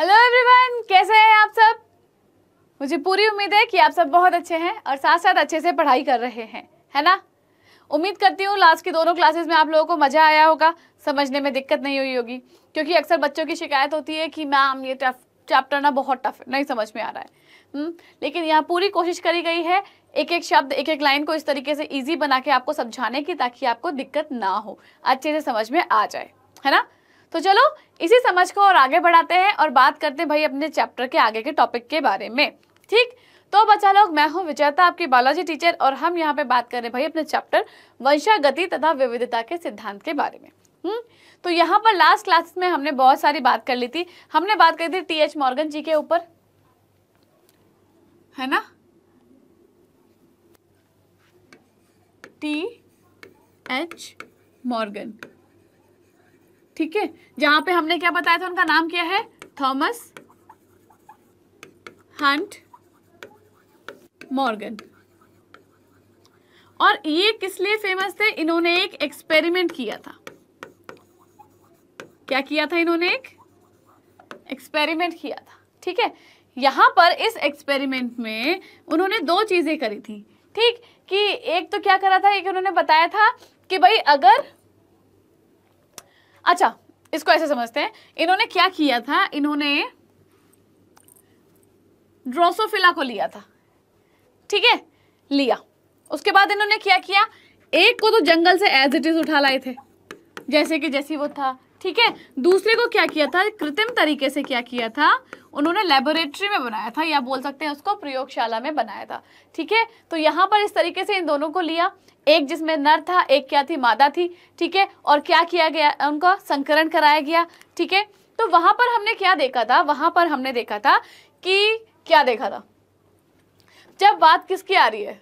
Hello everyone कैसे हैं आप सब मुझे पूरी उम्मीद है कि आप सब बहुत अच्छे हैं और साथ साथ अच्छे से पढ़ाई कर रहे हैं है ना उम्मीद करती हूँ लास्ट की दोनों क्लासेस में आप लोगों को मज़ा आया होगा समझने में दिक्कत नहीं हुई होगी क्योंकि अक्सर बच्चों की शिकायत होती है कि मैम ये टफ चैप्टर ना बहुत टफ नहीं समझ में आ रहा है हुँ? हम्म, लेकिन यहाँ पूरी कोशिश करी गई है एक एक शब्द एक एक लाइन को इस तरीके से ईजी बना के आपको समझाने की ताकि आपको दिक्कत ना हो अच्छे से समझ में आ जाए है ना तो चलो इसी समझ को और आगे बढ़ाते हैं और बात करते हैं भाई अपने चैप्टर के आगे के टॉपिक के बारे में ठीक तो बच्चा लोग मैं हूँ विजेता आपकी बायोलॉजी टीचर और हम यहाँ पे बात कर रहे हैं भाई अपने चैप्टर वंशा गति तथा विविधता के सिद्धांत के बारे में हुँ? हम्म? तो यहाँ पर लास्ट क्लास में हमने बहुत सारी बात कर ली थी हमने बात करी थी टी एच मॉर्गन जी के ऊपर है ना टी एच मॉर्गन ठीक है जहां पे हमने क्या बताया था उनका नाम क्या है थॉमस हंट मॉर्गन और ये किस लिए फेमस थे इन्होंने एक एक्सपेरिमेंट किया था क्या किया था इन्होंने एक एक्सपेरिमेंट किया था ठीक है यहां पर इस एक्सपेरिमेंट में उन्होंने दो चीज़ें करी थी ठीक कि एक तो क्या करा था एक उन्होंने बताया था कि भाई अगर अच्छा इसको ऐसे समझते हैं इन्होंने क्या किया था इन्होंने ड्रोसोफिला को लिया था ठीक है लिया उसके बाद इन्होंने क्या किया एक को तो जंगल से एज इट इज उठा लाए थे जैसे कि जैसी वो था ठीक है दूसरे को क्या किया था कृत्रिम तरीके से क्या किया था उन्होंने लेबोरेटरी में बनाया था या बोल सकते हैं उसको प्रयोगशाला में बनाया था ठीक है तो यहां पर इस तरीके से इन दोनों को लिया एक जिसमें नर था एक क्या थी मादा थी ठीक है और क्या किया गया उनका संकरण कराया गया ठीक है तो वहां पर हमने क्या देखा था वहां पर हमने देखा था कि क्या देखा था जब बात किसकी आ रही है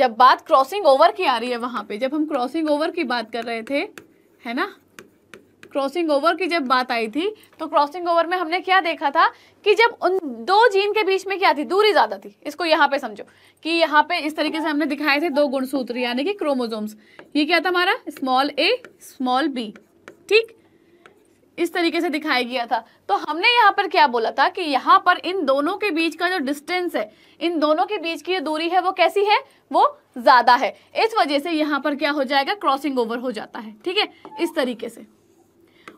जब बात क्रॉसिंग ओवर की आ रही है वहां पे जब हम क्रॉसिंग ओवर की बात कर रहे थे है ना क्रॉसिंग ओवर की जब बात आई थी तो क्रॉसिंग ओवर में हमने क्या देखा था कि जब उन दो जीन के बीच में क्या थी दूरी ज़्यादा थी इसको यहाँ पे समझो कि यहाँ पे इस तरीके से हमने दिखाए थे दो गुणसूत्र यानी कि क्रोमोजोम्स ये क्या था हमारा स्मॉल ए स्मॉल बी ठीक इस तरीके से दिखाया गया था तो हमने यहाँ पर क्या बोला था कि यहाँ पर इन दोनों के बीच का जो डिस्टेंस है इन दोनों के बीच की जो दूरी है वो कैसी है वो ज़्यादा है इस वजह से यहाँ पर क्या हो जाएगा क्रॉसिंग ओवर हो जाता है ठीक है इस तरीके से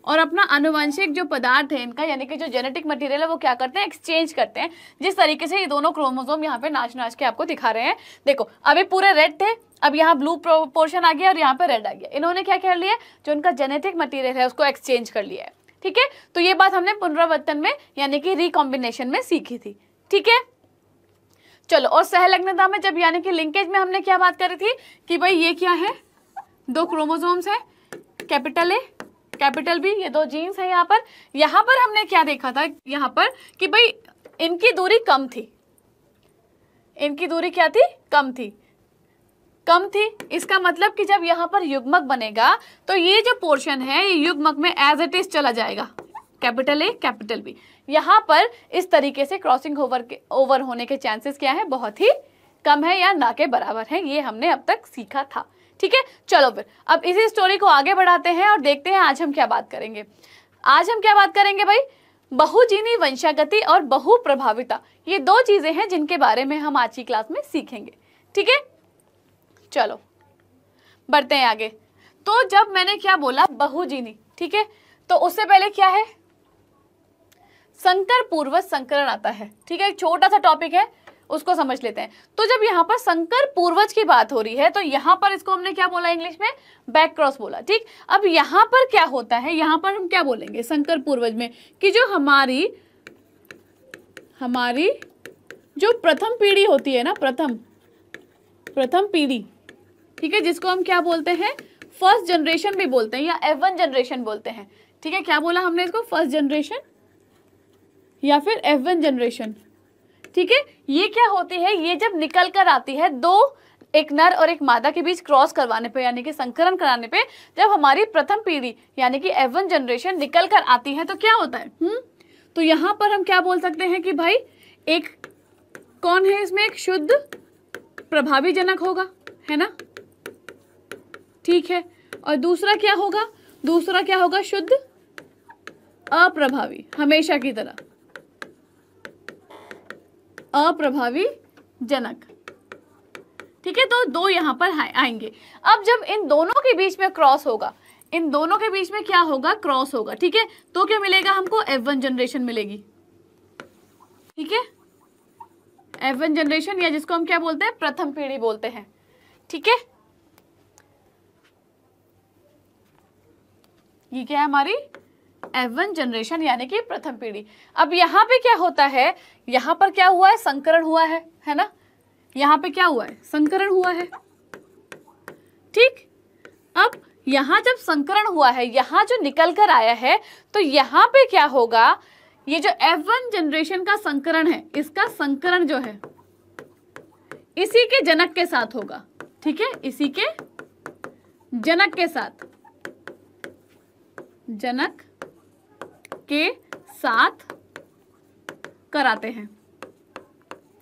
और अपना अनुवंशिक जो पदार्थ है इनका यानी कि जो जेनेटिक मटेरियल है वो क्या करते हैं एक्सचेंज करते हैं जिस तरीके से ये दोनों क्रोमोजोम यहाँ पे नाच नाच के आपको दिखा रहे हैं देखो अभी पूरे रेड थे अब यहाँ ब्लू पोर्शन आ गया और यहाँ पे रेड आ गया इन्होंने क्या कर लिया जो इनका जेनेटिक मटीरियल है उसको एक्सचेंज कर लिया है ठीक है तो ये बात हमने पुनरावर्तन में यानी कि रिकॉम्बिनेशन में सीखी थी ठीक है चलो और सहलग्नता में जब यानी कि लिंकेज में हमने क्या बात करी थी कि भाई ये क्या है दो क्रोमोजोम्स है कैपिटल ए कैपिटल बी ये दो जीन्स है यहाँ पर यहाँ पर हमने क्या देखा था यहाँ पर कि भाई इनकी दूरी कम थी इनकी दूरी क्या थी कम थी कम थी इसका मतलब कि जब यहाँ पर युग्मक बनेगा तो ये जो पोर्शन है ये युग्मक में एज इट इज चला जाएगा कैपिटल ए कैपिटल बी यहाँ पर इस तरीके से क्रॉसिंग ओवर के ओवर होने के चांसेस क्या है बहुत ही कम है या ना के बराबर है ये हमने अब तक सीखा था ठीक है चलो फिर अब इसी स्टोरी को आगे बढ़ाते हैं और देखते हैं आज हम क्या बात करेंगे आज हम क्या बात करेंगे भाई बहुजीनी वंशागति और बहुप्रभाविता ये दो चीजें हैं जिनके बारे में हम आज की क्लास में सीखेंगे ठीक है चलो बढ़ते हैं आगे तो जब मैंने क्या बोला बहुजीनी ठीक है तो उससे पहले क्या है संकर पूर्व संकरण आता है ठीक है एक छोटा सा टॉपिक है उसको समझ लेते हैं तो जब यहाँ पर संकर पूर्वज की बात हो रही है तो यहाँ पर इसको हमने क्या बोला इंग्लिश में बैक क्रॉस बोला ठीक अब यहाँ पर क्या होता है यहाँ पर हम क्या बोलेंगे संकर पूर्वज में कि जो हमारी हमारी जो प्रथम पीढ़ी होती है ना प्रथम प्रथम पीढ़ी ठीक है जिसको हम क्या बोलते हैं फर्स्ट जनरेशन भी बोलते हैं या एवन जनरेशन बोलते हैं ठीक है क्या बोला हमने इसको फर्स्ट जनरेशन या फिर एवन जनरेशन ठीक है ये क्या होती है ये जब निकल कर आती है दो एक नर और एक मादा के बीच क्रॉस करवाने पे यानी कि संकरण कराने पे जब हमारी प्रथम पीढ़ी यानी कि एवन जनरेशन निकल कर आती है तो क्या होता है हुँ? हम्म? तो यहाँ पर हम क्या बोल सकते हैं कि भाई एक कौन है इसमें एक शुद्ध प्रभावी जनक होगा है ना ठीक है और दूसरा क्या होगा दूसरा क्या होगा शुद्ध अप्रभावी हमेशा की तरह अप्रभावी जनक ठीक है तो दो यहां पर आएंगे अब जब इन दोनों के बीच में क्रॉस होगा इन दोनों के बीच में क्या होगा क्रॉस होगा ठीक है तो क्या मिलेगा हमको एफ वन जनरेशन मिलेगी ठीक है एफ वन जनरेशन या जिसको हम क्या बोलते हैं प्रथम पीढ़ी बोलते हैं ठीक है ये क्या है हमारी एवन जनरेशन यानी कि प्रथम पीढ़ी अब यहाँ पे क्या होता है यहाँ पर क्या हुआ है संकरण हुआ है है ना यहाँ पे क्या हुआ है संकरण हुआ है ठीक अब यहाँ जब संकरण हुआ है यहाँ जो निकल कर आया है तो यहाँ पे क्या होगा ये जो F1 जनरेशन का संकरण है इसका संकरण जो है इसी के जनक के साथ होगा ठीक है इसी के जनक के साथ जनक के साथ कराते हैं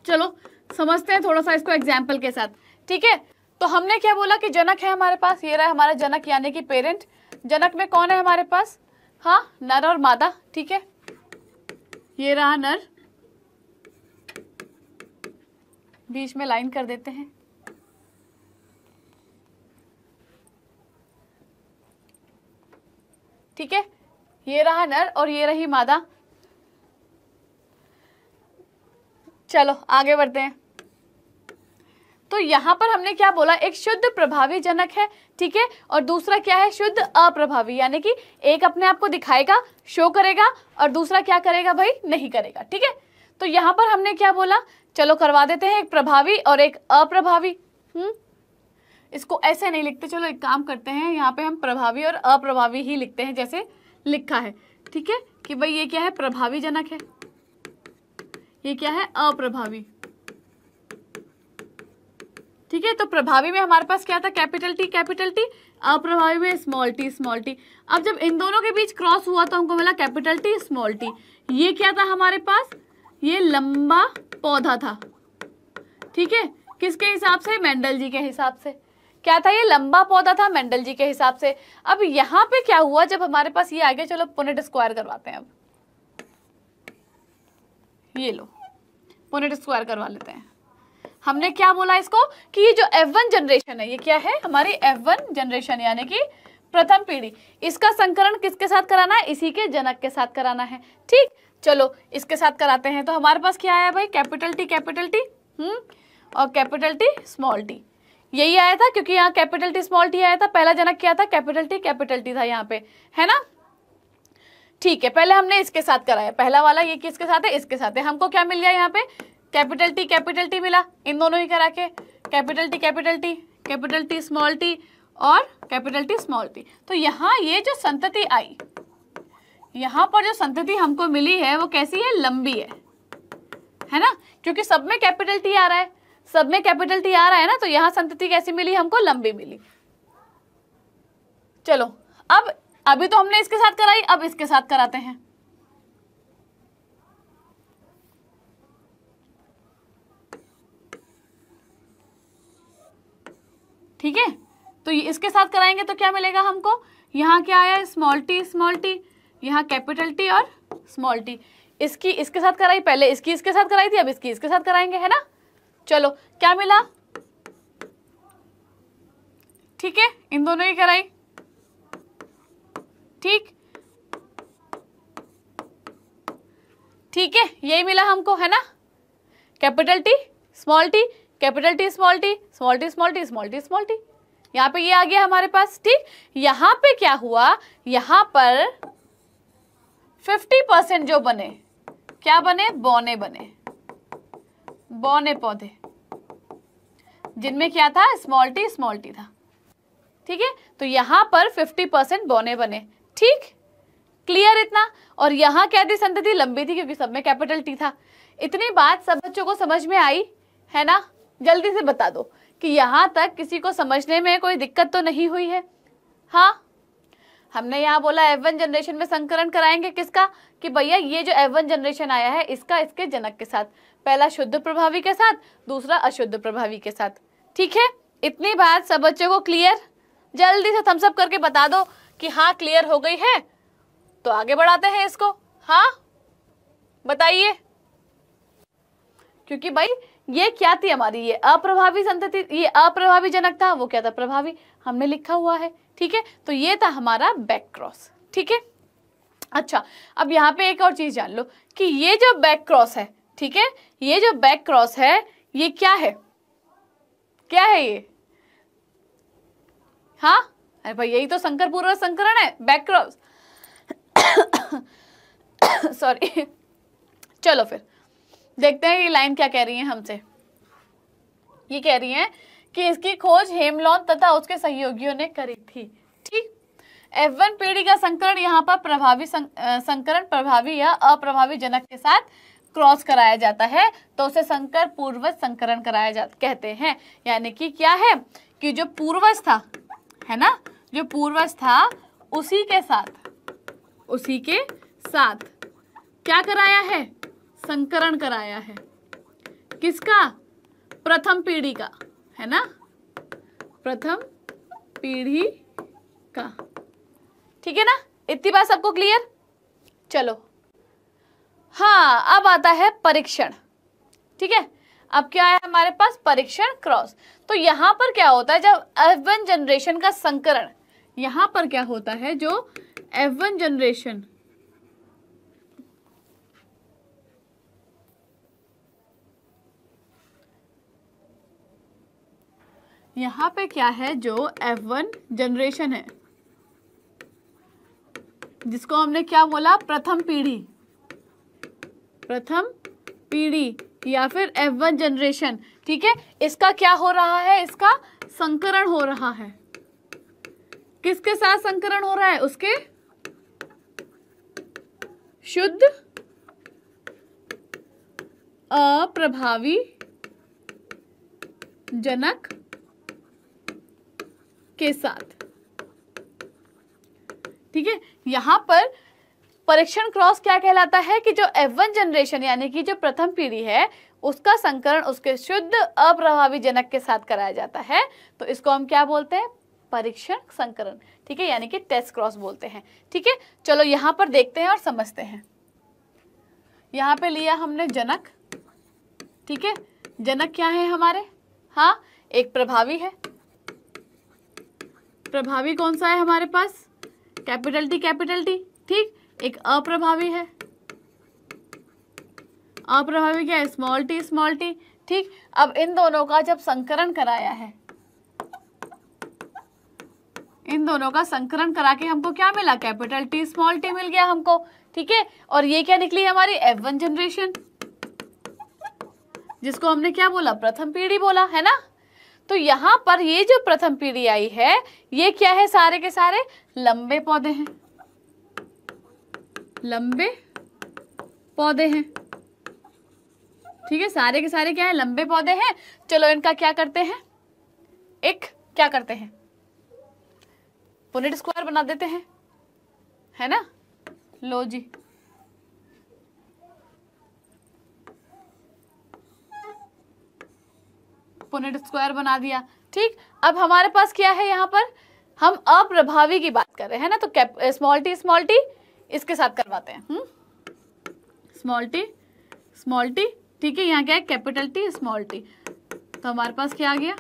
चलो समझते हैं थोड़ा सा इसको एग्जाम्पल के साथ ठीक है तो हमने क्या बोला कि जनक है हमारे पास ये रहा हमारा जनक यानी कि पेरेंट जनक में कौन है हमारे पास हाँ नर और मादा ठीक है ये रहा नर बीच में लाइन कर देते हैं ठीक है ये रहा नर और ये रही मादा चलो आगे बढ़ते हैं तो यहाँ पर हमने क्या बोला एक शुद्ध प्रभावी जनक है ठीक है और दूसरा क्या है शुद्ध अप्रभावी यानी कि एक अपने आप को दिखाएगा शो करेगा और दूसरा क्या करेगा भाई नहीं करेगा ठीक है तो यहाँ पर हमने क्या बोला चलो करवा देते हैं एक प्रभावी और एक अप्रभावी हम्म इसको ऐसे नहीं लिखते चलो एक काम करते हैं यहाँ पे हम प्रभावी और अप्रभावी ही लिखते हैं जैसे लिखा है ठीक है कि भाई ये क्या है प्रभावी जनक है ये क्या है अप्रभावी ठीक है तो प्रभावी में हमारे पास क्या था कैपिटल टी कैपिटल टी अप्रभावी में स्मॉल टी स्मॉल टी अब जब इन दोनों के बीच क्रॉस हुआ तो हमको मिला कैपिटल टी स्मॉल टी ये क्या था हमारे पास ये लंबा पौधा था ठीक है किसके हिसाब से मेंडल जी के हिसाब से क्या था ये लंबा पौधा था मेंडल जी के हिसाब से अब यहाँ पे क्या हुआ जब हमारे पास ये आ गया चलो पुनेट स्क्वायर करवाते हैं अब ये लो पुनेट स्क्वायर करवा लेते हैं हमने क्या बोला इसको कि ये जो F1 जनरेशन है ये क्या है हमारी F1 जनरेशन यानी कि प्रथम पीढ़ी इसका संकरण किसके साथ कराना है इसी के जनक के साथ कराना है ठीक चलो इसके साथ कराते हैं तो हमारे पास क्या आया भाई capital T capital T hmm और कैपिटल टी स्मॉल टी यही आया था क्योंकि यहाँ कैपिटल टी स्मॉल टी आया था पहला जनक क्या था कैपिटल टी कैपिटल टी था यहाँ पे है ना ठीक है पहले हमने इसके साथ कराया पहला वाला ये किसके साथ है इसके साथ है हमको क्या मिल गया यहाँ पे कैपिटल टी कैपिटल टी मिला इन दोनों ही करा के capital T capital T capital T small T और कैपिटल टी स्मॉल टी तो यहाँ ये जो संतति आई यहाँ पर जो संतति हमको मिली है वो कैसी है लंबी है है ना क्योंकि सब में कैपिटल टी आ रहा है सब में कैपिटल टी आ रहा है ना तो यहां संतति कैसी मिली हमको लंबी मिली चलो अब अभी तो हमने इसके साथ कराई अब इसके साथ कराते हैं ठीक है तो इसके साथ कराएंगे तो क्या मिलेगा हमको यहां क्या आया स्मॉल टी स्मॉल टी यहाँ कैपिटल टी और स्मॉल टी इसकी इसके साथ कराई पहले इसकी इसके साथ कराई थी अब इसकी इसके साथ कराएंगे है ना चलो क्या मिला ठीक है इन दोनों ही कराई ठीक ठीक है यही मिला हमको है ना capital T small T capital T small T small T small T small T small T यहां पे ये आ गया हमारे पास ठीक यहां पे क्या हुआ यहां पर 50 परसेंट जो बने क्या बने बोने बने बौने पौधे जिनमें क्या था स्मॉल टी स्मॉल टी था ठीक है तो यहां पर 50 परसेंट बौने बने ठीक क्लियर इतना और यहाँ क्या थी संतति लंबी थी क्योंकि सब में कैपिटल टी था इतनी बात सब बच्चों को समझ में आई है ना जल्दी से बता दो कि यहाँ तक किसी को समझने में कोई दिक्कत तो नहीं हुई है हाँ हमने यहाँ बोला एफ वन जनरेशन में संकरण कराएंगे किसका कि भैया ये जो एफ वन जनरेशन आया है इसका इसके जनक के साथ पहला शुद्ध प्रभावी के साथ दूसरा अशुद्ध प्रभावी के साथ ठीक है इतनी बात सब बच्चों को क्लियर जल्दी से थम्सअप करके बता दो कि हाँ क्लियर हो गई है तो आगे बढ़ाते हैं इसको हाँ बताइए क्योंकि भाई ये क्या थी हमारी ये अप्रभावी संतति ये अप्रभावी जनक था वो क्या था प्रभावी हमने लिखा हुआ है ठीक है तो ये था हमारा बैक क्रॉस ठीक है अच्छा अब यहाँ पे एक और चीज जान लो कि ये जो बैक क्रॉस है ठीक है ये जो बैक क्रॉस है ये क्या है क्या है ये हाँ अरे भाई यही तो शंकर पूर्व संकरण है बैक क्रॉस सॉरी चलो फिर देखते हैं ये लाइन क्या कह रही है हमसे ये कह रही है कि इसकी खोज हेमलॉन तथा उसके सहयोगियों ने करी थी ठीक एफ वन पीढ़ी का संकरण यहाँ पर प्रभावी संकरण प्रभावी या अप्रभावी जनक के साथ क्रॉस कराया जाता है तो उसे संकर पूर्वज संकरण कराया जा कहते हैं यानी कि क्या है कि जो पूर्वज था है ना जो पूर्वज था उसी के साथ उसी के साथ क्या कराया है संकरण कराया है किसका प्रथम पीढ़ी का है ना प्रथम पीढ़ी का ठीक है ना इतनी बात सबको क्लियर चलो हाँ अब आता है परीक्षण ठीक है अब क्या है हमारे पास परीक्षण क्रॉस तो यहाँ पर क्या होता है जब एफ वन जनरेशन का संकरण यहाँ पर क्या होता है जो एफ वन जनरेशन यहाँ पे क्या है जो एफ वन जनरेशन है जिसको हमने क्या बोला प्रथम पीढ़ी प्रथम पीढ़ी या फिर एफ वन जनरेशन ठीक है इसका क्या हो रहा है इसका संकरण हो रहा है किसके साथ संकरण हो रहा है उसके शुद्ध अप्रभावी जनक के साथ ठीक है यहां पर परीक्षण क्रॉस क्या कहलाता है कि जो एफ जनरेशन यानी कि जो प्रथम पीढ़ी है उसका संकरण उसके शुद्ध अप्रभावी जनक के साथ कराया जाता है तो इसको हम क्या बोलते हैं परीक्षण संकरण ठीक है यानी कि टेस्ट क्रॉस बोलते हैं ठीक है चलो यहाँ पर देखते हैं और समझते हैं यहाँ पे लिया हमने जनक ठीक है जनक क्या है हमारे हाँ एक प्रभावी है प्रभावी कौन सा है हमारे पास कैपिटल टी कैपिटल टी ठीक एक अप्रभावी है अप्रभावी क्या है स्मॉल टी स्मॉल टी ठीक अब इन दोनों का जब संकरण कराया है इन दोनों का संकरण करा के हमको क्या मिला कैपिटल टी स्मॉल टी मिल गया हमको ठीक है और ये क्या निकली हमारी एफ वन जनरेशन जिसको हमने क्या बोला प्रथम पीढ़ी बोला है ना तो यहां पर ये जो प्रथम पीढ़ी आई है ये क्या है सारे के सारे लंबे पौधे हैं लंबे पौधे हैं ठीक है सारे के सारे क्या है लंबे पौधे हैं चलो इनका क्या करते हैं एक क्या करते हैं पुनेट स्क्वायर बना देते हैं है ना लो जी पुनेट स्क्वायर बना दिया ठीक अब हमारे पास क्या है यहां पर हम अप्रभावी की बात कर रहे हैं ना तो स्मॉल टी स्मॉल टी इसके साथ करवाते हैं स्मॉल टी स्मॉल टी ठीक है यहाँ क्या है कैपिटल टी स्मॉल टी तो हमारे पास क्या आ गया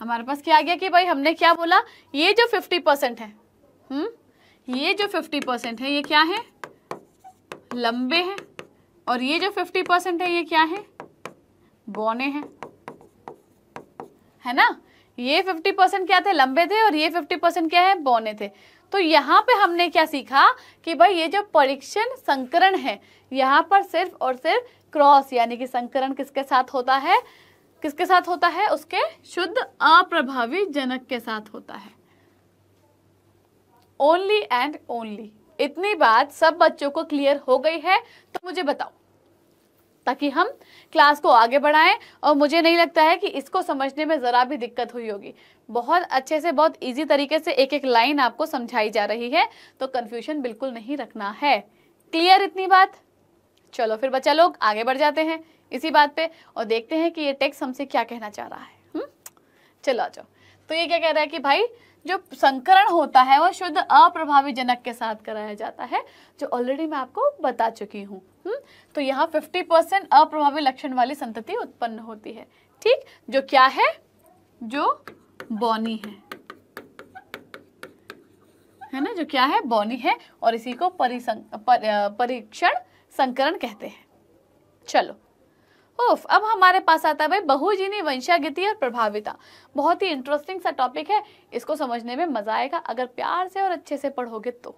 हमारे पास क्या आ गया कि भाई हमने क्या बोला ये जो फिफ्टी परसेंट है हम्म ये जो फिफ्टी परसेंट है ये क्या है लंबे हैं और ये जो फिफ्टी परसेंट है ये क्या है बौने हैं है ना ये फिफ्टी परसेंट क्या थे लंबे थे और ये फिफ्टी परसेंट क्या है बौने थे तो यहाँ पे हमने क्या सीखा कि भाई ये जो परीक्षण संकरण है यहाँ पर सिर्फ और सिर्फ क्रॉस यानी कि संकरण किसके साथ होता है किसके साथ होता है उसके शुद्ध अप्रभावी जनक के साथ होता है ओनली एंड ओनली इतनी बात सब बच्चों को क्लियर हो गई है तो मुझे बताओ ताकि हम क्लास को आगे बढ़ाएं और मुझे नहीं लगता है कि इसको समझने में ज़रा भी दिक्कत हुई होगी बहुत अच्छे से बहुत इजी तरीके से एक एक लाइन आपको समझाई जा रही है तो कन्फ्यूजन बिल्कुल नहीं रखना है क्लियर इतनी बात चलो फिर बच्चा लोग आगे बढ़ जाते हैं इसी बात पे और देखते हैं कि ये टेक्स हमसे क्या कहना चाह रहा है हम्म? चलो आ जाओ तो ये क्या कह रहा है कि भाई जो संकरण होता है वह शुद्ध अप्रभावी जनक के साथ कराया जाता है जो ऑलरेडी मैं आपको बता चुकी हूँ हम्म, तो यहाँ 50 परसेंट अप्रभावी लक्षण वाली संतति उत्पन्न होती है ठीक जो क्या है जो बौनी है है ना जो क्या है बौनी है और इसी को परिसं परीक्षण संकरण कहते हैं चलो उफ अब हमारे पास आता है भाई बहुजीनी वंशागति और प्रभाविता बहुत ही इंटरेस्टिंग सा टॉपिक है इसको समझने में मजा आएगा अगर प्यार से और अच्छे से पढ़ोगे तो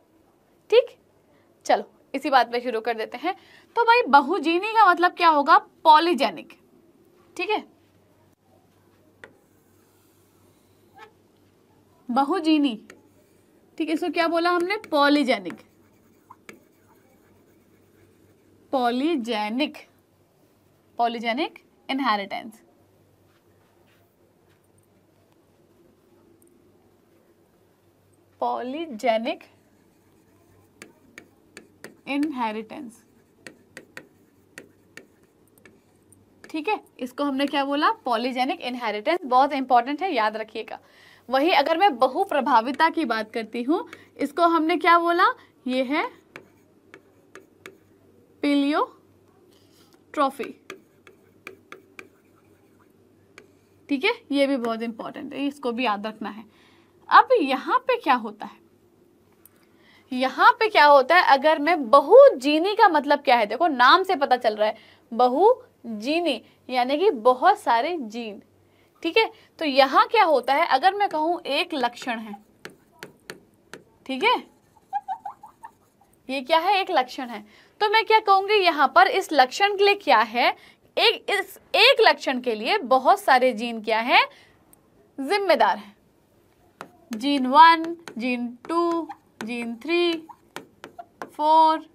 ठीक चलो इसी बात पे शुरू कर देते हैं तो भाई बहुजीनी का मतलब क्या होगा पॉलीजेनिक ठीक है बहुजीनी ठीक है इसको क्या बोला हमने polygenic polygenic polygenic inheritance polygenic inheritance ठीक है इसको हमने क्या बोला पॉलीजेनिक इनहेरिटेंस बहुत इंपॉर्टेंट है याद रखिएगा वही अगर मैं बहुप्रभाविता की बात करती हूं इसको हमने क्या बोला ये है पिलियो ट्रॉफी ठीक है ये भी बहुत इंपॉर्टेंट है इसको भी याद रखना है अब यहाँ पे क्या होता है यहाँ पे क्या होता है अगर मैं बहुजीनी का मतलब क्या है देखो नाम से पता चल रहा है बहु जीनी यानी कि बहुत सारे जीन ठीक है तो यहाँ क्या होता है अगर मैं कहूँ एक लक्षण है ठीक है ये क्या है एक लक्षण है तो मैं क्या कहूंगी यहाँ पर इस लक्षण के लिए क्या है एक इस एक लक्षण के लिए बहुत सारे जीन क्या हैं जिम्मेदार हैं gene one gene two gene three four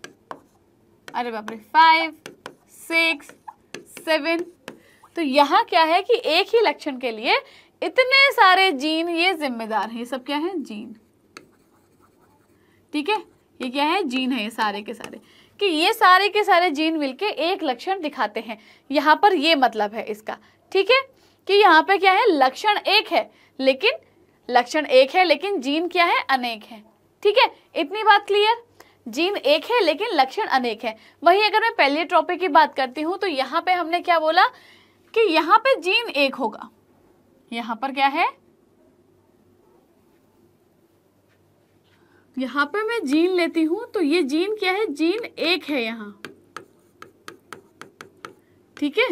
अरे बाप रे फाइव सिक्स सेवन तो यहाँ क्या है कि एक ही लक्षण के लिए इतने सारे जीन ये जिम्मेदार हैं ये सब क्या है जीन ठीक है ये क्या है जीन है ये सारे के सारे कि ये सारे के सारे जीन मिलके एक लक्षण दिखाते हैं यहाँ पर ये मतलब है इसका ठीक है कि यहाँ पे क्या है लक्षण एक है लेकिन लक्षण एक है लेकिन जीन क्या है अनेक है ठीक है इतनी बात क्लियर जीन एक है लेकिन लक्षण अनेक है वही अगर मैं पहले ट्रॉपिक की बात करती हूँ तो यहाँ पे हमने क्या बोला कि यहाँ पे जीन एक होगा यहाँ पर क्या है यहाँ पर मैं जीन लेती हूँ तो ये जीन क्या है जीन एक है यहाँ ठीक है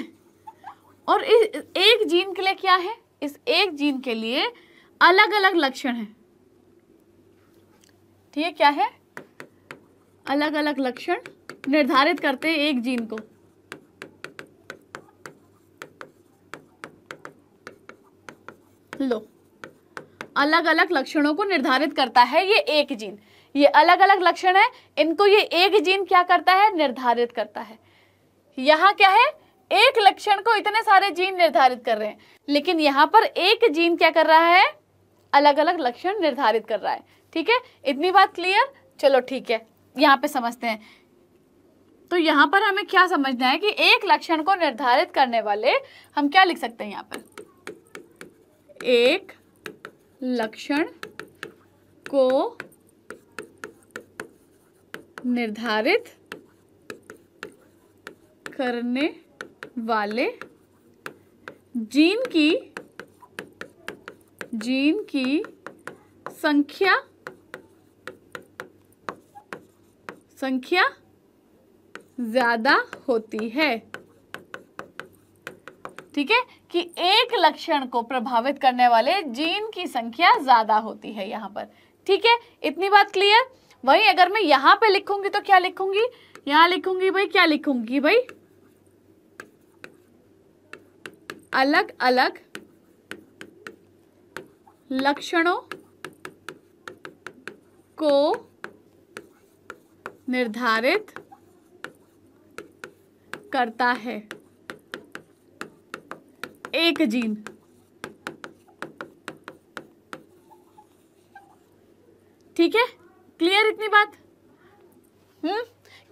और इस एक जीन के लिए क्या है इस एक जीन के लिए अलग अलग लक्षण है ठीक है क्या है अलग अलग लक्षण निर्धारित करते हैं एक जीन को लो अलग अलग लक्षणों को निर्धारित करता है ये एक जीन ये अलग अलग लक्षण है इनको ये एक जीन क्या करता है निर्धारित करता है यहाँ क्या है एक लक्षण को इतने सारे जीन निर्धारित कर रहे हैं लेकिन यहाँ पर एक जीन क्या कर रहा है अलग अलग लक्षण निर्धारित कर रहा है ठीक है इतनी बात क्लियर चलो ठीक है यहाँ पे समझते हैं तो यहाँ पर हमें क्या समझना है कि एक लक्षण को निर्धारित करने वाले हम क्या लिख सकते हैं यहाँ पर एक लक्षण को निर्धारित करने वाले जीन की जीन की संख्या संख्या ज़्यादा होती है ठीक है कि एक लक्षण को प्रभावित करने वाले जीन की संख्या ज़्यादा होती है यहां पर ठीक है इतनी बात क्लियर वही अगर मैं यहां पे लिखूंगी तो क्या लिखूंगी यहां लिखूंगी भाई क्या लिखूंगी भाई अलग अलग लक्षणों को निर्धारित करता है एक जीन ठीक है क्लियर इतनी बात हम्म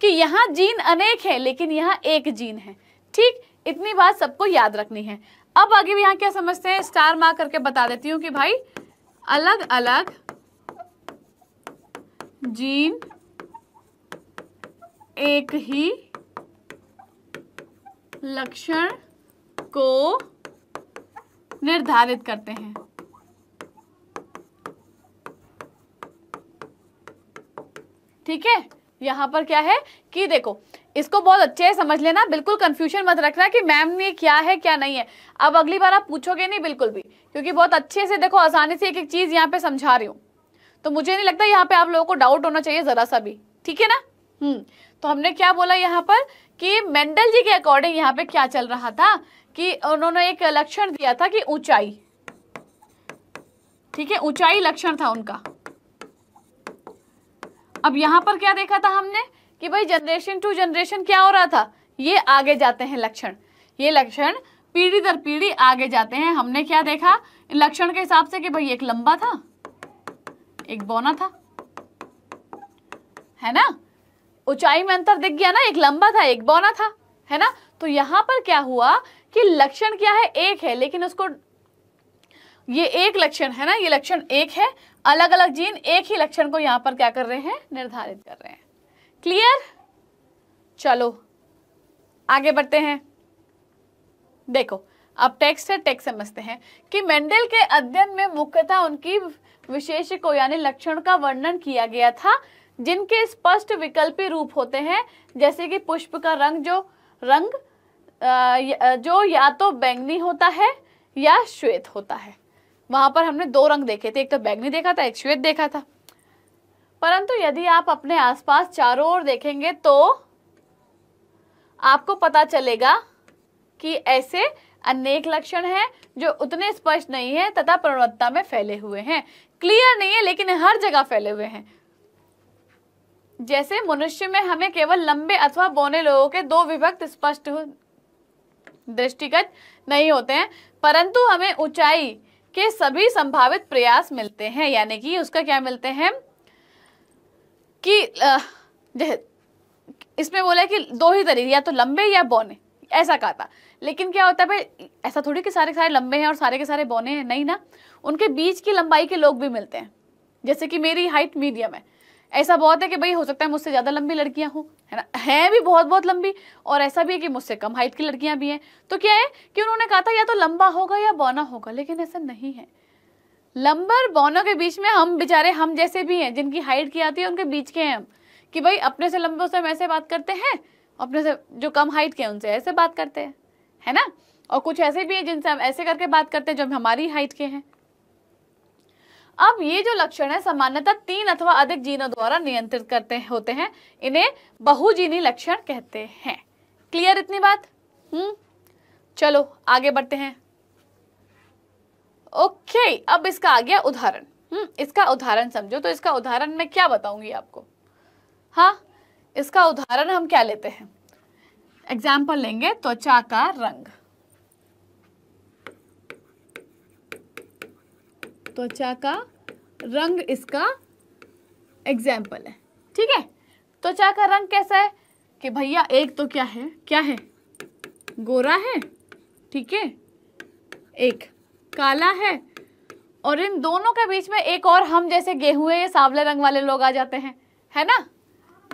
कि यहां जीन अनेक है लेकिन यहां एक जीन है ठीक इतनी बात सबको याद रखनी है अब आगे भी यहां क्या समझते हैं स्टार मार्क करके बता देती हूं कि भाई अलग अलग जीन एक ही लक्षण को निर्धारित करते हैं ठीक है यहाँ पर क्या है कि देखो इसको बहुत अच्छे से समझ लेना बिल्कुल कंफ्यूजन मत रखना कि मैम ने क्या है क्या नहीं है अब अगली बार आप पूछोगे नहीं बिल्कुल भी क्योंकि बहुत अच्छे से देखो आसानी से एक एक चीज़ यहाँ पे समझा रही हूँ तो मुझे नहीं लगता यहाँ पे आप लोगों को डाउट होना चाहिए ज़रा सा भी ठीक है ना हम्म तो हमने क्या बोला यहाँ पर कि मेंडल जी के अकॉर्डिंग यहाँ पे क्या चल रहा था कि उन्होंने एक लक्षण दिया था कि ऊंचाई ठीक है ऊंचाई लक्षण था उनका अब यहां पर क्या देखा था हमने कि भाई जनरेशन टू जनरेशन क्या हो रहा था ये आगे जाते हैं लक्षण ये लक्षण पीढ़ी दर पीढ़ी आगे जाते हैं हमने क्या देखा लक्षण के हिसाब से कि भाई एक लंबा था एक बोना था है ना ऊंचाई में अंतर दिख गया ना एक लंबा था एक बोना था है ना तो यहां पर क्या हुआ कि लक्षण क्या है एक है लेकिन उसको ये एक लक्षण है ना ये लक्षण एक है अलग अलग जीन एक ही लक्षण को यहां पर क्या कर रहे हैं निर्धारित कर रहे हैं क्लियर चलो आगे बढ़ते हैं देखो अब टेक्स्ट है टेक्स्ट समझते हैं कि मेंडल के अध्ययन में मुख्यतः उनकी विशेष को यानी लक्षण का वर्णन किया गया था जिनके स्पष्ट विकल्पी रूप होते हैं जैसे कि पुष्प का रंग जो रंग जो या तो बैंगनी होता है या श्वेत होता है वहां पर हमने दो रंग देखे थे एक तो बैंगनी देखा था एक श्वेत देखा था परंतु यदि आप अपने आसपास चारों ओर देखेंगे तो आपको पता चलेगा कि ऐसे अनेक लक्षण हैं जो उतने स्पष्ट नहीं है तथा प्रवणता में फैले हुए हैं क्लियर नहीं है लेकिन हर जगह फैले हुए हैं जैसे मनुष्य में हमें केवल लंबे अथवा बोने लोगों के दो विभक्त स्पष्ट दृष्टिगत नहीं होते हैं परंतु हमें ऊंचाई के सभी संभावित प्रयास मिलते हैं यानी कि उसका क्या मिलते हैं कि इसमें बोला कि दो ही तरीके या तो लंबे या बौने ऐसा कहा था लेकिन क्या होता है भाई ऐसा थोड़ी कि सारे सारे लंबे हैं और सारे के सारे बौने हैं नहीं ना उनके बीच की लंबाई के लोग भी मिलते हैं जैसे कि मेरी हाइट मीडियम है ऐसा बहुत है कि भाई हो सकता है मुझसे ज़्यादा लंबी लड़कियां हों है ना हैं भी बहुत बहुत लंबी और ऐसा भी है कि मुझसे कम हाइट की लड़कियां भी हैं तो क्या है कि उन्होंने कहा था या तो लंबा होगा या बौना होगा लेकिन ऐसा नहीं है लंबर बौनों के बीच में हम बेचारे हम जैसे भी हैं जिनकी हाइट की आती है उनके बीच के हैं हम कि भाई अपने से लंबे से हम ऐसे बात करते हैं अपने से जो कम हाइट के हैं उनसे ऐसे बात करते हैं है ना और कुछ ऐसे भी हैं जिनसे हम ऐसे करके बात करते हैं जो हमारी हाइट के हैं अब ये जो लक्षण है सामान्यतः तीन अथवा अधिक जीनों द्वारा नियंत्रित करते होते हैं इन्हें बहुजीनी लक्षण कहते हैं क्लियर इतनी बात हम्म चलो आगे बढ़ते हैं ओके अब इसका आ गया उदाहरण हम्म इसका उदाहरण समझो तो इसका उदाहरण मैं क्या बताऊंगी आपको हाँ इसका उदाहरण हम क्या लेते हैं एग्जाम्पल लेंगे त्वचा का रंग त्वचा का रंग इसका एग्जाम्पल है ठीक है त्वचा का रंग कैसा है कि भैया एक तो क्या है क्या है गोरा है ठीक है एक काला है और इन दोनों के बीच में एक और हम जैसे गेहूं या सावले रंग वाले लोग आ जाते हैं है ना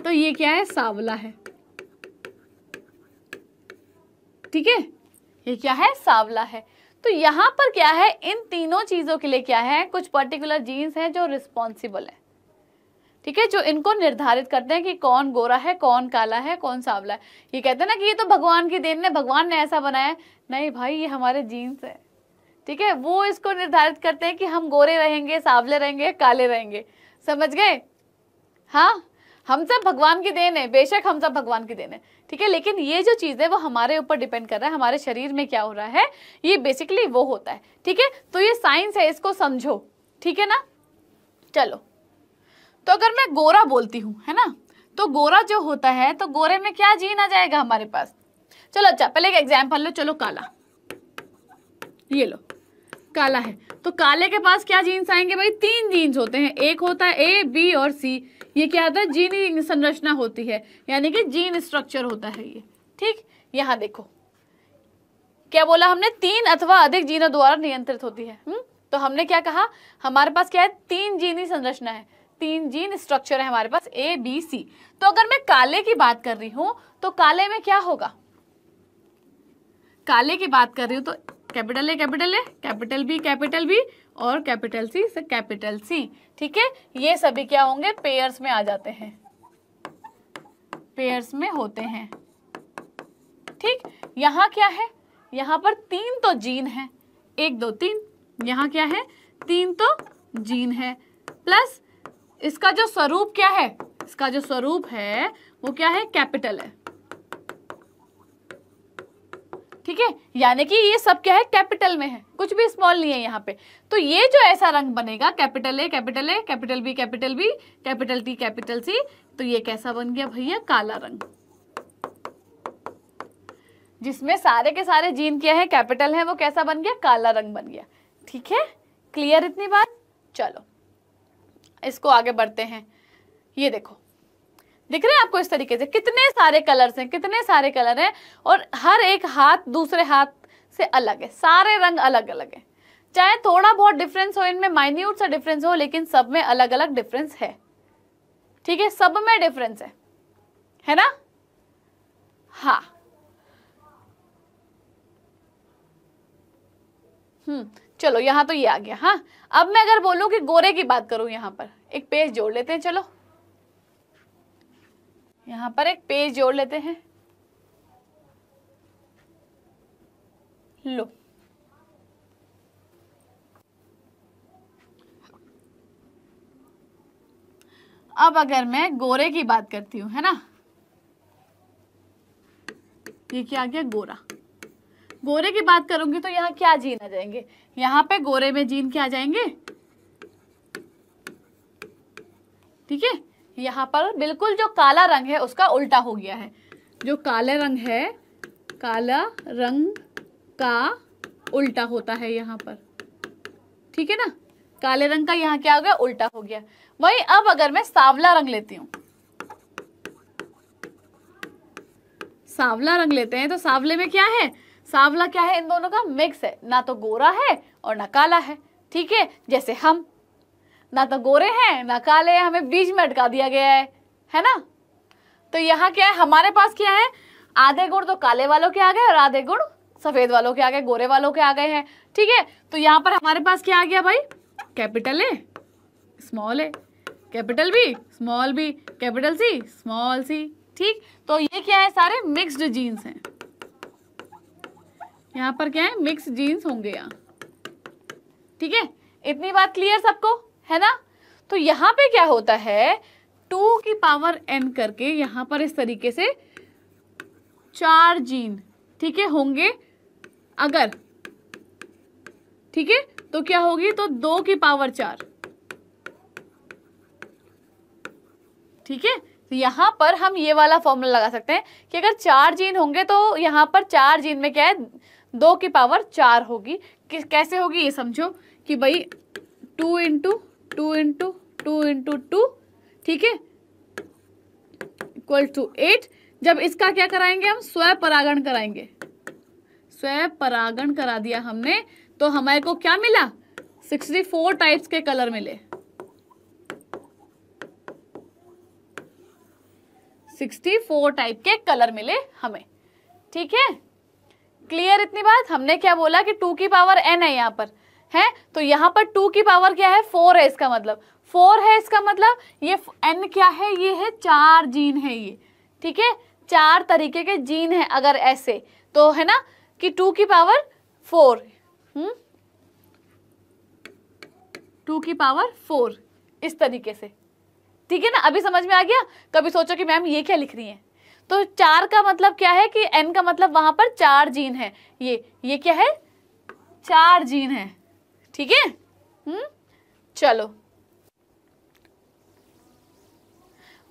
तो ये क्या है सावला है ठीक है ये क्या है सावला है तो यहाँ पर क्या है इन तीनों चीज़ों के लिए क्या है कुछ पर्टिकुलर जीन्स हैं जो रिस्पॉन्सिबल हैं ठीक है जो इनको निर्धारित करते हैं कि कौन गोरा है कौन काला है कौन सांवला है ये कहते हैं ना कि ये तो भगवान की देन है भगवान ने ऐसा बनाया नहीं भाई ये हमारे जीन्स है ठीक है वो इसको निर्धारित करते हैं कि हम गोरे रहेंगे सांवले रहेंगे काले रहेंगे समझ गए हाँ हम सब भगवान की देन है बेशक हम सब भगवान की देन है ठीक है लेकिन ये जो चीज़ है वो हमारे ऊपर डिपेंड कर रहा है हमारे शरीर में क्या हो रहा है ये बेसिकली वो होता है ठीक है तो ये साइंस है इसको समझो ठीक है ना चलो तो अगर मैं गोरा बोलती हूँ है ना तो गोरा जो होता है तो गोरे में क्या जीन आ जाएगा हमारे पास चलो अच्छा पहले एक एग्जाम्पल लो चलो काला ये लो काला है तो काले के पास क्या जीन्स आएंगे भाई तीन जीन्स होते हैं एक होता है ए बी और सी ये क्या होता है जीन संरचना होती है यानी कि जीन स्ट्रक्चर होता है ये ठीक यहाँ देखो क्या बोला हमने तीन अथवा अधिक जीनों द्वारा नियंत्रित होती है हुँ? हम्म? तो हमने क्या कहा हमारे पास क्या है तीन जीनी संरचना है तीन जीन स्ट्रक्चर है हमारे पास ए बी सी तो अगर मैं काले की बात कर रही हूं तो काले में क्या होगा काले की बात कर रही हूं तो capital A capital A capital B capital B और कैपिटल सी से कैपिटल सी ठीक है ये सभी क्या होंगे पेयर्स में आ जाते हैं पेयर्स में होते हैं ठीक यहां क्या है यहां पर तीन तो जीन है एक दो तीन यहां क्या है तीन तो जीन है प्लस इसका जो स्वरूप क्या है इसका जो स्वरूप है वो क्या है कैपिटल है ठीक है यानी कि ये सब क्या है कैपिटल में है कुछ भी स्मॉल नहीं है यहाँ पे तो ये जो ऐसा रंग बनेगा capital A capital A capital B capital B capital T capital C तो ये कैसा बन गया भैया काला रंग जिसमें सारे के सारे जीन क्या है कैपिटल है वो कैसा बन गया काला रंग बन गया ठीक है क्लियर इतनी बात चलो इसको आगे बढ़ते हैं ये देखो दिख रहे हैं आपको इस तरीके से कितने सारे कलर्स हैं कितने सारे कलर हैं और हर एक हाथ दूसरे हाथ से अलग है सारे रंग अलग अलग है चाहे थोड़ा बहुत डिफरेंस हो इनमें माइन्यूट सा डिफरेंस हो लेकिन सब में अलग अलग डिफरेंस है ठीक है सब में डिफरेंस है है ना हाँ हम्म चलो यहां तो ये आ गया हाँ अब मैं अगर बोलूं कि गोरे की बात करूं यहाँ पर एक पेज जोड़ लेते हैं चलो यहाँ पर एक पेज जोड़ लेते हैं लो अब अगर मैं गोरे की बात करती हूँ है ना ये क्या आ गया गोरा गोरे की बात करूंगी तो यहाँ क्या जीन आ जाएंगे यहाँ पे गोरे में जीन क्या आ जाएंगे ठीक है यहाँ पर बिल्कुल जो काला रंग है उसका उल्टा हो गया है जो काले रंग है काला रंग का उल्टा होता है यहाँ पर ठीक है ना काले रंग का यहाँ क्या हो गया उल्टा हो गया वही अब अगर मैं सावला रंग लेती हूँ सावला रंग लेते हैं तो सावले में क्या है सावला क्या है इन दोनों का मिक्स है ना तो गोरा है और ना काला है ठीक है जैसे हम ना तो गोरे हैं ना काले हैं हमें बीच में अटका दिया गया है है ना तो यहाँ क्या है हमारे पास क्या है आधे गुण तो काले वालों के आ गए और आधे गुण सफेद वालों के आ गए गोरे वालों के आ गए हैं ठीक है तो यहाँ पर हमारे पास क्या आ गया भाई capital A small A capital B small B capital C small C ठीक तो ये क्या है सारे मिक्सड जीन्स हैं यहाँ पर क्या है मिक्स जीन्स होंगे यहाँ ठीक है इतनी बात क्लियर सबको है ना तो यहाँ पे क्या होता है टू की पावर एन करके यहाँ पर इस तरीके से चार जीन ठीक है होंगे अगर ठीक है तो क्या होगी तो दो की पावर चार ठीक है तो यहां पर हम ये वाला फॉर्मूला लगा सकते हैं कि अगर चार जीन होंगे तो यहां पर चार जीन में क्या है दो की पावर चार होगी कैसे होगी ये समझो कि भाई two into two into two into two ठीक है इक्वल टू एट जब इसका क्या कराएंगे हम स्वय परागण कराएंगे स्वय परागण करा दिया हमने तो हमारे को क्या मिला सिक्सटी फोर टाइप्स के कलर मिले सिक्सटी फोर टाइप के कलर मिले हमें ठीक है क्लियर इतनी बात हमने क्या बोला कि टू की पावर एन है यहां पर है तो यहाँ पर टू की पावर क्या है फोर है इसका मतलब फोर है इसका मतलब ये एन क्या है ये है चार जीन है ये ठीक है चार तरीके के जीन है अगर ऐसे तो है ना कि टू की पावर फोर हम्म टू की पावर फोर इस तरीके से ठीक है ना अभी समझ में आ गया कभी सोचो कि मैम ये क्या लिख रही है तो चार का मतलब क्या है कि एन का मतलब वहां पर चार जीन है ये ये क्या है चार जीन है ठीक है हम्म? चलो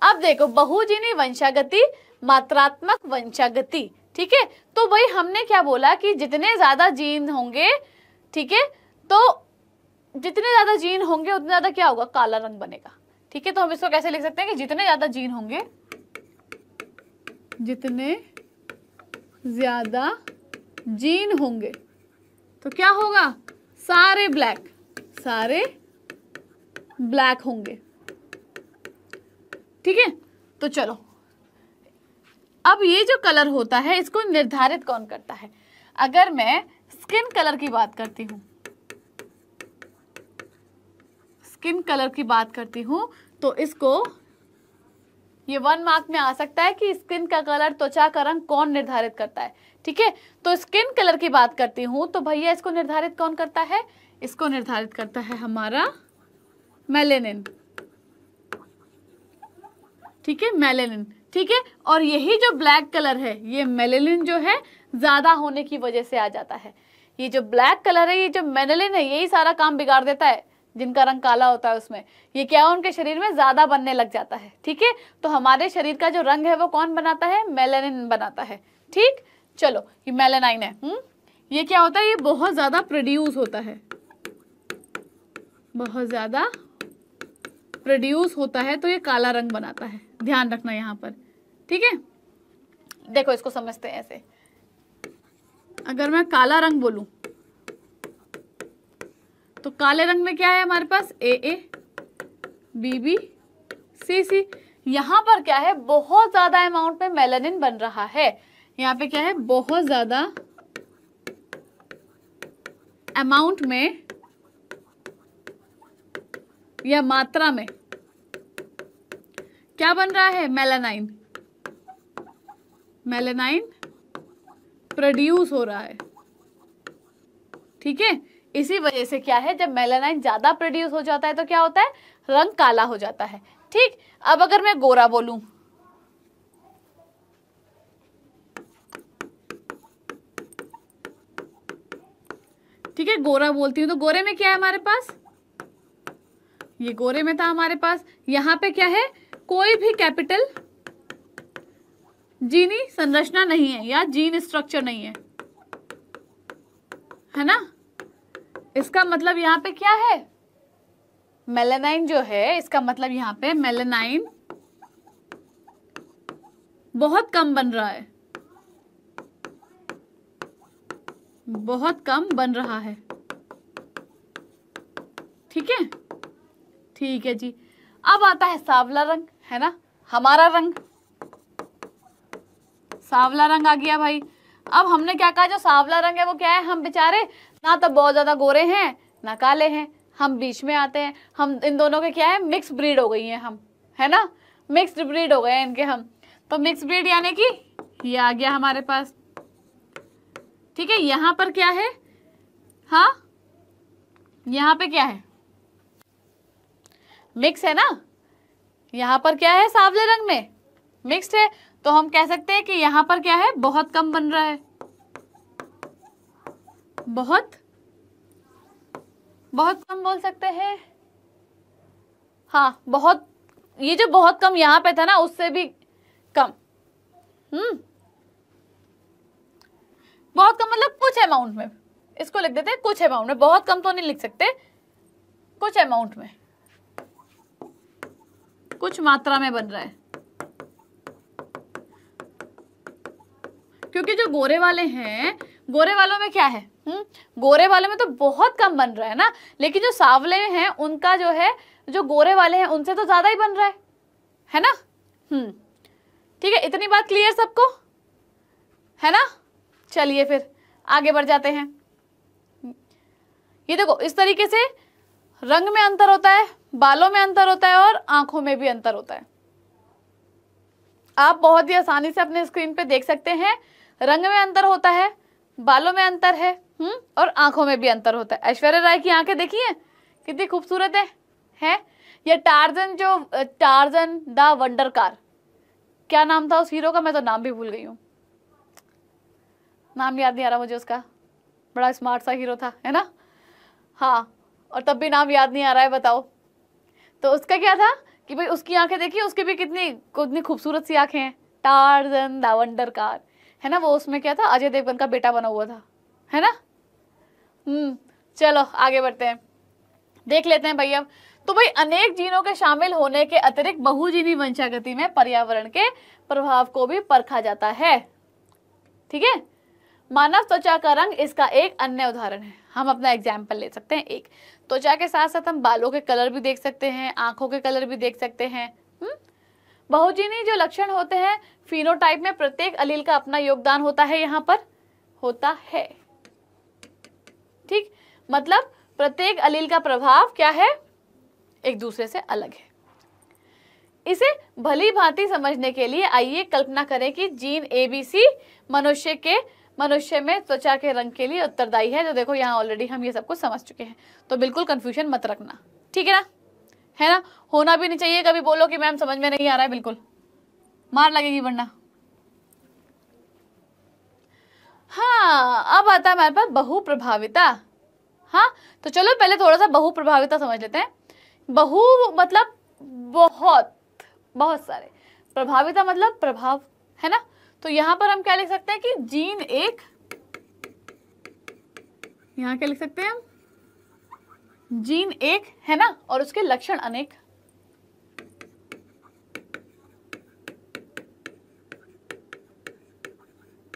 अब देखो बहुजनी वंशागति मात्रात्मक वंशागति ठीक है तो भाई हमने क्या बोला कि जितने ज्यादा जीन होंगे ठीक है तो जितने ज्यादा जीन होंगे उतने ज्यादा क्या होगा काला रंग बनेगा ठीक है तो हम इसको कैसे लिख सकते हैं कि जितने ज्यादा जीन होंगे जितने ज्यादा जीन होंगे तो क्या होगा सारे ब्लैक सारे ब्लैक होंगे ठीक है तो चलो अब ये जो कलर होता है इसको निर्धारित कौन करता है अगर मैं स्किन कलर की बात करती हूं स्किन कलर की बात करती हूं तो इसको ये वन मार्क में आ सकता है कि स्किन का कलर त्वचा का रंग कौन निर्धारित करता है ठीक है तो स्किन कलर की बात करती हूँ तो भैया इसको निर्धारित कौन करता है इसको निर्धारित करता है हमारा मेलेनिन ठीक है मेलेनिन ठीक है और यही जो ब्लैक कलर है ये मेलेनिन जो है ज़्यादा होने की वजह से आ जाता है ये जो ब्लैक कलर है ये जो मेलेनिन है यही सारा काम बिगाड़ देता है जिनका रंग काला होता है उसमें ये क्या है उनके शरीर में ज़्यादा बनने लग जाता है ठीक है तो हमारे शरीर का जो रंग है वो कौन बनाता है मेलेनिन बनाता है ठीक चलो ये मेलेनाइन है हुँ? हम्म? ये क्या होता है ये बहुत ज़्यादा प्रोड्यूस होता है बहुत ज़्यादा प्रोड्यूस होता है तो ये काला रंग बनाता है ध्यान रखना यहाँ पर ठीक है देखो इसको समझते हैं ऐसे अगर मैं काला रंग बोलूं तो काले रंग में क्या है हमारे पास ए ए बी बी सी सी यहाँ पर क्या है बहुत ज़्यादा अमाउंट में मेलानिन बन रहा है यहाँ पे क्या है बहुत ज़्यादा अमाउंट में या मात्रा में क्या बन रहा है मेलानाइन मेलानाइन प्रोड्यूस हो रहा है ठीक है इसी वजह से क्या है जब मेलानाइन ज़्यादा प्रोड्यूस हो जाता है तो क्या होता है रंग काला हो जाता है ठीक अब अगर मैं गोरा बोलूँ ठीक है गोरा बोलती हूँ तो गोरे में क्या है हमारे पास ये गोरे में था हमारे पास यहाँ पे क्या है कोई भी कैपिटल जीनी संरचना नहीं है या जीन स्ट्रक्चर नहीं है है ना इसका मतलब यहाँ पे क्या है मेलेनाइन जो है इसका मतलब यहाँ पे मेलेनाइन बहुत कम बन रहा है बहुत कम बन रहा है ठीक है ठीक है जी अब आता है सावला रंग है ना हमारा रंग सावला रंग आ गया भाई अब हमने क्या कहा जो सावला रंग है वो क्या है हम बेचारे ना तो बहुत ज़्यादा गोरे हैं ना काले हैं हम बीच में आते हैं हम इन दोनों के क्या है मिक्स ब्रीड हो गई हैं हम है ना मिक्स ब्रीड हो गए हैं इनके हम तो मिक्स ब्रीड यानी कि ये आ गया हमारे पास ठीक है यहाँ पर क्या है हाँ यहाँ पे क्या है मिक्स है ना यहाँ पर क्या है सावले रंग में मिक्स्ड है तो हम कह सकते हैं कि यहाँ पर क्या है बहुत कम बन रहा है बहुत बहुत कम बोल सकते हैं हाँ बहुत ये जो बहुत कम यहां पे था ना उससे भी कम हम्म बहुत कम मतलब कुछ अमाउंट में इसको लिख देते हैं कुछ अमाउंट में बहुत कम तो नहीं लिख सकते कुछ अमाउंट में कुछ मात्रा में बन रहा है क्योंकि जो गोरे वाले हैं गोरे वालों में क्या है हम्म, गोरे वाले में तो बहुत कम बन रहा है ना लेकिन जो सावले हैं उनका जो है जो गोरे वाले हैं उनसे तो ज़्यादा ही बन रहा है है ना हम्म ठीक है इतनी बात क्लियर सबको है ना चलिए फिर आगे बढ़ जाते हैं ये देखो इस तरीके से रंग में अंतर होता है बालों में अंतर होता है और आंखों में भी अंतर होता है आप बहुत ही आसानी से अपने स्क्रीन पे देख सकते हैं रंग में अंतर होता है बालों में अंतर है हम्म और आंखों में भी अंतर होता है ऐश्वर्या राय की आंखें देखिए कितनी खूबसूरत है है या टार्जन जो टार्जन द वंडर कार क्या नाम था उस हीरो का मैं तो नाम भी भूल गई हूँ नाम याद नहीं आ रहा मुझे उसका बड़ा स्मार्ट सा हीरो था है ना हाँ और तब भी नाम याद नहीं आ रहा है बताओ तो उसका क्या था कि भाई उसकी आंखें देखिए उसकी भी कितनी कितनी खूबसूरत सी आंखें हैं टार्जन द वंडर कार है ना वो उसमें क्या था अजय देवगन का बेटा बना हुआ था है ना हम्म, चलो आगे बढ़ते हैं देख लेते हैं भैया तो भाई अनेक जीनों के शामिल होने के अतिरिक्त बहुजीवी वंशागति में पर्यावरण के प्रभाव को भी परखा जाता है ठीक है मानव त्वचा का रंग इसका एक अन्य उदाहरण है हम अपना एग्जाम्पल ले सकते हैं एक त्वचा के साथ साथ हम बालों के कलर भी देख सकते हैं आंखों के कलर भी देख सकते हैं हम्म? बहुजीनी जो लक्षण होते हैं फिनोटाइप में प्रत्येक अलील का अपना योगदान होता है यहाँ पर होता है ठीक मतलब प्रत्येक अलील का प्रभाव क्या है एक दूसरे से अलग है इसे भली भांति समझने के लिए आइए कल्पना करें कि जीन एबीसी मनुष्य के मनुष्य में त्वचा के रंग के लिए उत्तरदायी है तो देखो यहाँ ऑलरेडी हम ये सब कुछ समझ चुके हैं तो बिल्कुल कंफ्यूजन मत रखना ठीक है ना है ना होना भी नहीं चाहिए कभी बोलो कि मैम समझ में नहीं आ रहा है बिल्कुल मार लगेगी वरना हाँ अब आता है हमारे पास बहु प्रभाविता हाँ तो चलो पहले थोड़ा सा बहु प्रभाविता समझ लेते हैं बहु मतलब बहुत बहुत सारे प्रभाविता मतलब प्रभाव है ना तो यहां पर हम क्या लिख सकते हैं कि जीन एक यहां क्या लिख सकते हैं हम जीन एक है ना और उसके लक्षण अनेक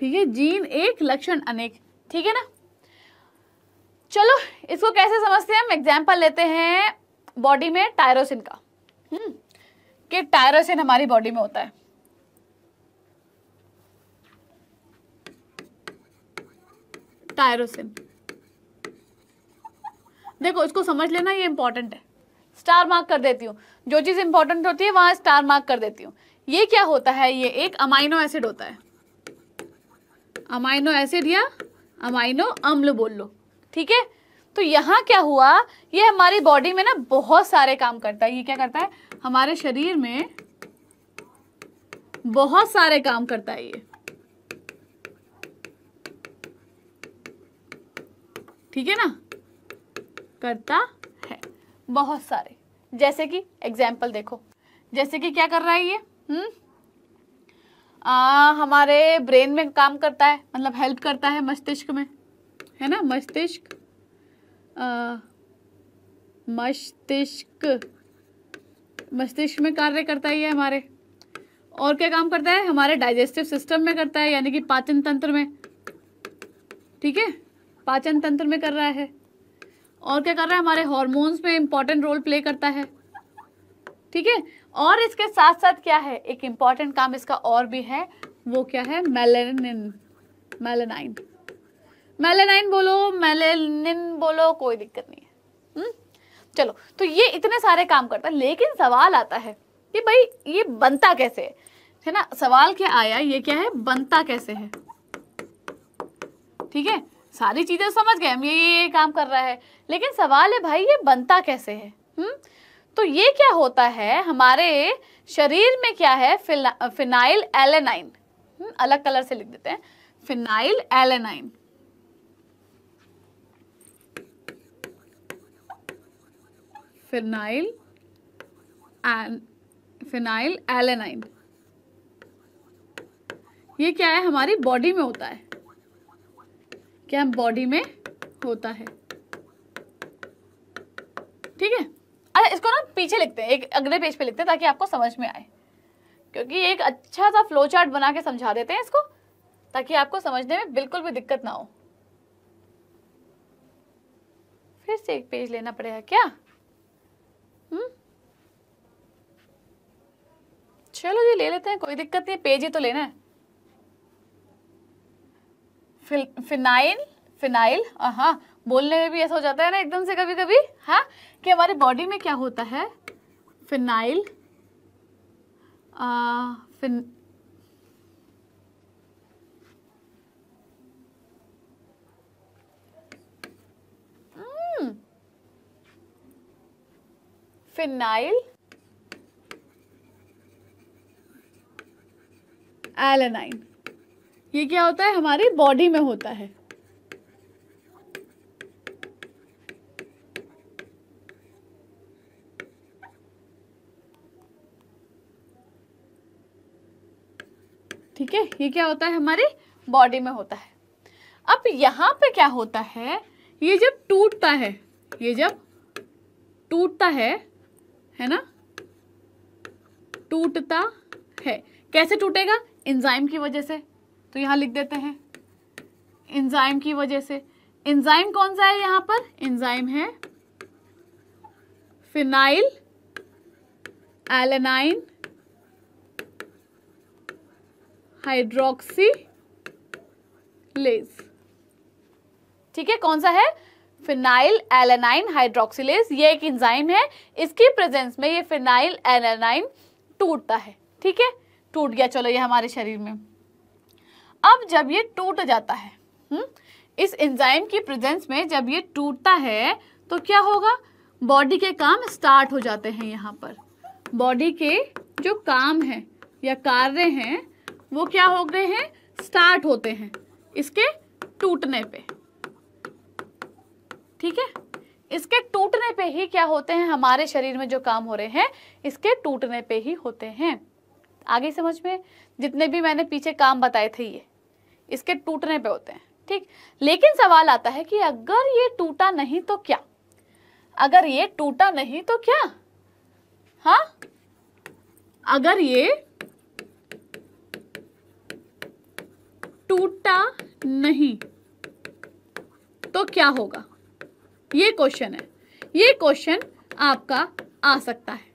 ठीक है जीन एक लक्षण अनेक ठीक है ना चलो इसको कैसे समझते हैं हम एग्जाम्पल लेते हैं बॉडी में टायरोसिन का हम्म, कि टायरोसिन हमारी बॉडी में होता है टायरोसिन देखो इसको समझ लेना ये इंपॉर्टेंट है स्टार मार्क कर देती हूँ जो चीज़ इंपॉर्टेंट होती है वहां स्टार मार्क कर देती हूँ ये क्या होता है ये एक अमाइनो एसिड होता है अमाइनो एसिड या अमाइनो अम्ल बोल लो ठीक है तो यहाँ क्या हुआ ये हमारी बॉडी में ना बहुत सारे काम करता है ये क्या करता है हमारे शरीर में बहुत सारे काम करता है ये ठीक है ना करता है बहुत सारे जैसे कि एग्जाम्पल देखो जैसे कि क्या कर रहा है ये हम्म आ, हमारे ब्रेन में काम करता है मतलब हेल्प करता है मस्तिष्क में है ना मस्तिष्क मस्तिष्क मस्तिष्क में कार्य करता ही है हमारे और क्या काम करता है हमारे डाइजेस्टिव सिस्टम में करता है यानी कि पाचन तंत्र में ठीक है पाचन तंत्र में कर रहा है और क्या कर रहा है हमारे हॉर्मोन्स में इम्पॉर्टेंट रोल प्ले करता है ठीक है और इसके साथ साथ क्या है एक इम्पॉर्टेंट काम इसका और भी है वो क्या है मेलेनिन मेलेनाइन मेलेनाइन बोलो मेलेनिन बोलो कोई दिक्कत नहीं है हुँ? हम्म? चलो तो ये इतने सारे काम करता है लेकिन सवाल आता है कि भाई ये बनता कैसे है है ना सवाल क्या आया ये क्या है बनता कैसे है ठीक है सारी चीजें समझ गए हम ये, ये ये काम कर रहा है लेकिन सवाल है भाई ये बनता कैसे है हुँ? हम्म? तो ये क्या होता है हमारे शरीर में क्या है फिनाइल एलेनाइन हम्म, अलग कलर से लिख देते हैं phenylalanine phenyl N phenylalanine ये क्या है हमारी बॉडी में होता है क्या बॉडी में होता है ठीक है अच्छा इसको ना पीछे लिखते हैं एक अगले पेज पे लिखते हैं ताकि आपको समझ में आए क्योंकि एक अच्छा सा फ्लो चार्ट बना के समझा देते हैं इसको ताकि आपको समझने में बिल्कुल भी दिक्कत ना हो फिर से एक पेज लेना पड़ेगा क्या हम्म चलो जी ले लेते हैं कोई दिक्कत नहीं पेज ही तो लेना है फिनाइल फिनाइल हाँ बोलने में भी ऐसा हो जाता है ना एकदम से कभी कभी हाँ कि हमारे बॉडी में क्या होता है फिनाइल फिन फिनाइल एलेनाइन ये क्या होता है हमारी बॉडी में होता है ठीक है ये क्या होता है हमारी बॉडी में होता है अब यहाँ पे क्या होता है ये जब टूटता है ये जब टूटता है है ना टूटता है कैसे टूटेगा इंजाइम की वजह से तो यहाँ लिख देते हैं इंजाइम की वजह से इंजाइम कौन सा है यहाँ पर इंजाइम है फिनाइल एलेनाइन हाइड्रोक्सीज लेस ठीक है कौन सा है फिनाइल एलेनाइन हाइड्रोक्सीज ये एक इंजाइम है इसकी प्रेजेंस में ये फिनाइल एलेनाइन टूटता है ठीक है टूट गया चलो ये हमारे शरीर में अब जब ये टूट जाता है हुँ? हम्म, इस एंजाइम की प्रेजेंस में जब ये टूटता है तो क्या होगा बॉडी के काम स्टार्ट हो जाते हैं यहाँ पर बॉडी के जो काम है या कार्य हैं वो क्या हो गए हैं स्टार्ट होते हैं इसके टूटने पे ठीक है इसके टूटने पे ही क्या होते हैं हमारे शरीर में जो काम हो रहे हैं इसके टूटने पे ही होते हैं आगे समझ में जितने भी मैंने पीछे काम बताए थे ये इसके टूटने पे होते हैं ठीक लेकिन सवाल आता है कि अगर ये टूटा नहीं तो क्या अगर ये टूटा नहीं तो क्या हाँ अगर ये टूटा नहीं तो क्या होगा ये क्वेश्चन है ये क्वेश्चन आपका आ सकता है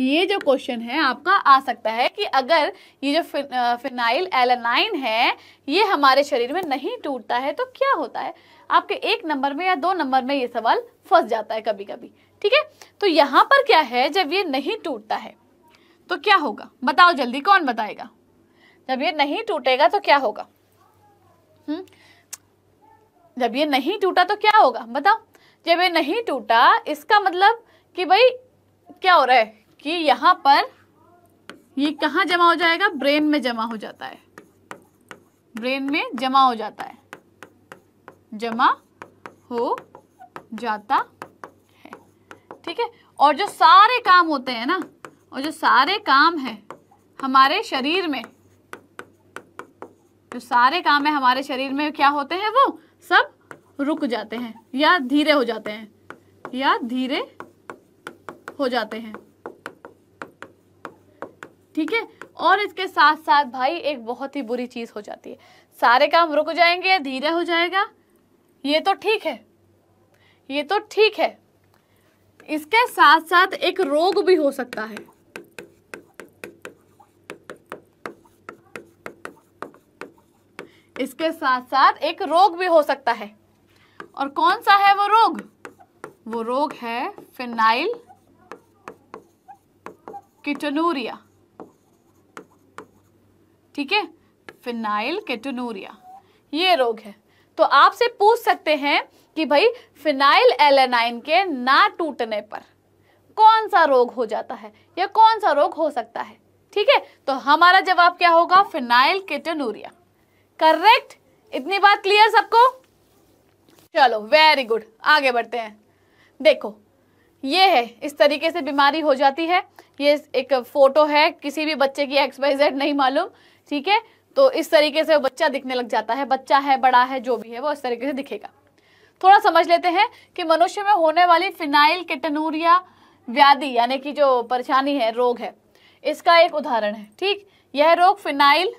ये जो क्वेश्चन है आपका आ सकता है कि अगर ये जो फिनाइल एलानाइन है ये हमारे शरीर में नहीं टूटता है तो क्या होता है आपके एक नंबर में या दो नंबर में ये सवाल फंस जाता है कभी कभी ठीक है तो यहां पर क्या है जब ये नहीं टूटता है तो क्या होगा बताओ जल्दी कौन बताएगा जब ये नहीं टूटेगा तो क्या होगा हम्म जब ये नहीं टूटा तो क्या होगा बताओ जब ये नहीं टूटा इसका मतलब कि भाई क्या हो रहा है कि यहां पर ये कहाँ जमा हो जाएगा ब्रेन में जमा हो जाता है ब्रेन में जमा हो जाता है जमा हो जाता है ठीक है और जो सारे काम होते हैं ना और जो सारे काम हैं हमारे शरीर में जो सारे काम है हमारे शरीर में क्या होते हैं वो सब रुक जाते हैं या धीरे हो जाते हैं या धीरे हो जाते हैं ठीक है और इसके साथ साथ भाई एक बहुत ही बुरी चीज हो जाती है सारे काम रुक जाएंगे या धीरे हो जाएगा ये तो ठीक है ये तो ठीक है इसके साथ साथ एक रोग भी हो सकता है इसके साथ साथ एक रोग भी हो सकता है और कौन सा है वो रोग वो रोग है फिनाइल किटनूरिया ठीक है फिनाइल केटनूरिया ये रोग है तो आपसे पूछ सकते हैं कि भाई फिनाइल एलेनाइन के ना टूटने पर कौन सा रोग हो जाता है या कौन सा रोग हो सकता है ठीक है तो हमारा जवाब क्या होगा फिनाइल केटनूरिया करेक्ट इतनी बात क्लियर सबको चलो वेरी गुड आगे बढ़ते हैं देखो ये है इस तरीके से बीमारी हो जाती है ये एक फोटो है किसी भी बच्चे की एक्स वाई जेड नहीं मालूम ठीक है तो इस तरीके से वो बच्चा दिखने लग जाता है बच्चा है बड़ा है जो भी है वो इस तरीके से दिखेगा थोड़ा समझ लेते हैं कि मनुष्य में होने वाली फिनाइल केटनूरिया व्याधि यानी कि जो परेशानी है रोग है इसका एक उदाहरण है ठीक यह रोग फिनाइल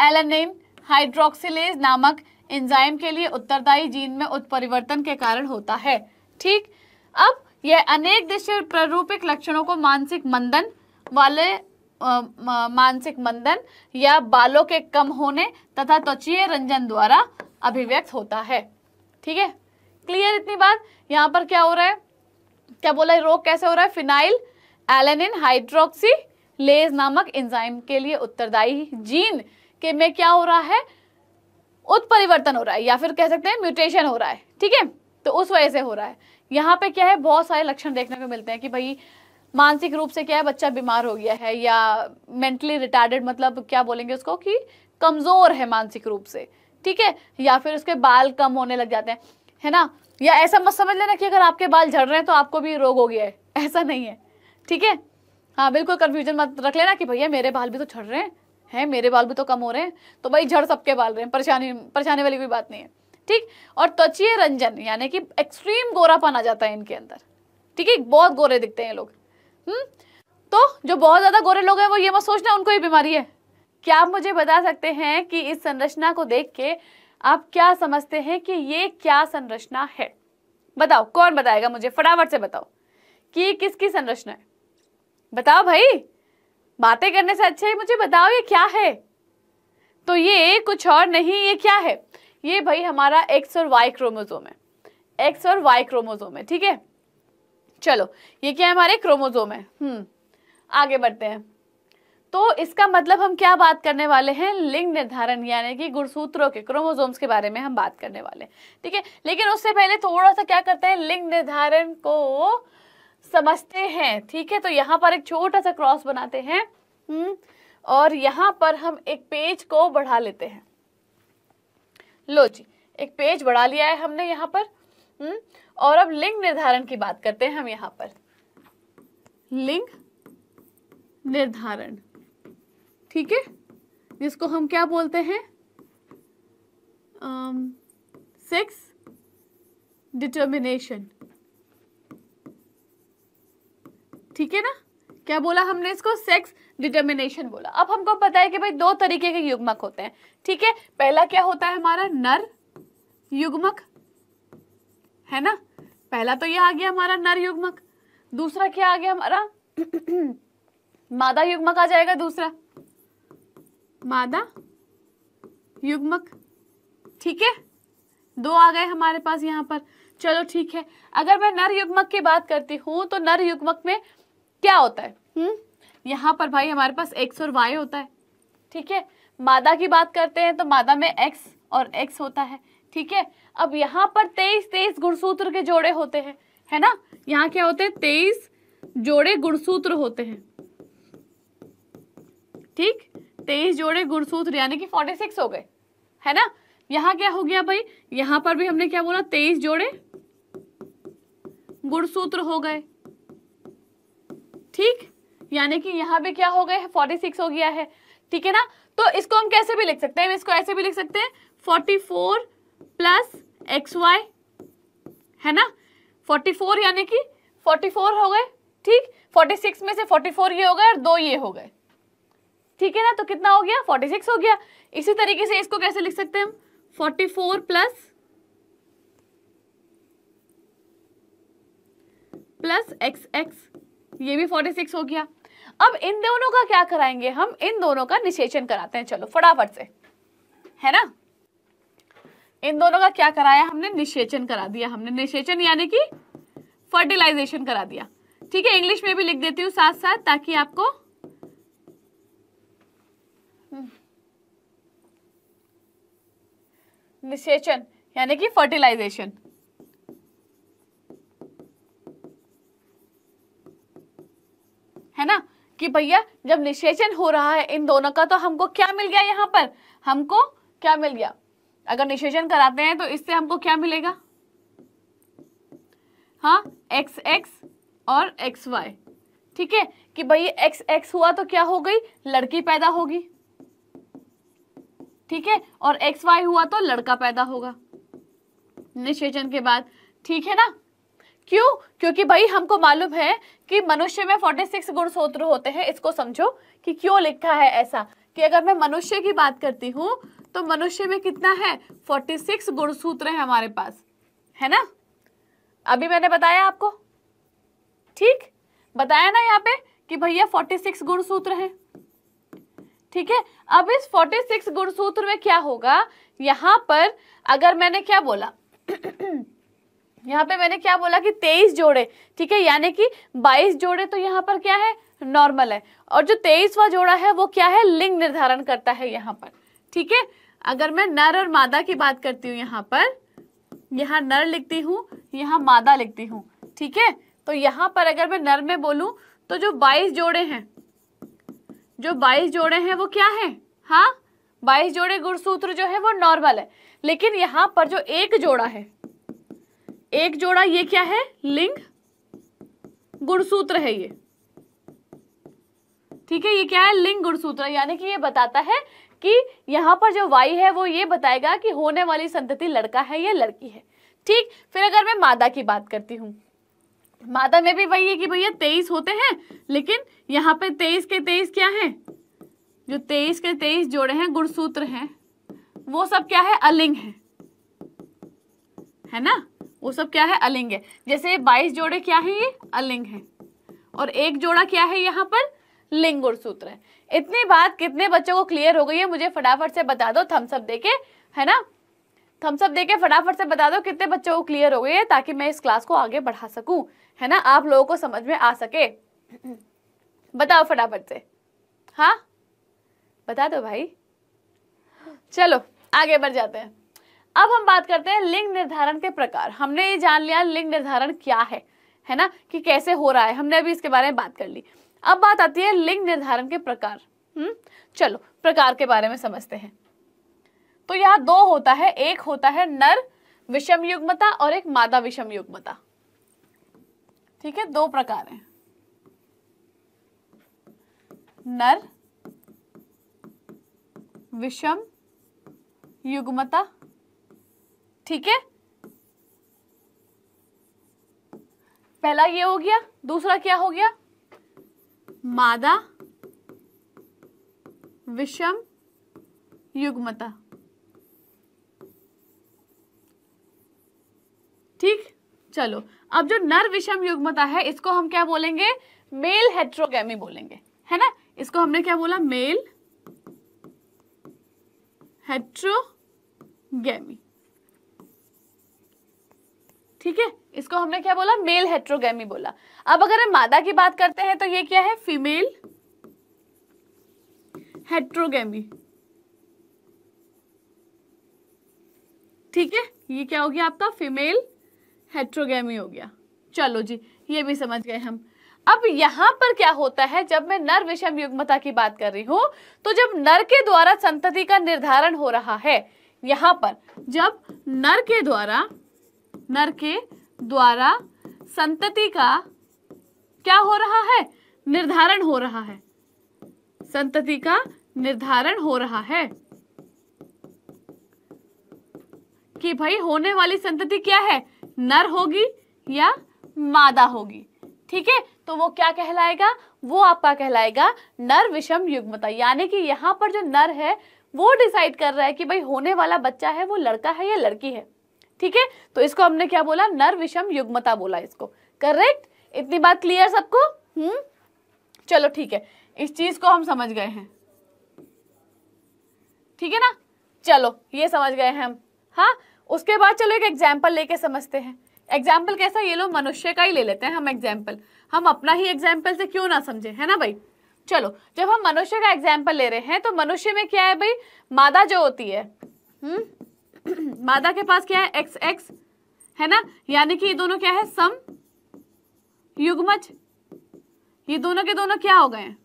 एलानिन हाइड्रोक्सिलेज नामक एंजाइम के लिए उत्तरदायी जीन में उत्परिवर्तन के कारण होता है ठीक अब यह अनेक दृश्य प्रारूपिक लक्षणों को मानसिक मंदन वाले मानसिक मंदन या बालों के कम होने तथा त्वचीय रंजन द्वारा अभिव्यक्त होता है ठीक है क्लियर इतनी बात यहाँ पर क्या हो रहा है क्या बोला है रोग कैसे हो रहा है फिनाइल एलेनिन हाइड्रोक्सी लेज नामक एंजाइम के लिए उत्तरदायी जीन के में क्या हो रहा है उत्परिवर्तन हो रहा है या फिर कह सकते हैं म्यूटेशन हो रहा है ठीक है तो उस वजह से हो रहा है यहाँ पे क्या है बहुत सारे लक्षण देखने को मिलते हैं कि भाई मानसिक रूप से क्या है बच्चा बीमार हो गया है या मेंटली रिटार्डेड मतलब क्या बोलेंगे उसको कि कमज़ोर है मानसिक रूप से ठीक है या फिर उसके बाल कम होने लग जाते हैं है ना या ऐसा मत समझ लेना कि अगर आपके बाल झड़ रहे हैं तो आपको भी रोग हो गया है ऐसा नहीं है ठीक है हाँ बिल्कुल कन्फ्यूजन मत रख लेना कि भैया मेरे बाल भी तो झड़ रहे हैं है मेरे बाल भी तो कम हो रहे हैं तो भाई झड़ सबके बाल रहे हैं परेशानी परेशानी वाली कोई बात नहीं है ठीक और त्वचीय रंजन यानी कि एक्सट्रीम गोरापन आ जाता है इनके अंदर ठीक है बहुत गोरे दिखते हैं लोग हम्म तो जो बहुत ज़्यादा गोरे लोग हैं वो ये मत सोचना उनको ही बीमारी है क्या आप मुझे बता सकते हैं कि इस संरचना को देख के आप क्या समझते हैं कि ये क्या संरचना है बताओ कौन बताएगा मुझे फटाफट से बताओ कि ये किसकी संरचना है बताओ भाई बातें करने से अच्छा है मुझे बताओ ये क्या है तो ये कुछ और नहीं ये क्या है ये भाई हमारा एक्स और वाई क्रोमोजोम है एक्स और वाई क्रोमोजोम है ठीक है चलो ये क्या है हमारे क्रोमोजोम है हम्म आगे बढ़ते हैं तो इसका मतलब हम क्या बात करने वाले हैं लिंग निर्धारण यानी कि गुणसूत्रों के क्रोमोजोम्स के बारे में हम बात करने वाले हैं ठीक है लेकिन उससे पहले थोड़ा सा क्या करते हैं लिंग निर्धारण को समझते हैं ठीक है तो यहाँ पर एक छोटा सा क्रॉस बनाते हैं हम्म और यहाँ पर हम एक पेज को बढ़ा लेते हैं लो जी एक पेज बढ़ा लिया है हमने यहाँ पर हम्म और अब लिंग निर्धारण की बात करते हैं हम यहाँ पर लिंग निर्धारण ठीक है जिसको हम क्या बोलते हैं सेक्स डिटर्मिनेशन ठीक है ना क्या बोला हमने इसको सेक्स डिटर्मिनेशन बोला अब हमको पता है कि भाई दो तरीके के युग्मक होते हैं ठीक है पहला क्या होता है हमारा नर युग्मक है ना पहला तो ये आ गया हमारा नर युग्मक दूसरा क्या आ गया हमारा मादा युग्मक आ जाएगा दूसरा मादा युग्मक ठीक है दो आ गए हमारे पास यहाँ पर चलो ठीक है अगर मैं नर युग्मक की बात करती हूं तो नर युग्मक में क्या होता है हम्म? यहाँ पर भाई हमारे पास एक्स और वाई होता है ठीक है मादा की बात करते हैं तो मादा में एक्स और एक्स होता है ठीक है अब यहाँ पर तेईस तेईस गुणसूत्र के जोड़े होते हैं है ना यहाँ क्या होते हैं तेईस जोड़े गुणसूत्र होते हैं ठीक तेईस जोड़े गुणसूत्र यानी कि फोर्टी सिक्स हो गए है ना यहाँ क्या हो गया भाई यहाँ पर भी हमने क्या बोला तेईस जोड़े गुणसूत्र हो गए ठीक यानी कि यहाँ भी क्या हो गए फोर्टी सिक्स हो गया है ठीक है ना तो इसको हम कैसे भी लिख सकते हैं इसको ऐसे भी लिख सकते हैं forty four plus X Y है ना फोर्टी फोर यानी कि फोर्टी फोर हो गए ठीक फोर्टी सिक्स में से फोर्टी फोर ये हो गए और दो ये हो गए ठीक है ना तो कितना हो गया फोर्टी सिक्स हो गया इसी तरीके से इसको कैसे लिख सकते हैं हम forty four plus plus X X ये भी फोर्टी सिक्स हो गया अब इन दोनों का क्या कराएंगे हम इन दोनों का निषेचन कराते हैं चलो फटाफट से है ना इन दोनों का क्या कराया हमने निषेचन करा दिया हमने निषेचन यानी कि फर्टिलाइजेशन करा दिया ठीक है इंग्लिश में भी लिख देती हूँ साथ साथ ताकि आपको निषेचन यानी कि फर्टिलाइजेशन है ना कि भैया जब निषेचन हो रहा है इन दोनों का तो हमको क्या मिल गया यहाँ पर हमको क्या मिल गया अगर निषेचन कराते हैं तो इससे हमको क्या मिलेगा हाँ एक्स एक्स और एक्स वाई ठीक है कि भाई एक्स एक्स हुआ तो क्या हो गई लड़की पैदा होगी ठीक है और एक्स वाई हुआ तो लड़का पैदा होगा निषेचन के बाद ठीक है ना क्यों क्योंकि भाई हमको मालूम है कि मनुष्य में 46 गुण गुणसूत्र होते हैं इसको समझो कि क्यों लिखा है ऐसा कि अगर मैं मनुष्य की बात करती हूँ तो मनुष्य में कितना है 46 गुणसूत्र है हमारे पास है ना अभी मैंने बताया आपको ठीक बताया ना यहाँ पे कि भैया 46 गुणसूत्र है ठीक है अब इस 46 गुणसूत्र में क्या होगा यहाँ पर अगर मैंने क्या बोला यहाँ पे मैंने क्या बोला कि तेईस जोड़े ठीक है यानी कि बाईस जोड़े तो यहाँ पर क्या है नॉर्मल है और जो तेईसवा जोड़ा है वो क्या है लिंग निर्धारण करता है यहाँ पर ठीक है अगर मैं नर और मादा की बात करती हूँ यहाँ पर यहाँ नर लिखती हूँ यहाँ मादा लिखती हूँ ठीक है तो यहाँ पर अगर मैं नर में बोलू तो जो बाईस जोड़े हैं जो बाईस जोड़े हैं वो क्या है हाँ बाईस जोड़े गुणसूत्र जो है वो नॉर्मल है लेकिन यहाँ पर जो एक जोड़ा है एक जोड़ा ये क्या है लिंग गुणसूत्र है ये ठीक है ये क्या है लिंग गुणसूत्र यानी कि ये बताता है कि यहां पर जो वाई है वो ये बताएगा कि होने वाली संतति लड़का है या लड़की है ठीक फिर अगर मैं मादा की बात करती हूं मादा में भी वही है कि भैया तेईस होते हैं लेकिन यहाँ पे तेईस के तेईस क्या है जो तेईस के तेईस जोड़े हैं गुणसूत्र हैं वो सब क्या है अलिंग है है ना वो सब क्या है अलिंग है जैसे बाईस जोड़े क्या है ये अलिंग है और एक जोड़ा क्या है यहाँ पर लिंग और सूत्र है इतनी बात कितने बच्चों को क्लियर हो गई है मुझे फटाफट से बता दो थम्सअप देके है ना थम्सअप देके फटाफट से बता दो कितने बच्चों को क्लियर हो गई है ताकि मैं इस क्लास को आगे बढ़ा सकूं है ना आप लोगों को समझ में आ सके बताओ फटाफट से हाँ बता दो भाई चलो आगे बढ़ जाते हैं अब हम बात करते हैं लिंग निर्धारण के प्रकार हमने ये जान लिया लिंग निर्धारण क्या है है ना कि कैसे हो रहा है हमने अभी इसके बारे में बात कर ली अब बात आती है लिंग निर्धारण के प्रकार हम्म चलो प्रकार के बारे में समझते हैं तो यहाँ दो होता है एक होता है नर विषम युग्मता और एक मादा विषम युग्मता ठीक है दो प्रकार हैं नर विषम युग्मता ठीक है पहला ये हो गया दूसरा क्या हो गया मादा विषम युग्मता ठीक चलो अब जो नर विषम युग्मता है इसको हम क्या बोलेंगे मेल हेट्रोगेमी बोलेंगे है ना इसको हमने क्या बोला मेल हेट्रोगेमी ठीक है इसको हमने क्या बोला मेल हेट्रोगेमी बोला अब अगर हम मादा की बात करते हैं तो ये क्या है फीमेल हेट्रोगी ठीक है ये क्या हो गया आपका फीमेल हेट्रोगेमी हो गया चलो जी ये भी समझ गए हम अब यहां पर क्या होता है जब मैं नर विषम युग्मता की बात कर रही हूं तो जब नर के द्वारा संतति का निर्धारण हो रहा है यहां पर जब नर के द्वारा नर के द्वारा संतति का क्या हो रहा है निर्धारण हो रहा है संतति का निर्धारण हो रहा है कि भाई होने वाली संतति क्या है नर होगी या मादा होगी ठीक है तो वो क्या कहलाएगा वो आपका कहलाएगा नर विषम युग्मता यानी कि यहाँ पर जो नर है वो डिसाइड कर रहा है कि भाई होने वाला बच्चा है वो लड़का है या लड़की है ठीक है तो इसको हमने क्या बोला नर विषम युग्मता बोला इसको करेक्ट इतनी बात क्लियर सबको हम्म चलो ठीक है इस चीज को हम समझ गए हैं ठीक है ना चलो ये समझ गए हैं हम हाँ उसके बाद चलो एक एग्जाम्पल लेके समझते हैं एग्जाम्पल कैसा ये लोग मनुष्य का ही ले लेते हैं हम एग्जाम्पल हम अपना ही एग्जाम्पल से क्यों ना समझे है ना भाई चलो जब हम मनुष्य का एग्जाम्पल ले रहे हैं तो मनुष्य में क्या है भाई मादा जो होती है हम्म मादा के पास क्या है एक्स एक्स है ना यानी कि ये दोनों क्या है सम युग्मज ये दोनों के दोनों क्या हो गए हैं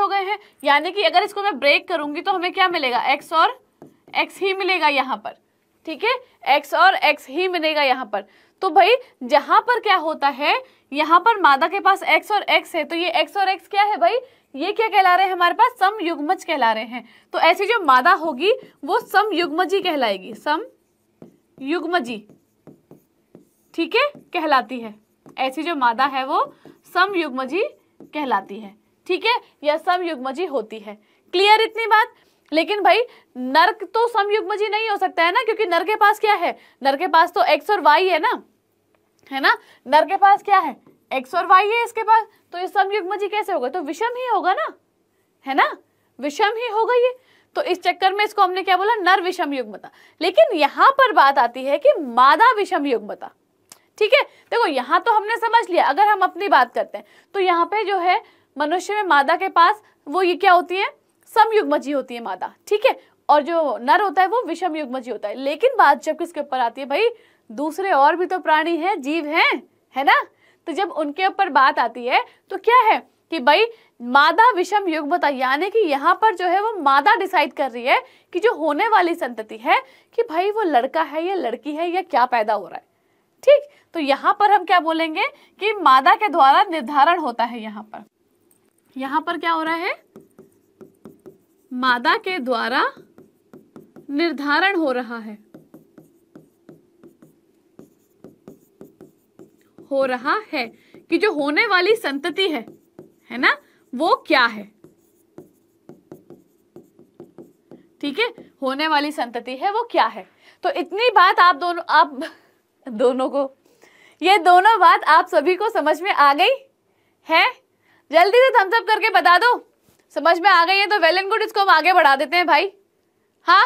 हो गए हैं यानी कि अगर इसको मैं ब्रेक करूंगी तो हमें क्या मिलेगा एक्स और एक्स ही मिलेगा यहां पर ठीक है एक्स और एक्स ही मिलेगा यहाँ पर तो भाई जहां पर क्या होता है यहां पर मादा के पास एक्स और एक्स है तो ये एक्स और एक्स क्या है भाई ये क्या कहला रहे हैं हमारे पास सम युग्मज कहला रहे हैं तो ऐसी जो मादा होगी वो सम युग्मजी कहलाएगी सम युग्मजी ठीक है कहलाती है ऐसी जो मादा है वो सम युग्मजी कहलाती है ठीक है या सम युग्मजी होती है क्लियर इतनी बात लेकिन भाई नर तो युग्मजी नहीं हो सकता है ना क्योंकि नर के पास क्या है नर के पास तो एक्स और वाई है ना है ना नर के पास क्या है एक्स और वाई है इसके पास तो ये संयुग्म जी कैसे होगा तो विषम ही होगा ना है ना विषम ही होगा ये तो इस चक्कर में इसको हमने क्या बोला नर विषम युग्मता लेकिन यहाँ पर बात आती है कि मादा विषम युग्मता ठीक है देखो यहाँ तो हमने समझ लिया अगर हम अपनी बात करते हैं तो यहाँ पे जो है मनुष्य में मादा के पास वो ये क्या होती है समयुग्मजी होती है मादा ठीक है और जो नर होता है वो विषम युग्मजी होता है लेकिन बात जब किसके ऊपर आती है भाई दूसरे और भी तो प्राणी हैं जीव हैं है ना तो जब उनके ऊपर बात आती है तो क्या है कि भाई मादा विषम युग्मता यानी कि यहाँ पर जो है वो मादा डिसाइड कर रही है कि जो होने वाली संतति है कि भाई वो लड़का है या लड़की है या क्या पैदा हो रहा है ठीक तो यहाँ पर हम क्या बोलेंगे कि मादा के द्वारा निर्धारण होता है यहाँ पर यहाँ पर क्या हो रहा है मादा के द्वारा निर्धारण हो रहा है हो रहा है कि जो होने वाली संतति है है ना वो क्या है ठीक है होने वाली संतति है वो क्या है तो इतनी बात आप दोनों आप दोनों को ये दोनों बात आप सभी को समझ में आ गई है जल्दी से थम्सअप करके बता दो समझ में आ गई है तो वेल एंड गुड इसको हम आगे बढ़ा देते हैं भाई हाँ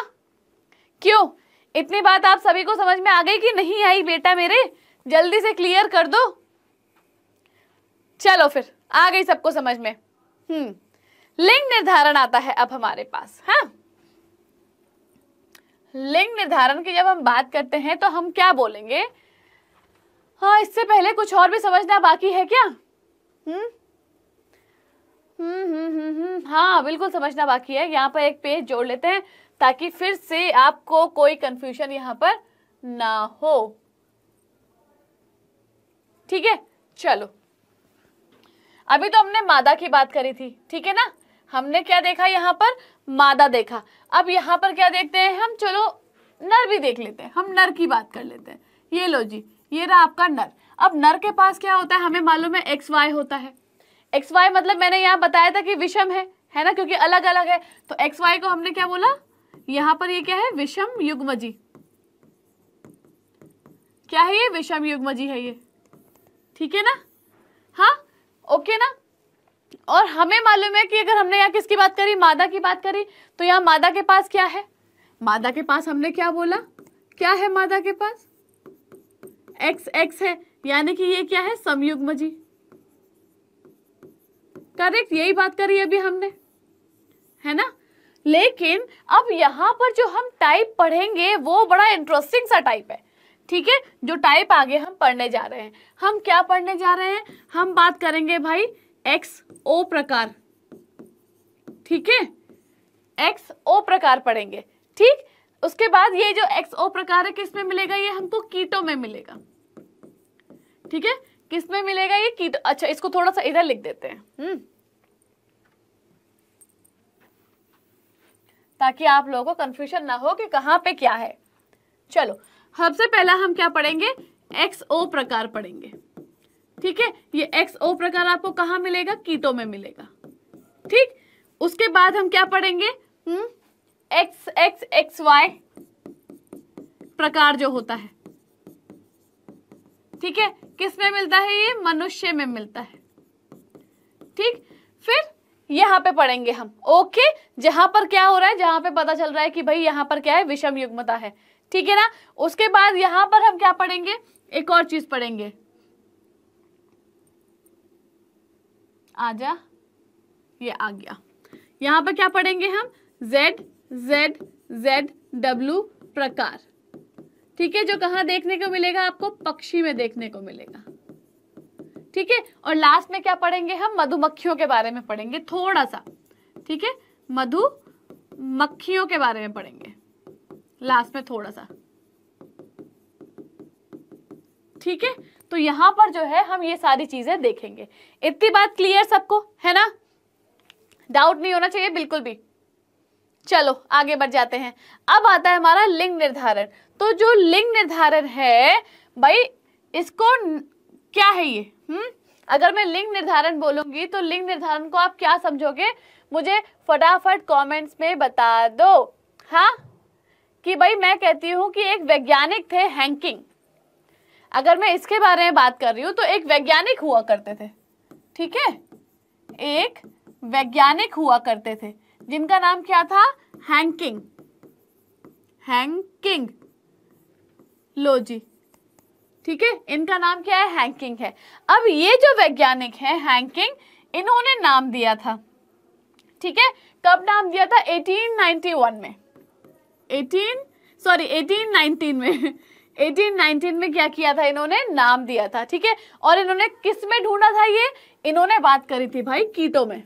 क्यों इतनी बात आप सभी को समझ में आ गई कि नहीं आई बेटा मेरे जल्दी से क्लियर कर दो चलो फिर आ गई सबको समझ में हम्म लिंग निर्धारण आता है अब हमारे पास हाँ लिंग निर्धारण की जब हम बात करते हैं तो हम क्या बोलेंगे हाँ इससे पहले कुछ और भी समझना बाकी है क्या हम्म हम्म, हम्म, हम्म, हम्म हाँ बिल्कुल समझना बाकी है यहाँ पर एक पेज जोड़ लेते हैं ताकि फिर से आपको कोई कंफ्यूजन यहाँ पर ना हो ठीक है चलो अभी तो हमने मादा की बात करी थी ठीक है ना हमने क्या देखा यहाँ पर मादा देखा अब यहाँ पर क्या देखते हैं हम चलो नर भी देख लेते हैं हम नर की बात कर लेते हैं ये लो जी ये रहा आपका नर अब नर के पास क्या होता है हमें मालूम है एक्स वाई होता है एक्स वाई मतलब मैंने यहाँ बताया था कि विषम है है ना क्योंकि अलग अलग है तो एक्स वाई को हमने क्या बोला यहाँ पर ये क्या है विषम युग्मजी क्या है ये विषम युग्म जी है ये ठीक है ना हाँ ओके ना और हमें मालूम है कि अगर हमने यहाँ किसकी बात करी मादा की बात करी तो यहाँ मादा के पास क्या है मादा के पास हमने क्या बोला क्या है मादा के पास एक्स एक्स है यानी कि ये क्या है समयुग्म जी करेक्ट यही बात करी अभी हमने है ना लेकिन अब यहां पर जो हम टाइप पढ़ेंगे वो बड़ा इंटरेस्टिंग सा टाइप है ठीक है जो टाइप आगे हम पढ़ने जा रहे हैं हम क्या पढ़ने जा रहे हैं हम बात करेंगे भाई एक्स ओ प्रकार ठीक है एक्स ओ प्रकार पढ़ेंगे ठीक उसके बाद ये जो एक्स ओ प्रकार है किसमें मिलेगा ये हमको कीटो में मिलेगा ठीक है किसमें मिलेगा ये कीटो अच्छा इसको थोड़ा सा इधर लिख देते हैं हम्म ताकि आप लोगों को कंफ्यूजन ना हो कि कहां पे क्या है चलो सबसे पहला हम क्या पढ़ेंगे एक्स ओ प्रकार पढ़ेंगे ठीक है ये एक्स ओ प्रकार आपको कहा मिलेगा कीटो में मिलेगा ठीक उसके बाद हम क्या पढ़ेंगे एक्स एक्स एक्स वाई प्रकार जो होता है ठीक है किस में मिलता है ये मनुष्य में मिलता है ठीक फिर यहाँ पे पढ़ेंगे हम ओके जहां पर क्या हो रहा है जहां पे पता चल रहा है कि भाई यहां पर क्या है विषम युग्मता है ठीक है ना उसके बाद यहां पर हम क्या पढ़ेंगे एक और चीज पढ़ेंगे जा ये आ गया यहां पर क्या पढ़ेंगे हम जेड जेड जेड W प्रकार ठीक है जो कहा देखने को मिलेगा आपको पक्षी में देखने को मिलेगा ठीक है और लास्ट में क्या पढ़ेंगे हम मधुमक्खियों के बारे में पढ़ेंगे थोड़ा सा ठीक है मधु मक्खियों के बारे में पढ़ेंगे लास्ट में थोड़ा सा ठीक है तो यहां पर जो है हम ये सारी चीजें देखेंगे इतनी बात क्लियर सबको है ना डाउट नहीं होना चाहिए बिल्कुल भी चलो आगे बढ़ जाते हैं अब आता है हमारा लिंग निर्धारण तो जो लिंग निर्धारण है भाई इसको क्या है ये हम्म अगर मैं लिंग निर्धारण बोलूंगी तो लिंग निर्धारण को आप क्या समझोगे मुझे फटाफट कमेंट्स में बता दो हाँ कि भाई मैं कहती हूँ कि एक वैज्ञानिक थे हैंकिंग अगर मैं इसके बारे में बात कर रही हूँ तो एक वैज्ञानिक हुआ करते थे ठीक है एक वैज्ञानिक हुआ करते थे जिनका नाम क्या था हैंकिंग हैंकिंग लोजी ठीक है इनका नाम क्या है हैंकिंग है अब ये जो वैज्ञानिक है हैंकिंग इन्होंने नाम दिया था ठीक है कब नाम दिया था 1891 में एटीन सॉरी एटीन नाइनटीन में 1819 में क्या किया था इन्होंने नाम दिया था ठीक है और इन्होंने किस में ढूंढा था ये इन्होंने बात करी थी भाई कीटो में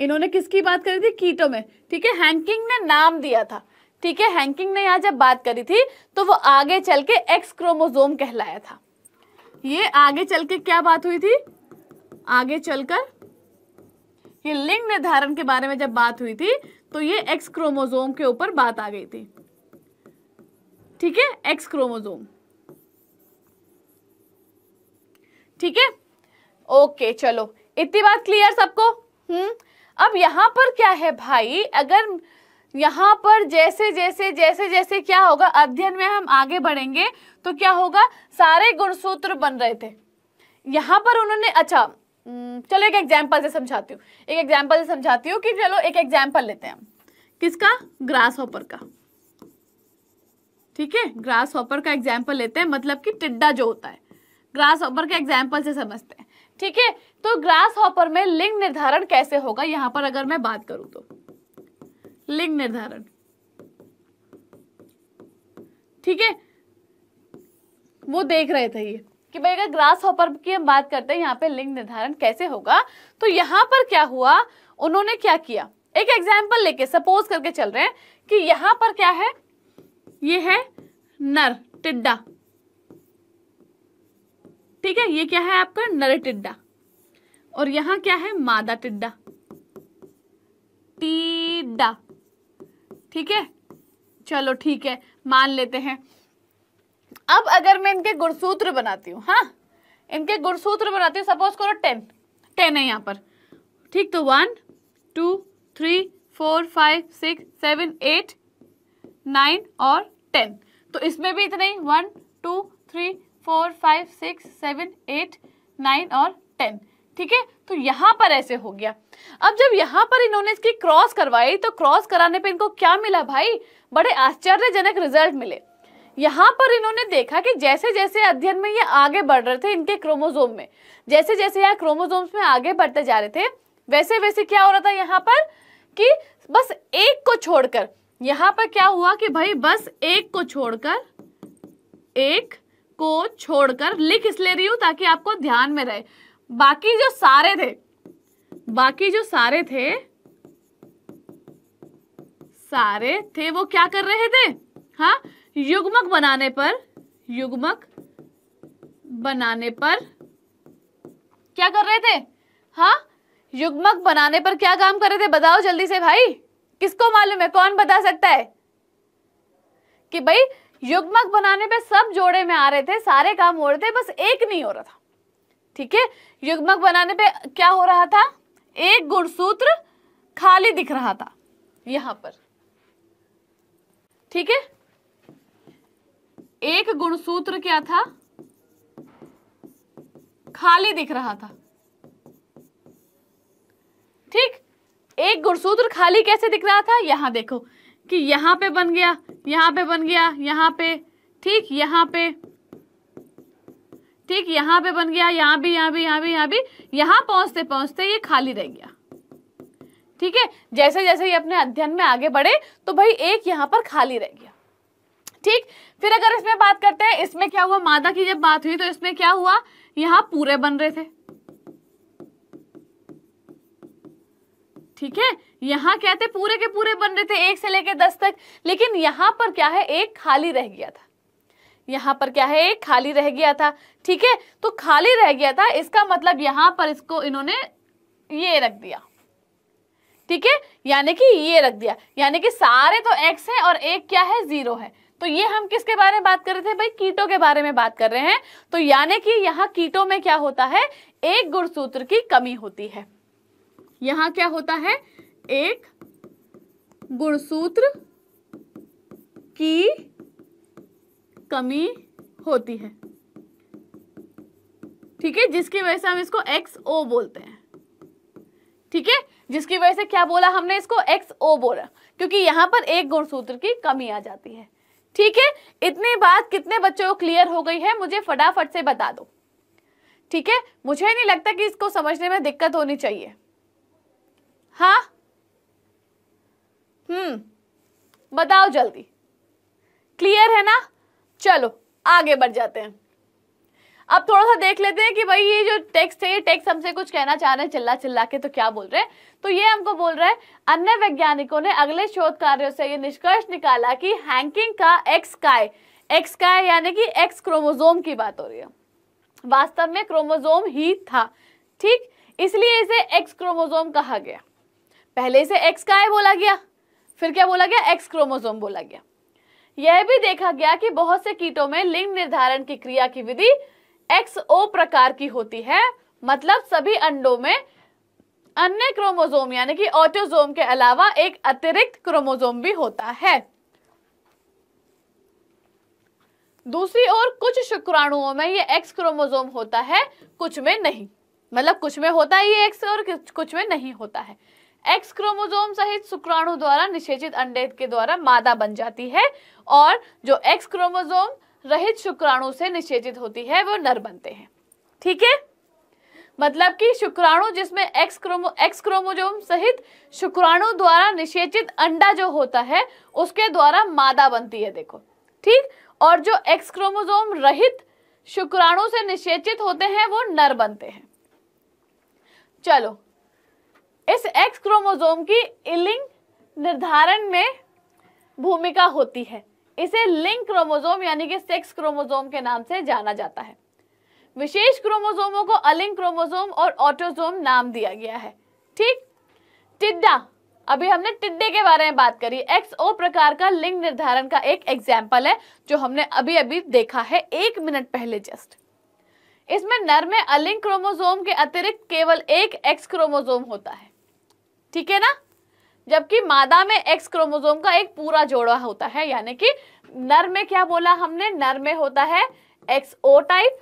इन्होंने किसकी बात करी थी कीटो में ठीक है हैंकिंग ने नाम दिया था ठीक है हैंकिंग ने यहां जब बात करी थी तो वो आगे चल के एक्स क्रोमोजोम कहलाया था ये आगे चल के क्या बात हुई थी आगे चलकर ये लिंग निर्धारण के बारे में जब बात हुई थी तो ये एक्स क्रोमोजोम के ऊपर बात आ गई थी ठीक है एक्स क्रोमोजोम ठीक है ओके चलो इतनी बात क्लियर सबको हम्म अब यहां पर क्या है भाई अगर यहां पर जैसे जैसे जैसे जैसे क्या होगा अध्ययन में हम आगे बढ़ेंगे तो क्या होगा सारे गुणसूत्र बन रहे थे यहां पर उन्होंने अच्छा हम्म, चलो एक एग्जाम्पल से समझाती हूँ एक एग्जाम्पल से समझाती हूँ कि चलो एक एग्जाम्पल लेते हैं किसका ग्रास हॉपर का ठीक है ग्रास हॉपर का एग्जाम्पल लेते हैं मतलब कि टिड्डा जो होता है ग्रास हॉपर के एग्जाम्पल से समझते हैं ठीक है तो ग्रास हॉपर में लिंग निर्धारण कैसे होगा यहाँ पर अगर मैं बात करूं तो लिंग निर्धारण ठीक है वो देख रहे थे ये कि भाई अगर ग्रास हॉपर की हम बात करते हैं यहाँ पे लिंग निर्धारण कैसे होगा तो यहाँ पर क्या हुआ उन्होंने क्या किया एक एग्जाम्पल लेके सपोज करके चल रहे हैं कि यहाँ पर क्या है ये है नर टिड्डा ठीक है ये क्या है आपका नर टिड्डा और यहां क्या है मादा टिड्डा टिड्डा ठीक है चलो ठीक है मान लेते हैं अब अगर मैं इनके गुणसूत्र बनाती हूँ हाँ इनके गुणसूत्र बनाती हूँ सपोज करो टेन टेन है यहाँ पर ठीक तो one two three four five six seven eight nine और टेन तो इसमें भी इतने ही one two three four five six seven eight nine और टेन ठीक है तो यहाँ पर ऐसे हो गया अब जब यहाँ पर इन्होंने इसकी क्रॉस करवाई तो क्रॉस कराने पे इनको क्या मिला भाई बड़े आश्चर्यजनक रिजल्ट मिले यहाँ पर इन्होंने देखा कि जैसे जैसे अध्ययन में ये आगे बढ़ रहे थे इनके क्रोमोजोम में जैसे जैसे यहाँ क्रोमोजोम्स में आगे बढ़ते जा रहे थे वैसे वैसे क्या हो रहा था यहाँ पर कि बस एक को छोड़कर यहाँ पर क्या हुआ कि भाई बस एक को छोड़कर एक को छोड़कर लिख इसलिए रही हूं ताकि आपको ध्यान में रहे बाकी जो सारे थे बाकी जो सारे थे सारे थे वो क्या कर रहे थे हाँ युग्मक बनाने पर युग्मक बनाने पर क्या कर रहे थे हाँ युग्मक बनाने पर क्या काम कर रहे थे बताओ जल्दी से भाई किसको मालूम है कौन बता सकता है कि भाई युग्मक बनाने पे सब जोड़े में आ रहे थे सारे काम हो रहे थे बस एक नहीं हो रहा था ठीक है युग्मक बनाने पे क्या हो रहा था एक गुणसूत्र खाली दिख रहा था यहां पर ठीक है एक गुणसूत्र क्या था खाली दिख रहा था ठीक एक गुणसूत्र खाली कैसे दिख रहा था यहां देखो कि यहां पे बन गया यहां पे बन गया यहां पे ठीक यहां पे ठीक यहां पे बन गया यहां भी यहां भी यहां भी यहां भी यहां पहुंचते पहुंचते ये खाली रह गया ठीक है जैसे जैसे ये अपने अध्ययन में आगे बढ़े तो भाई एक यहां पर खाली रह गया ठीक फिर अगर इसमें बात करते हैं इसमें क्या हुआ मादा की जब बात हुई तो इसमें क्या हुआ यहां पूरे बन रहे थे ठीक है यहां क्या थे पूरे के पूरे बन रहे थे एक से लेके दस तक लेकिन यहां पर क्या है एक खाली रह गया था यहां पर क्या है एक खाली रह गया था ठीक है तो खाली रह गया था इसका मतलब यहां पर इसको इन्होंने ये रख दिया ठीक है यानी कि ये रख दिया यानी कि सारे तो एक्स है और एक क्या है जीरो है तो ये हम किसके बारे में बात कर रहे थे भाई कीटों के बारे में बात कर रहे हैं तो यानी कि यहाँ कीटों में क्या होता है एक गुणसूत्र की कमी होती है यहां क्या होता है एक गुणसूत्र की कमी होती है ठीक है जिसकी वजह से हम इसको एक्स ओ बोलते हैं ठीक है जिसकी वजह से क्या बोला हमने इसको एक्स ओ बोला क्योंकि यहां पर एक गुणसूत्र की कमी आ जाती है ठीक है इतनी बात कितने बच्चों को क्लियर हो गई है मुझे फटाफट से बता दो ठीक है मुझे नहीं लगता कि इसको समझने में दिक्कत होनी चाहिए हाँ हम्म बताओ जल्दी क्लियर है ना चलो आगे बढ़ जाते हैं अब थोड़ा सा देख लेते हैं कि भाई ये जो टेक्स्ट है ये टेक्स्ट हमसे कुछ कहना चाह रहे हैं चिल्ला चिल्ला के तो क्या बोल रहे हैं तो ये हमको बोल रहा है अन्य वैज्ञानिकों ने अगले शोध कार्यों से ये निष्कर्ष निकाला कि हैंकिंग का एक्स काय एक्स काय यानी कि एक्स क्रोमोजोम की बात हो रही है वास्तव में क्रोमोजोम ही था ठीक इसलिए इसे एक्स क्रोमोजोम कहा गया पहले इसे एक्स काय बोला गया फिर क्या बोला गया एक्स क्रोमोजोम बोला गया यह भी देखा गया कि बहुत से कीटों में लिंग निर्धारण की क्रिया की विधि एक्स ओ प्रकार की होती है मतलब सभी अंडों में अन्य क्रोमोजोम यानी कि ऑटोजोम के अलावा एक अतिरिक्त क्रोमोजोम भी होता है दूसरी ओर कुछ शुक्राणुओं में ये एक्स क्रोमोजोम होता है कुछ में नहीं मतलब कुछ में होता है ये एक्स और कुछ में नहीं होता है एक्स क्रोमोजोम सहित शुक्राणु द्वारा निषेचित अंडे के द्वारा मादा बन जाती है और जो एक्स क्रोमोजोम रहित शुक्राणु से निषेचित होती है वो नर बनते हैं ठीक है मतलब कि शुक्राणु जिसमें एक्स क्रोमो एक्स क्रोमोजोम सहित शुक्राणु द्वारा निषेचित अंडा जो होता है उसके द्वारा मादा बनती है देखो ठीक और जो एक्स क्रोमोजोम रहित शुक्राणु से निषेचित होते हैं वो नर बनते हैं चलो इस एक्स क्रोमोजोम की इलिंग निर्धारण में भूमिका होती है इसे लिंक क्रोमोजोम यानी कि सेक्स क्रोमोजोम के नाम से जाना जाता है विशेष क्रोमोजोमों को अलिंक क्रोमोजोम और ऑटोजोम नाम दिया गया है ठीक टिड्डा अभी हमने टिड्डे के बारे में बात करी एक्स ओ प्रकार का लिंग निर्धारण का एक एग्जाम्पल है जो हमने अभी अभी देखा है एक मिनट पहले जस्ट इसमें नर में अलिंग क्रोमोजोम के अतिरिक्त केवल एक एक्स क्रोमोजोम होता है ठीक है ना जबकि मादा में एक्स क्रोमोजोम का एक पूरा जोड़ा होता है यानी कि नर में क्या बोला हमने नर में होता है एक्स ओ टाइप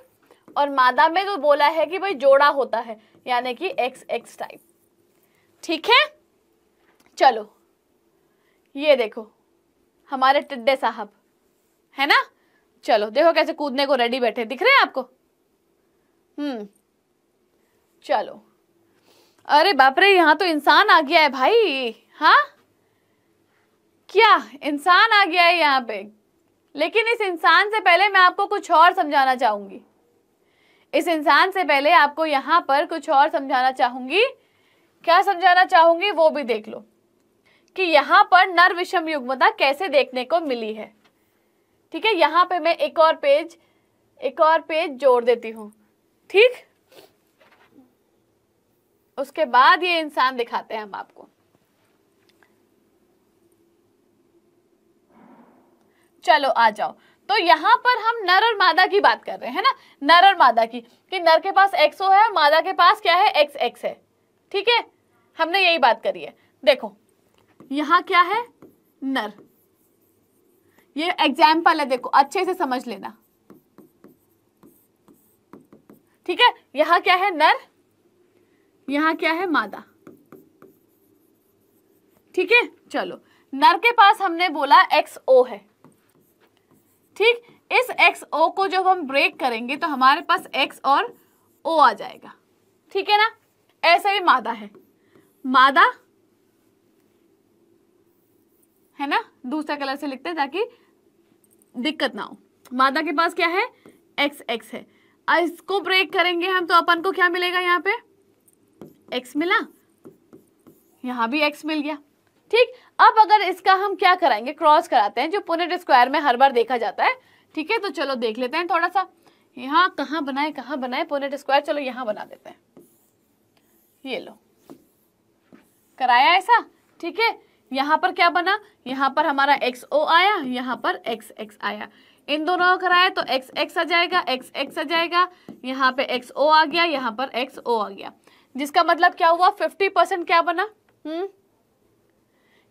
और मादा में तो बोला है कि भाई जोड़ा होता है यानी कि एक्स एक्स टाइप ठीक है चलो ये देखो हमारे टिड्डे साहब है ना चलो देखो कैसे कूदने को रेडी बैठे दिख रहे हैं आपको हम्म चलो अरे बाप रे यहाँ तो इंसान आ गया है भाई हाँ क्या इंसान आ गया है यहाँ पे लेकिन इस इंसान से पहले मैं आपको कुछ और समझाना चाहूंगी इस इंसान से पहले आपको यहाँ पर कुछ और समझाना चाहूंगी क्या समझाना चाहूंगी वो भी देख लो कि यहाँ पर नर विषम युग्मता कैसे देखने को मिली है ठीक है यहाँ पे मैं एक और पेज एक और पेज जोड़ देती हूँ ठीक उसके बाद ये इंसान दिखाते हैं हम आपको चलो आ जाओ तो यहाँ पर हम नर और मादा की बात कर रहे हैं ना नर और मादा की कि नर के पास एक्स ओ है मादा के पास क्या है एक्स एक्स है ठीक है हमने यही बात करी है देखो यहाँ क्या है नर ये एग्जाम्पल है देखो अच्छे से समझ लेना ठीक है यहाँ क्या है नर यहाँ क्या है मादा ठीक है चलो नर के पास हमने बोला एक्स ओ है ठीक इस एक्स ओ को जब हम ब्रेक करेंगे तो हमारे पास एक्स और ओ आ जाएगा ठीक है ना ऐसा ही मादा है मादा है ना दूसरा कलर से लिखते हैं ताकि दिक्कत ना हो मादा के पास क्या है एक्स एक्स है इसको ब्रेक करेंगे हम तो अपन को क्या मिलेगा यहाँ पे एक्स मिला यहां भी एक्स मिल गया ठीक अब अगर इसका हम क्या कराएंगे क्रॉस कराते हैं जो पुनेट स्क्वायर में हर बार देखा जाता है ठीक है तो चलो देख लेते हैं थोड़ा सा यहाँ कहाँ बनाए कहाँ बनाए पुनेट स्क्वायर चलो यहाँ बना देते हैं ये लो कराया ऐसा ठीक है यहाँ पर क्या बना यहाँ पर हमारा एक्स ओ आया यहाँ पर एक्स एक्स आया इन दोनों को कराया तो एक्स एक्स आ जाएगा एक्स एक्स आ जाएगा यहाँ पे एक्स ओ आ गया यहाँ पर एक्स ओ आ गया जिसका मतलब क्या हुआ फिफ्टी परसेंट क्या बना हम्म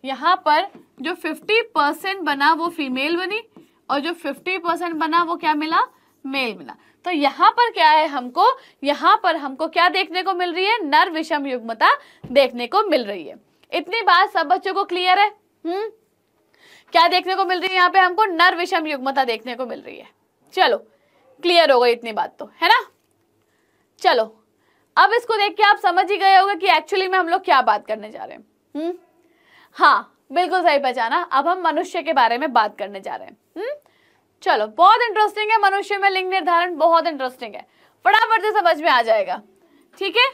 यहाँ पर जो 50 परसेंट बना वो फीमेल बनी और जो 50 परसेंट बना वो क्या मिला मेल मिला तो यहाँ पर क्या है हमको यहाँ पर हमको क्या देखने को मिल रही है नर विषम युग्मता देखने को मिल रही है इतनी बात सब बच्चों को क्लियर है हम्म क्या देखने को मिल रही है यहाँ पे हमको नर विषम युग्मता देखने को मिल रही है चलो क्लियर हो गई इतनी बात तो है ना चलो अब इसको देख के आप समझ ही गए होगा कि एक्चुअली में हम लोग क्या बात करने जा रहे हैं हम्म हाँ बिल्कुल सही पहचाना अब हम मनुष्य के बारे में बात करने जा रहे हैं हुँ? हम्म? चलो बहुत इंटरेस्टिंग है मनुष्य में लिंग निर्धारण बहुत इंटरेस्टिंग है फटाफट से समझ में आ जाएगा ठीक है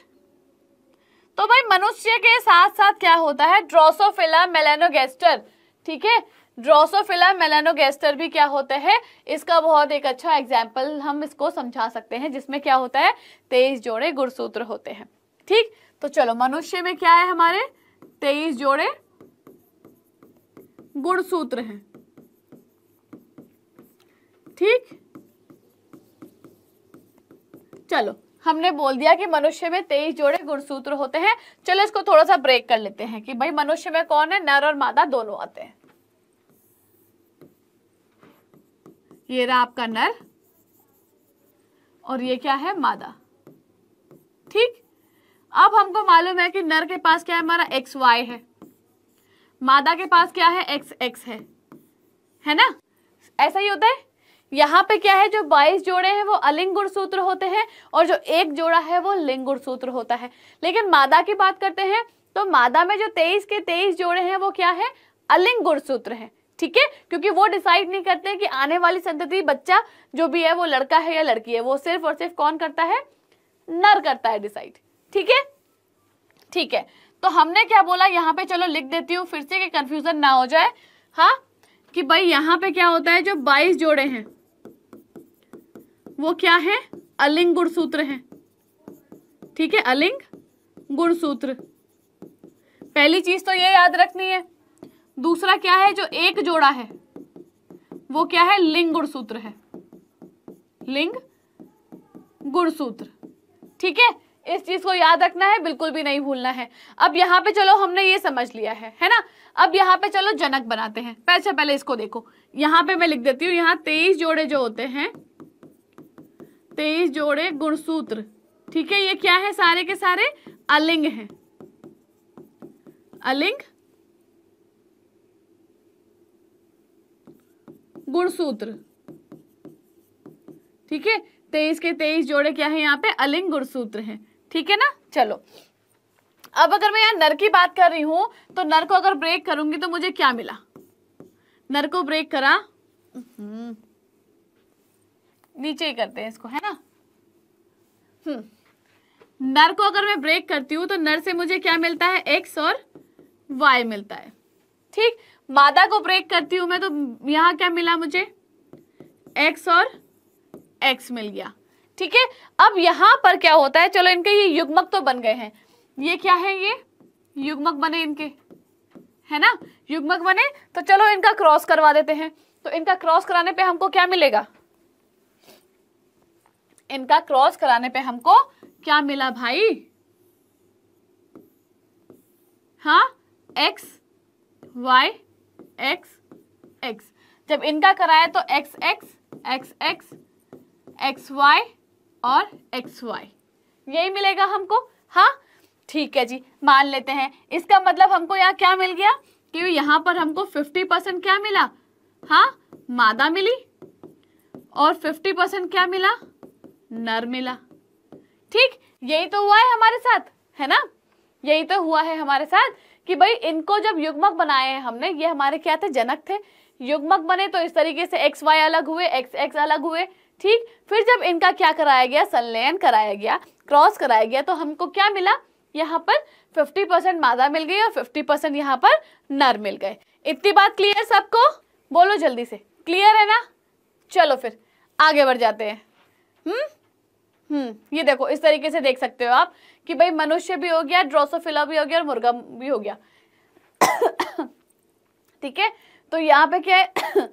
तो भाई मनुष्य के साथ साथ क्या होता है ड्रोसोफिला मेलेनोगेस्टर ठीक है ड्रोसोफिला मेलेनोगेस्टर भी क्या होता है इसका बहुत एक अच्छा एग्जाम्पल हम इसको समझा सकते हैं जिसमें क्या होता है तेईस जोड़े गुणसूत्र होते हैं ठीक तो चलो मनुष्य में क्या है हमारे तेईस जोड़े गुणसूत्र हैं ठीक चलो हमने बोल दिया कि मनुष्य में तेईस जोड़े गुणसूत्र होते हैं चलो इसको थोड़ा सा ब्रेक कर लेते हैं कि भाई मनुष्य में कौन है नर और मादा दोनों आते हैं ये रहा आपका नर और ये क्या है मादा ठीक अब हमको मालूम है कि नर के पास क्या है हमारा एक्स वाई है मादा के पास क्या है एक्स एक्स है है ना ऐसा ही होता है यहाँ पे क्या है जो 22 जोड़े हैं वो अलिंग सूत्र होते हैं और जो एक जोड़ा है वो लिंग सूत्र होता है लेकिन मादा की बात करते हैं तो मादा में जो 23 के 23 जोड़े हैं वो क्या है अलिंग सूत्र है ठीक है क्योंकि वो डिसाइड नहीं करते कि आने वाली संतति बच्चा जो भी है वो लड़का है या लड़की है वो सिर्फ और सिर्फ कौन करता है नर करता है डिसाइड ठीक है ठीक है तो हमने क्या बोला यहाँ पे चलो लिख देती हूँ फिर से कि कंफ्यूजन ना हो जाए हाँ कि भाई यहाँ पे क्या होता है जो बाईस जोड़े हैं वो क्या है अलिंग गुणसूत्र हैं ठीक है अलिंग गुणसूत्र पहली चीज तो ये याद रखनी है दूसरा क्या है जो एक जोड़ा है वो क्या है लिंग गुणसूत्र है लिंग गुणसूत्र ठीक है इस चीज को याद रखना है बिल्कुल भी नहीं भूलना है अब यहाँ पे चलो हमने ये समझ लिया है है ना अब यहाँ पे चलो जनक बनाते हैं पहले अच्छा, पहले इसको देखो यहाँ पे मैं लिख देती हूँ यहाँ तेईस जोड़े जो होते हैं तेईस जोड़े गुणसूत्र ठीक है ये क्या है सारे के सारे अलिंग हैं अलिंग गुणसूत्र ठीक है तेईस के तेईस जोड़े क्या है यहाँ पे अलिंग गुणसूत्र हैं ठीक है ना चलो अब अगर मैं यहाँ नर की बात कर रही हूं तो नर को अगर ब्रेक करूंगी तो मुझे क्या मिला नर को ब्रेक करा हम्म। नीचे ही करते हैं इसको है ना हम्म नर को अगर मैं ब्रेक करती हूँ तो नर से मुझे क्या मिलता है एक्स और वाई मिलता है ठीक मादा को ब्रेक करती हूं मैं तो यहां क्या मिला मुझे एक्स और एक्स मिल गया ठीक है अब यहां पर क्या होता है चलो इनके ये युग्मक तो बन गए हैं ये क्या है ये युग्मक बने इनके है ना युग्मक बने तो चलो इनका क्रॉस करवा देते हैं तो इनका क्रॉस कराने पे हमको क्या मिलेगा इनका क्रॉस कराने पे हमको क्या मिला भाई हाँ एक्स वाई एक्स एक्स जब इनका कराया तो X X X X X Y और एक्स वाई यही मिलेगा हमको हाँ ठीक है जी मान लेते हैं इसका मतलब हमको यहाँ क्या मिल गया कि यहाँ पर हमको फिफ्टी परसेंट क्या मिला हाँ मादा मिली और फिफ्टी परसेंट क्या मिला नर मिला ठीक यही तो हुआ है हमारे साथ है ना यही तो हुआ है हमारे साथ कि भाई इनको जब युग्मक बनाए हैं हमने ये हमारे क्या थे जनक थे युग्मक बने तो इस तरीके से एक्स वाई अलग हुए एक्स एक्स अलग हुए ठीक फिर जब इनका क्या कराया गया संलयन कराया गया क्रॉस कराया गया तो हमको क्या मिला यहाँ पर 50 परसेंट मादा मिल गई और 50 परसेंट यहाँ पर नर मिल गए इतनी बात क्लियर सबको बोलो जल्दी से क्लियर है ना चलो फिर आगे बढ़ जाते हैं हम्म हम्म ये देखो इस तरीके से देख सकते हो आप कि भाई मनुष्य भी हो गया ड्रोसोफिला भी हो गया और मुर्गा भी हो गया ठीक है तो यहाँ पे क्या है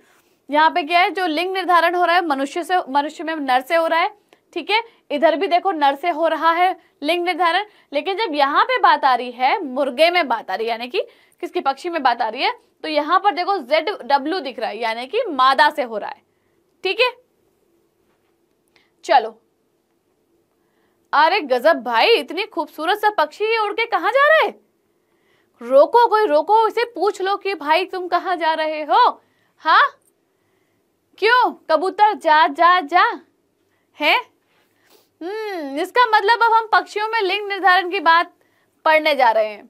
यहाँ पे क्या है जो लिंग निर्धारण हो रहा है मनुष्य से मनुष्य में नर से हो रहा है ठीक है इधर भी देखो नर से हो रहा है लिंग निर्धारण लेकिन जब यहाँ पे बात आ रही है मुर्गे में बात आ रही है यानी कि किसकी पक्षी में बात आ रही है तो यहाँ पर देखो जेड डब्ल्यू दिख रहा है यानी कि मादा से हो रहा है ठीक है चलो अरे गजब भाई इतनी खूबसूरत सा पक्षी ये उड़ के कहा जा रहा है रोको कोई रोको इसे पूछ लो कि भाई तुम कहा जा रहे हो हाँ क्यों कबूतर जा जा जा है हम्म इसका मतलब अब हम पक्षियों में लिंग निर्धारण की बात पढ़ने जा रहे हैं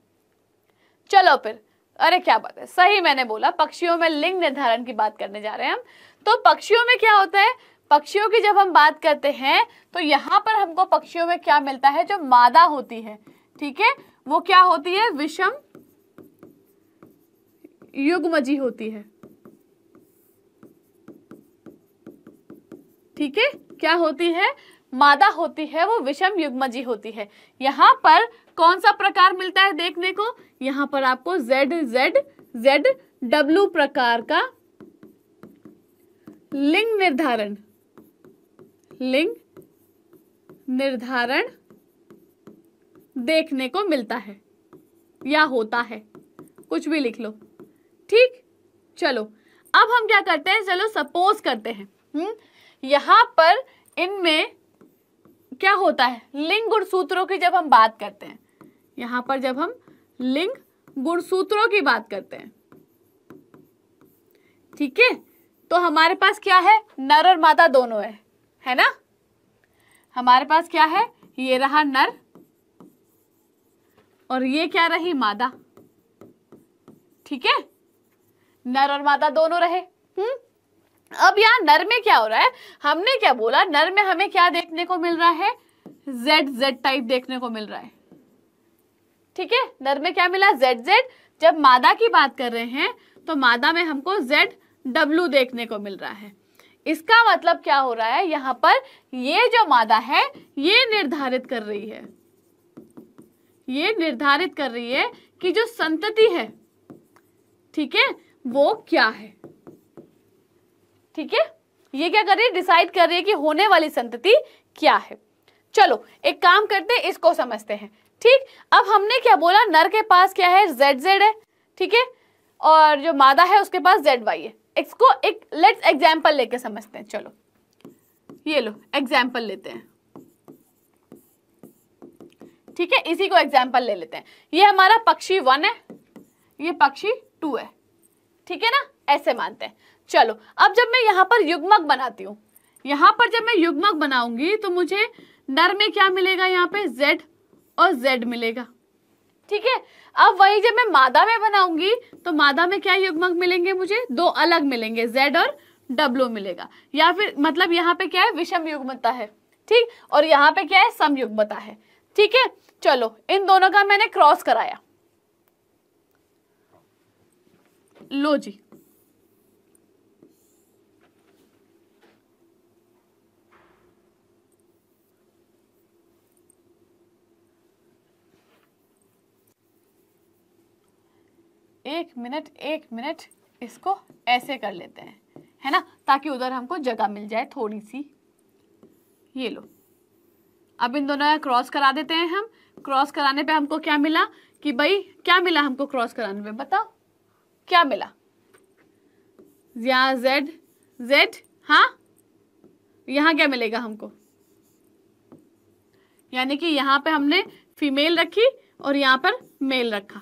चलो फिर अरे क्या बात है सही मैंने बोला पक्षियों में लिंग निर्धारण की बात करने जा रहे हैं हम तो पक्षियों में क्या होता है पक्षियों की जब हम बात करते हैं तो यहाँ पर हमको पक्षियों में क्या मिलता है जो मादा होती है ठीक है वो क्या होती है विषम युग्मजी होती है ठीक है क्या होती है मादा होती है वो विषम युग्मजी होती है यहाँ पर कौन सा प्रकार मिलता है देखने को यहाँ पर आपको जेड जेड जेड डब्लू प्रकार का लिंग निर्धारण लिंग निर्धारण देखने को मिलता है या होता है कुछ भी लिख लो ठीक चलो अब हम क्या करते हैं चलो सपोज करते हैं हम्म यहाँ पर इनमें क्या होता है लिंग गुणसूत्रों की जब हम बात करते हैं यहां पर जब हम लिंग गुणसूत्रों की बात करते हैं ठीक है तो हमारे पास क्या है नर और मादा दोनों है है ना हमारे पास क्या है ये रहा नर और ये क्या रही मादा ठीक है नर और मादा दोनों रहे हम्म अब यहाँ नर में क्या हो रहा है हमने क्या बोला नर में हमें क्या देखने को मिल रहा है जेड जेड टाइप देखने को मिल रहा है ठीक है नर में क्या मिला जेड जेड जब मादा की बात कर रहे हैं तो मादा में हमको जेड डब्ल्यू देखने को मिल रहा है इसका मतलब क्या हो रहा है यहां पर ये जो मादा है ये निर्धारित कर रही है ये निर्धारित कर रही है कि जो संतति है ठीक है वो क्या है ठीक है ये क्या कर रही है डिसाइड कर रही है कि होने वाली संतति क्या है चलो एक काम करते हैं इसको समझते हैं ठीक अब हमने क्या बोला नर के पास क्या है जेड जेड है ठीक है और जो मादा है उसके पास जेड वाई है इसको एक लेट्स एग्जाम्पल लेके समझते हैं चलो ये लो एग्जाम्पल लेते हैं ठीक है इसी को एग्जाम्पल ले लेते हैं ये हमारा पक्षी वन है ये पक्षी टू है ठीक है ना ऐसे मानते हैं चलो अब जब मैं यहाँ पर युग्मक बनाती हूँ यहाँ पर जब मैं युग्मक बनाऊंगी तो मुझे नर में क्या मिलेगा यहाँ पे जेड और जेड मिलेगा ठीक है अब वही जब मैं मादा में बनाऊंगी तो मादा में क्या युग्मक मिलेंगे मुझे दो अलग मिलेंगे जेड और डब्लू मिलेगा या फिर मतलब यहाँ पे क्या है विषम युग्मता है ठीक और यहाँ पे क्या है समयुग्मता है ठीक है चलो इन दोनों का मैंने क्रॉस कराया लो जी एक मिनट एक मिनट इसको ऐसे कर लेते हैं है ना ताकि उधर हमको जगह मिल जाए थोड़ी सी ये लो अब इन दोनों का क्रॉस करा देते हैं हम क्रॉस कराने पे हमको क्या मिला कि भाई क्या मिला हमको क्रॉस कराने पे बताओ क्या मिला यहाँ जेड जेड हाँ यहाँ क्या मिलेगा हमको यानी कि यहाँ पे हमने फीमेल रखी और यहाँ पर मेल रखा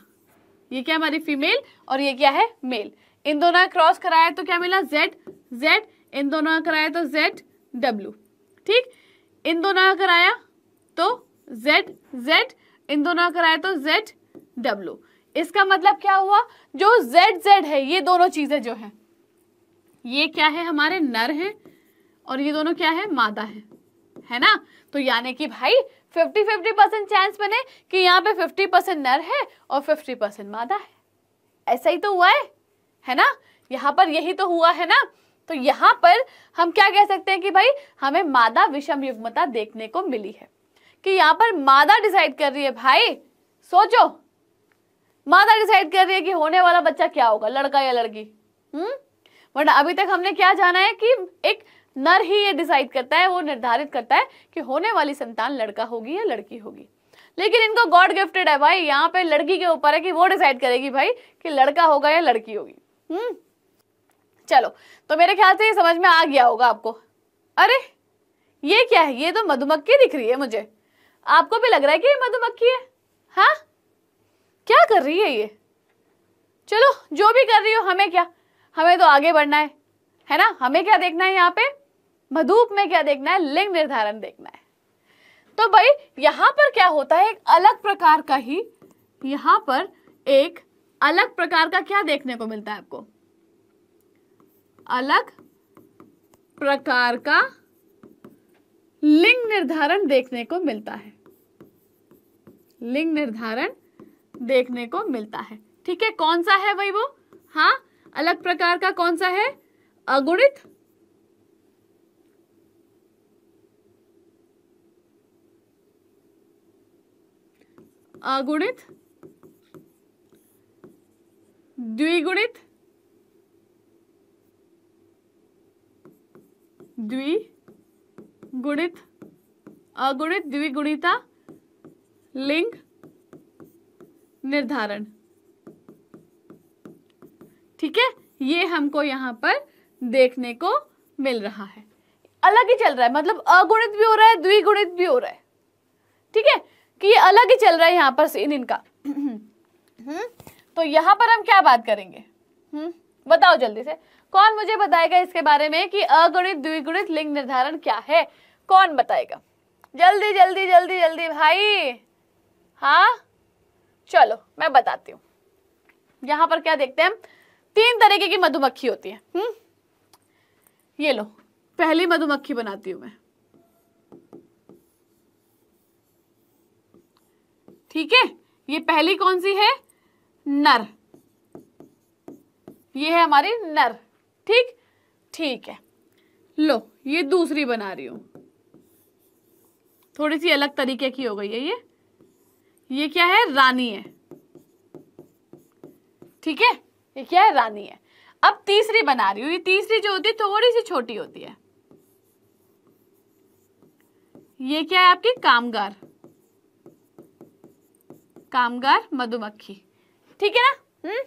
ये क्या हमारी फीमेल और ये क्या है मेल इन दोनों क्रॉस कराया तो क्या मिला जेड जेड इन दोनों कराया तो जेड डब्ल्यू ठीक इन दोनों कराया तो जेड जेड इन दोनों कराया तो जेड डब्ल्यू इसका मतलब क्या हुआ जो जेड जेड है ये दोनों चीजें जो है ये क्या है हमारे नर है और ये दोनों क्या है मादा है है ना तो यानी कि भाई फिफ्टी फिफ्टी परसेंट चांस बने कि यहाँ पे फिफ्टी परसेंट नर है और फिफ्टी परसेंट मादा है ऐसा ही तो हुआ है है ना यहाँ पर यही तो हुआ है ना तो यहाँ पर हम क्या कह सकते हैं कि भाई हमें मादा विषम युग्मता देखने को मिली है कि यहाँ पर मादा डिसाइड कर रही है भाई सोचो मादा डिसाइड कर रही है कि होने वाला बच्चा क्या होगा लड़का या लड़की हम्म वरना अभी तक हमने क्या जाना है कि एक नर ही ये डिसाइड करता है वो निर्धारित करता है कि होने वाली संतान लड़का होगी या लड़की होगी लेकिन इनको गॉड गिफ्टेड है भाई यहाँ पे लड़की के ऊपर है कि वो डिसाइड करेगी भाई कि लड़का होगा या लड़की होगी हम्म चलो तो मेरे ख्याल से ये समझ में आ गया होगा आपको अरे ये क्या है ये तो मधुमक्खी दिख रही है मुझे आपको भी लग रहा है कि ये मधुमक्खी है हाँ क्या कर रही है ये चलो जो भी कर रही हो हमें क्या हमें तो आगे बढ़ना है है ना हमें क्या देखना है यहाँ पे मधुप में क्या देखना है लिंग निर्धारण देखना है तो भाई यहां पर क्या होता है एक अलग प्रकार का ही यहां पर एक अलग प्रकार का क्या देखने को मिलता है आपको अलग प्रकार का लिंग निर्धारण देखने को मिलता है लिंग निर्धारण देखने को मिलता है ठीक है कौन सा है भाई वो हाँ अलग प्रकार का कौन सा है अगुणित अगुणित द्विगुणित द्विगुणित अगुणित द्विगुणिता लिंग निर्धारण ठीक है ये हमको यहां पर देखने को मिल रहा है अलग ही चल रहा है मतलब अगुणित भी हो रहा है द्विगुणित भी हो रहा है ठीक है कि ये अलग ही चल रहा है यहाँ पर सीन इनका हम्म, तो यहाँ पर हम क्या बात करेंगे हम्म, बताओ जल्दी से कौन मुझे बताएगा इसके बारे में कि अगुणित द्विगुणित लिंग निर्धारण क्या है कौन बताएगा जल्दी जल्दी जल्दी जल्दी भाई हाँ चलो मैं बताती हूँ यहाँ पर क्या देखते हैं तीन तरीके की मधुमक्खी होती है हुँ? हम्म, ये लो पहली मधुमक्खी बनाती हूँ मैं ठीक है ये पहली कौन सी है नर ये है हमारी नर ठीक ठीक है लो ये दूसरी बना रही हूं थोड़ी सी अलग तरीके की हो गई है ये ये क्या है रानी है ठीक है ये क्या है रानी है अब तीसरी बना रही हूं ये तीसरी जो होती है थोड़ी सी छोटी होती है ये क्या है आपकी कामगार कामगार मधुमक्खी ठीक है ना हम्म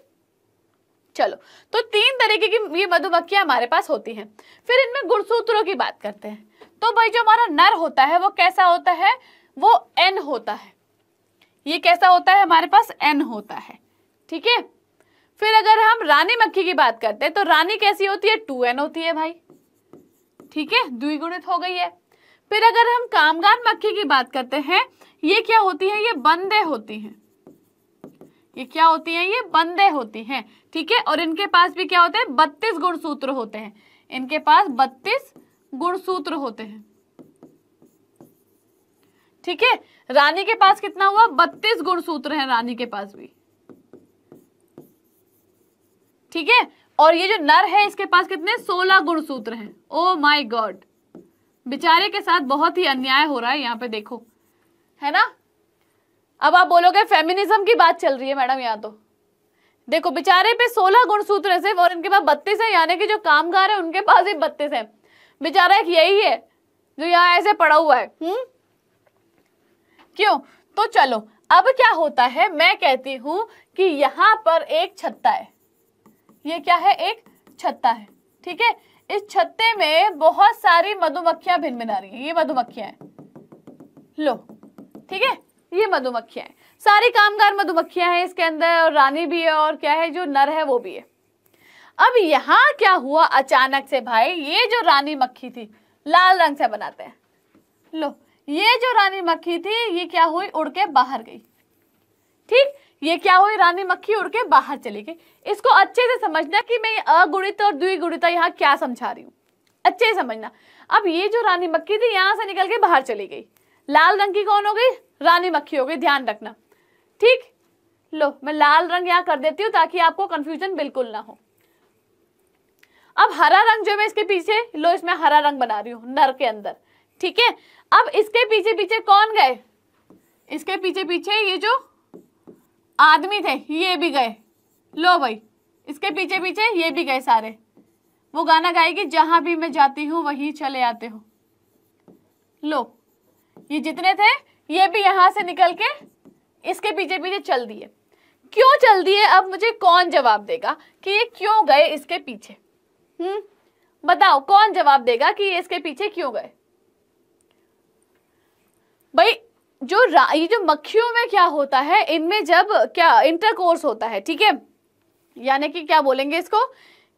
चलो तो तीन तरीके की ये मधुमक्खियां हमारे पास होती हैं फिर इनमें गुणसूत्रों की बात करते हैं तो भाई जो हमारा नर होता है वो कैसा होता है वो एन होता है ये कैसा होता है हमारे पास एन होता है ठीक है फिर अगर हम रानी मक्खी की बात करते हैं तो रानी कैसी होती है टू एन होती है भाई ठीक है द्विगुणित हो गई है फिर अगर हम कामगार मक्खी की बात करते हैं ये क्या होती है ये बंदे होती हैं ये क्या होती हैं ये बंदे होती हैं ठीक है और इनके पास भी क्या होते हैं बत्तीस गुणसूत्र होते हैं इनके पास बत्तीस गुणसूत्र होते हैं ठीक है रानी के पास कितना हुआ बत्तीस गुणसूत्र हैं रानी के पास भी ठीक है और ये जो नर है इसके पास कितने सोलह गुणसूत्र हैं ओ माय गॉड बेचारे के साथ बहुत ही अन्याय हो रहा है यहाँ पे देखो है ना अब आप बोलोगे फेमिनिज्म की बात चल रही है मैडम यहाँ तो देखो बेचारे पे सोलह गुणसूत्र है सिर्फ और इनके पास बत्तीस है यानी कि जो कामगार है उनके पास ही बत्तीस है बेचारा एक यही है जो यहाँ ऐसे पड़ा हुआ है हुँ? हम्म? क्यों तो चलो अब क्या होता है मैं कहती हूं कि यहां पर एक छत्ता है ये क्या है एक छत्ता है ठीक है इस छत्ते में बहुत सारी मधुमक्खियां भिन भिना रही है ये मधुमक्खियां हैं लो ठीक है ये मधुमक्खियां हैं सारी कामगार मधुमक्खियां हैं इसके अंदर और रानी भी है और क्या है जो नर है वो भी है अब यहां क्या हुआ अचानक से भाई ये जो रानी मक्खी थी लाल रंग से बनाते हैं लो ये जो रानी मक्खी थी ये क्या हुई उड़ के बाहर गई ठीक ये क्या हुई रानी मक्खी उड़ के बाहर चली गई इसको अच्छे से समझना कि मैं अगुणित और द्विगुणित यहाँ क्या समझा रही हूँ अच्छे से समझना अब ये जो रानी मक्खी थी यहाँ से निकल के बाहर चली गई लाल रंग की कौन हो गई रानी मक्खी हो गई ध्यान रखना ठीक लो मैं लाल रंग यहाँ कर देती हूँ ताकि आपको कंफ्यूजन बिल्कुल ना हो अब हरा रंग जो मैं इसके पीछे लो इसमें हरा रंग बना रही हूँ नर के अंदर ठीक है अब इसके पीछे पीछे कौन गए इसके पीछे पीछे ये जो आदमी थे ये भी गए लो भाई इसके पीछे पीछे ये भी गए सारे वो गाना गाएगी जहां भी मैं जाती हूँ वहीं चले आते हो लो ये जितने थे ये भी यहां से निकल के इसके पीछे पीछे चल दिए क्यों चल दिए अब मुझे कौन जवाब देगा कि ये क्यों गए इसके पीछे हम्म बताओ कौन जवाब देगा कि ये इसके पीछे क्यों गए भाई जो ये जो मक्खियों में क्या होता है इनमें जब क्या इंटरकोर्स होता है ठीक है यानी कि क्या बोलेंगे इसको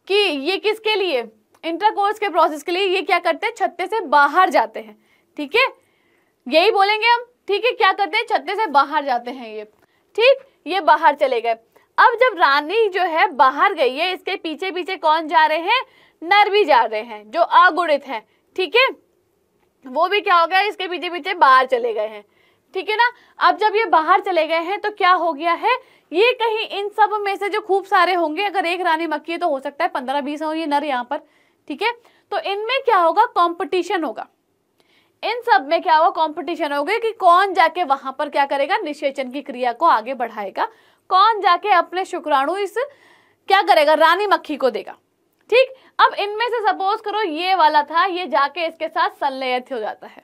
कि ये किसके लिए इंटरकोर्स के प्रोसेस के लिए ये क्या करते हैं छत्ते से बाहर जाते हैं ठीक है थीके? यही बोलेंगे हम ठीक है क्या करते हैं छत्ते से बाहर जाते हैं ये ठीक ये बाहर चले गए अब जब रानी जो है बाहर गई है इसके पीछे पीछे कौन जा रहे हैं नर भी जा रहे हैं जो अगुणित हैं ठीक है वो भी क्या हो गया इसके पीछे पीछे बाहर चले गए हैं ठीक है ना अब जब ये बाहर चले गए हैं तो क्या हो गया है ये कहीं इन सब में से जो खूब सारे होंगे अगर एक रानी मक्खी है तो हो सकता है पंद्रह बीस हो ये नर यहाँ पर ठीक है तो इनमें क्या होगा कॉम्पिटिशन होगा इन सब में क्या हुआ कंपटीशन हो गई कि कौन जाके वहां पर क्या करेगा निषेचन की क्रिया को आगे बढ़ाएगा कौन जाके अपने शुक्राणु इस क्या करेगा रानी मक्खी को देगा ठीक अब इनमें से सपोज करो ये वाला था ये जाके इसके साथ संलयित हो जाता है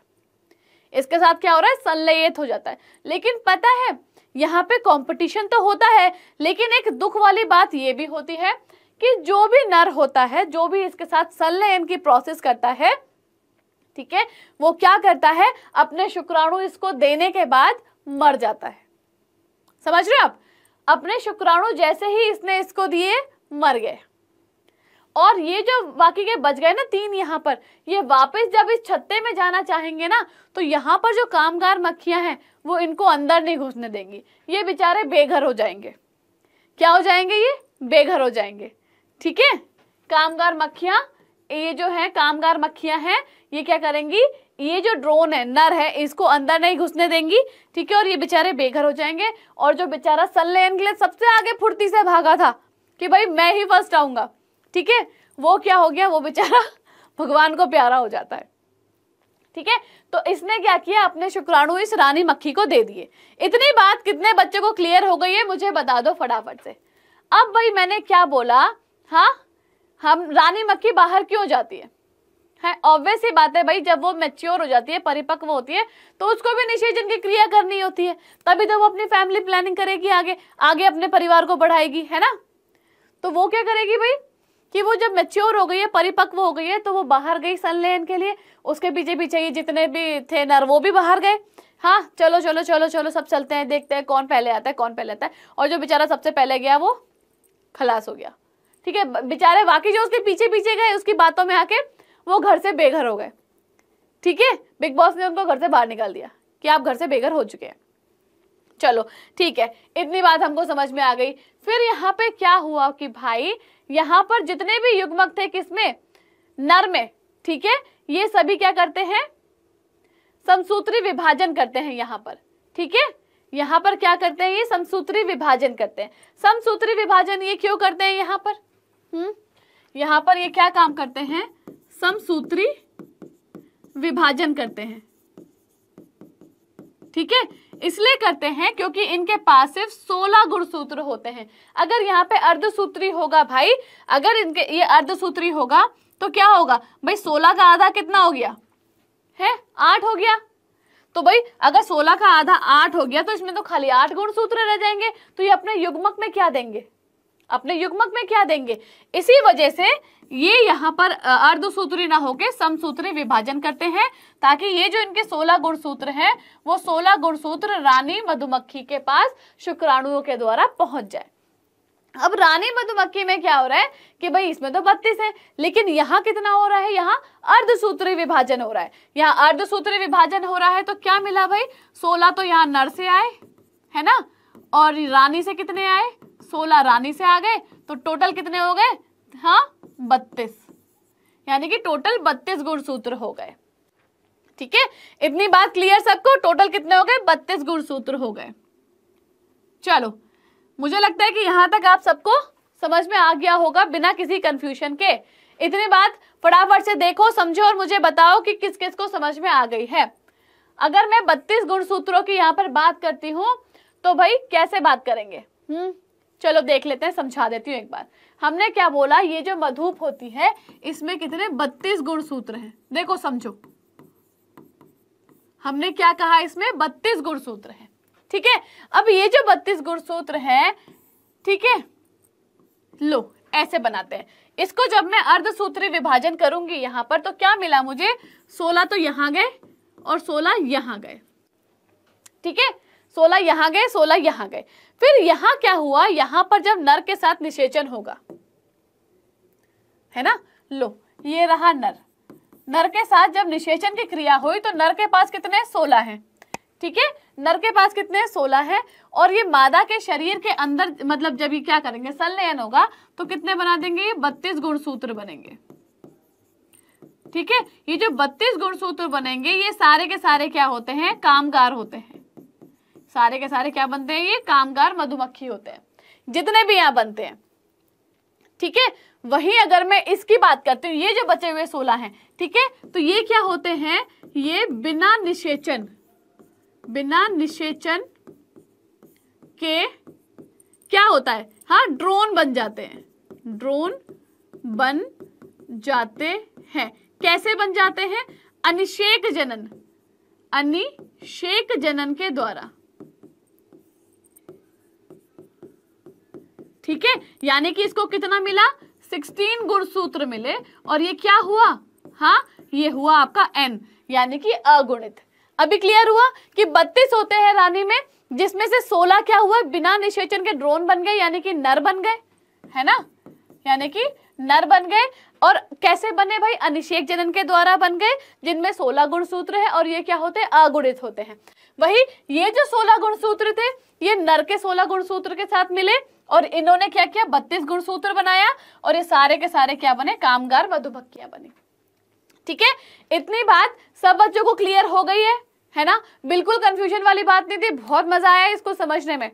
इसके साथ क्या हो रहा है संलयित हो जाता है लेकिन पता है यहाँ पे कंपटीशन तो होता है लेकिन एक दुख वाली बात ये भी होती है कि जो भी नर होता है जो भी इसके साथ संलयन की प्रोसेस करता है ठीक है वो क्या करता है अपने शुक्राणु इसको देने के बाद मर जाता है समझ रहे हो आप अपने शुक्राणु जैसे ही इसने इसको दिए मर गए और ये जो बाकी के बच गए ना तीन यहाँ पर ये वापस जब इस छत्ते में जाना चाहेंगे ना तो यहाँ पर जो कामगार मक्खियां हैं वो इनको अंदर नहीं घुसने देंगी ये बेचारे बेघर हो जाएंगे क्या हो जाएंगे ये बेघर हो जाएंगे ठीक है कामगार मक्खियां ये जो है कामगार मक्खियां हैं ये क्या करेंगी ये जो ड्रोन है नर है इसको अंदर नहीं घुसने देंगी ठीक है और ये बेचारे बेघर हो जाएंगे और जो बेचारा सन लेन के लिए सबसे आगे फुर्ती से भागा था कि भाई मैं ही फर्स्ट आऊंगा ठीक है वो क्या हो गया वो बेचारा भगवान को प्यारा हो जाता है ठीक है तो इसने क्या किया अपने शुक्राणु इस रानी मक्खी को दे दिए इतनी बात कितने बच्चों को क्लियर हो गई है मुझे बता दो फटाफट से अब भाई मैंने क्या बोला हाँ हम रानी मक्खी बाहर क्यों जाती है है ऑब्वियस ही बात है भाई जब वो मेच्योर हो जाती है परिपक्व होती है तो उसको भी निषेचन की क्रिया करनी होती है तभी तो वो अपनी फैमिली प्लानिंग करेगी आगे आगे अपने परिवार को बढ़ाएगी है ना तो वो क्या करेगी भाई कि वो जब मेच्योर हो गई है परिपक्व हो गई है तो वो बाहर गई सन लेन के लिए उसके पीछे पीछे ये जितने भी थे नर वो भी बाहर गए हाँ चलो चलो चलो चलो सब चलते हैं देखते हैं कौन पहले आता है कौन पहले आता है और जो बेचारा सबसे पहले गया वो खलास हो गया ठीक है बेचारे बाकी जो उसके पीछे पीछे गए उसकी बातों में आके वो घर से बेघर हो गए ठीक है बिग बॉस ने उनको घर से बाहर निकाल दिया कि आप घर से बेघर हो चुके हैं चलो ठीक है इतनी बात हमको समझ में आ गई फिर यहाँ पे क्या हुआ कि भाई यहाँ पर जितने भी युग्मक थे किसमें नर में ठीक है ये सभी क्या करते हैं समसूत्री विभाजन करते हैं यहाँ पर ठीक है यहाँ पर क्या करते हैं ये समसूत्री विभाजन करते हैं समसूत्री विभाजन ये क्यों करते हैं यहाँ पर हम्म यहाँ पर ये क्या काम करते हैं समसूत्री विभाजन करते हैं ठीक है इसलिए करते हैं क्योंकि इनके पास सिर्फ सोलह गुणसूत्र होते हैं अगर यहाँ पे अर्धसूत्री होगा भाई अगर इनके ये अर्धसूत्री होगा तो क्या होगा भाई सोलह का आधा कितना हो गया है आठ हो गया तो भाई अगर सोलह का आधा आठ हो गया तो इसमें तो खाली आठ गुणसूत्र रह जाएंगे तो ये अपने युग्मक में क्या देंगे अपने युग्मक में क्या देंगे इसी वजह से ये यहाँ पर अर्धसूत्री ना होके समसूत्री विभाजन करते हैं ताकि ये जो इनके 16 गुणसूत्र हैं वो 16 गुणसूत्र रानी मधुमक्खी के पास शुक्राणुओं के द्वारा पहुंच जाए अब रानी मधुमक्खी में क्या हो रहा है कि भाई इसमें तो बत्तीस है लेकिन यहाँ कितना हो रहा है यहाँ अर्धसूत्री विभाजन हो रहा है यहाँ अर्धसूत्री विभाजन हो रहा है तो क्या मिला भाई सोलह तो यहाँ नर से आए है ना और रानी से कितने आए सोलह रानी से आ गए तो टोटल कितने हो गए हाँ बत्तीस यानी कि टोटल बत्तीस गुणसूत्र हो गए ठीक है इतनी बात क्लियर सबको टोटल कितने हो गए बत्तीस गुणसूत्र हो गए चलो मुझे लगता है कि यहां तक आप सबको समझ में आ गया होगा बिना किसी कंफ्यूजन के इतनी बात फटाफट से देखो समझो और मुझे बताओ कि किस किस को समझ में आ गई है अगर मैं बत्तीस गुणसूत्रों की यहाँ पर बात करती हूँ तो भाई कैसे बात करेंगे हम्म चलो देख लेते हैं समझा देती हूँ एक बार हमने क्या बोला ये जो मधुप होती है इसमें कितने बत्तीस गुण सूत्र हैं देखो समझो हमने क्या कहा इसमें बत्तीस गुण सूत्र है ठीक है अब ये जो बत्तीस गुण सूत्र है ठीक है लो ऐसे बनाते हैं इसको जब मैं अर्ध विभाजन करूंगी यहां पर तो क्या मिला मुझे सोलह तो यहां गए और सोलह यहां गए ठीक है सोलह यहाँ गए सोलह यहाँ गए फिर यहाँ क्या हुआ यहाँ पर जब नर के साथ निषेचन होगा है ना लो ये रहा नर नर के साथ जब निषेचन की क्रिया हुई तो नर के पास कितने सोलह हैं ठीक है नर के पास कितने सोलह है और ये मादा के शरीर के अंदर मतलब जब ये क्या करेंगे संलयन होगा तो कितने बना देंगे ये बत्तीस गुणसूत्र बनेंगे ठीक है ये जो बत्तीस गुणसूत्र बनेंगे ये सारे के सारे क्या होते हैं कामगार होते हैं सारे के सारे क्या बनते हैं ये कामगार मधुमक्खी होते हैं जितने भी यहां बनते हैं ठीक है वही अगर मैं इसकी बात करती हूं ये जो बचे हुए सोलह हैं ठीक है तो ये क्या होते हैं ये बिना निषेचन बिना निषेचन के क्या होता है हाँ ड्रोन बन जाते हैं ड्रोन बन जाते हैं कैसे बन जाते हैं अनिषेक जनन अनिषेक जनन के द्वारा ठीक है यानी कि इसको कितना मिला सिक्सटीन गुणसूत्र मिले और ये क्या हुआ हाँ ये हुआ आपका एन यानी कि अगुणित अभी क्लियर हुआ कि बत्तीस होते हैं रानी में जिसमें से सोलह क्या हुआ बिना निषेचन के ड्रोन बन गए यानी कि नर बन गए है ना यानी कि नर बन गए और कैसे बने भाई अनिषेक जनन के द्वारा बन गए जिनमें सोलह सूत्र है और ये क्या होते हैं अगुणित होते हैं वही ये जो सोलह गुणसूत्र थे ये नर के सोलह गुणसूत्र के साथ मिले और इन्होंने क्या किया बत्तीस गुणसूत्र बनाया और ये सारे के सारे क्या बने कामगार मधुमक्खियां बने ठीक है इतनी बात सब बच्चों को क्लियर हो गई है है ना बिल्कुल कंफ्यूजन वाली बात नहीं थी बहुत मजा आया इसको समझने में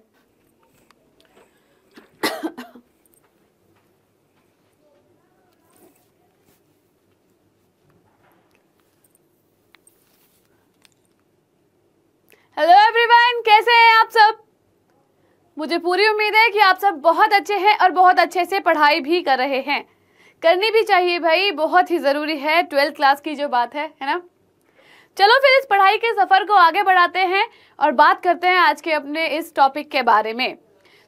हेलो एवरीवन कैसे हैं आप सब मुझे पूरी उम्मीद है कि आप सब बहुत अच्छे हैं और बहुत अच्छे से पढ़ाई भी कर रहे हैं करनी भी चाहिए भाई बहुत ही ज़रूरी है ट्वेल्थ क्लास की जो बात है है ना चलो फिर इस पढ़ाई के सफ़र को आगे बढ़ाते हैं और बात करते हैं आज के अपने इस टॉपिक के बारे में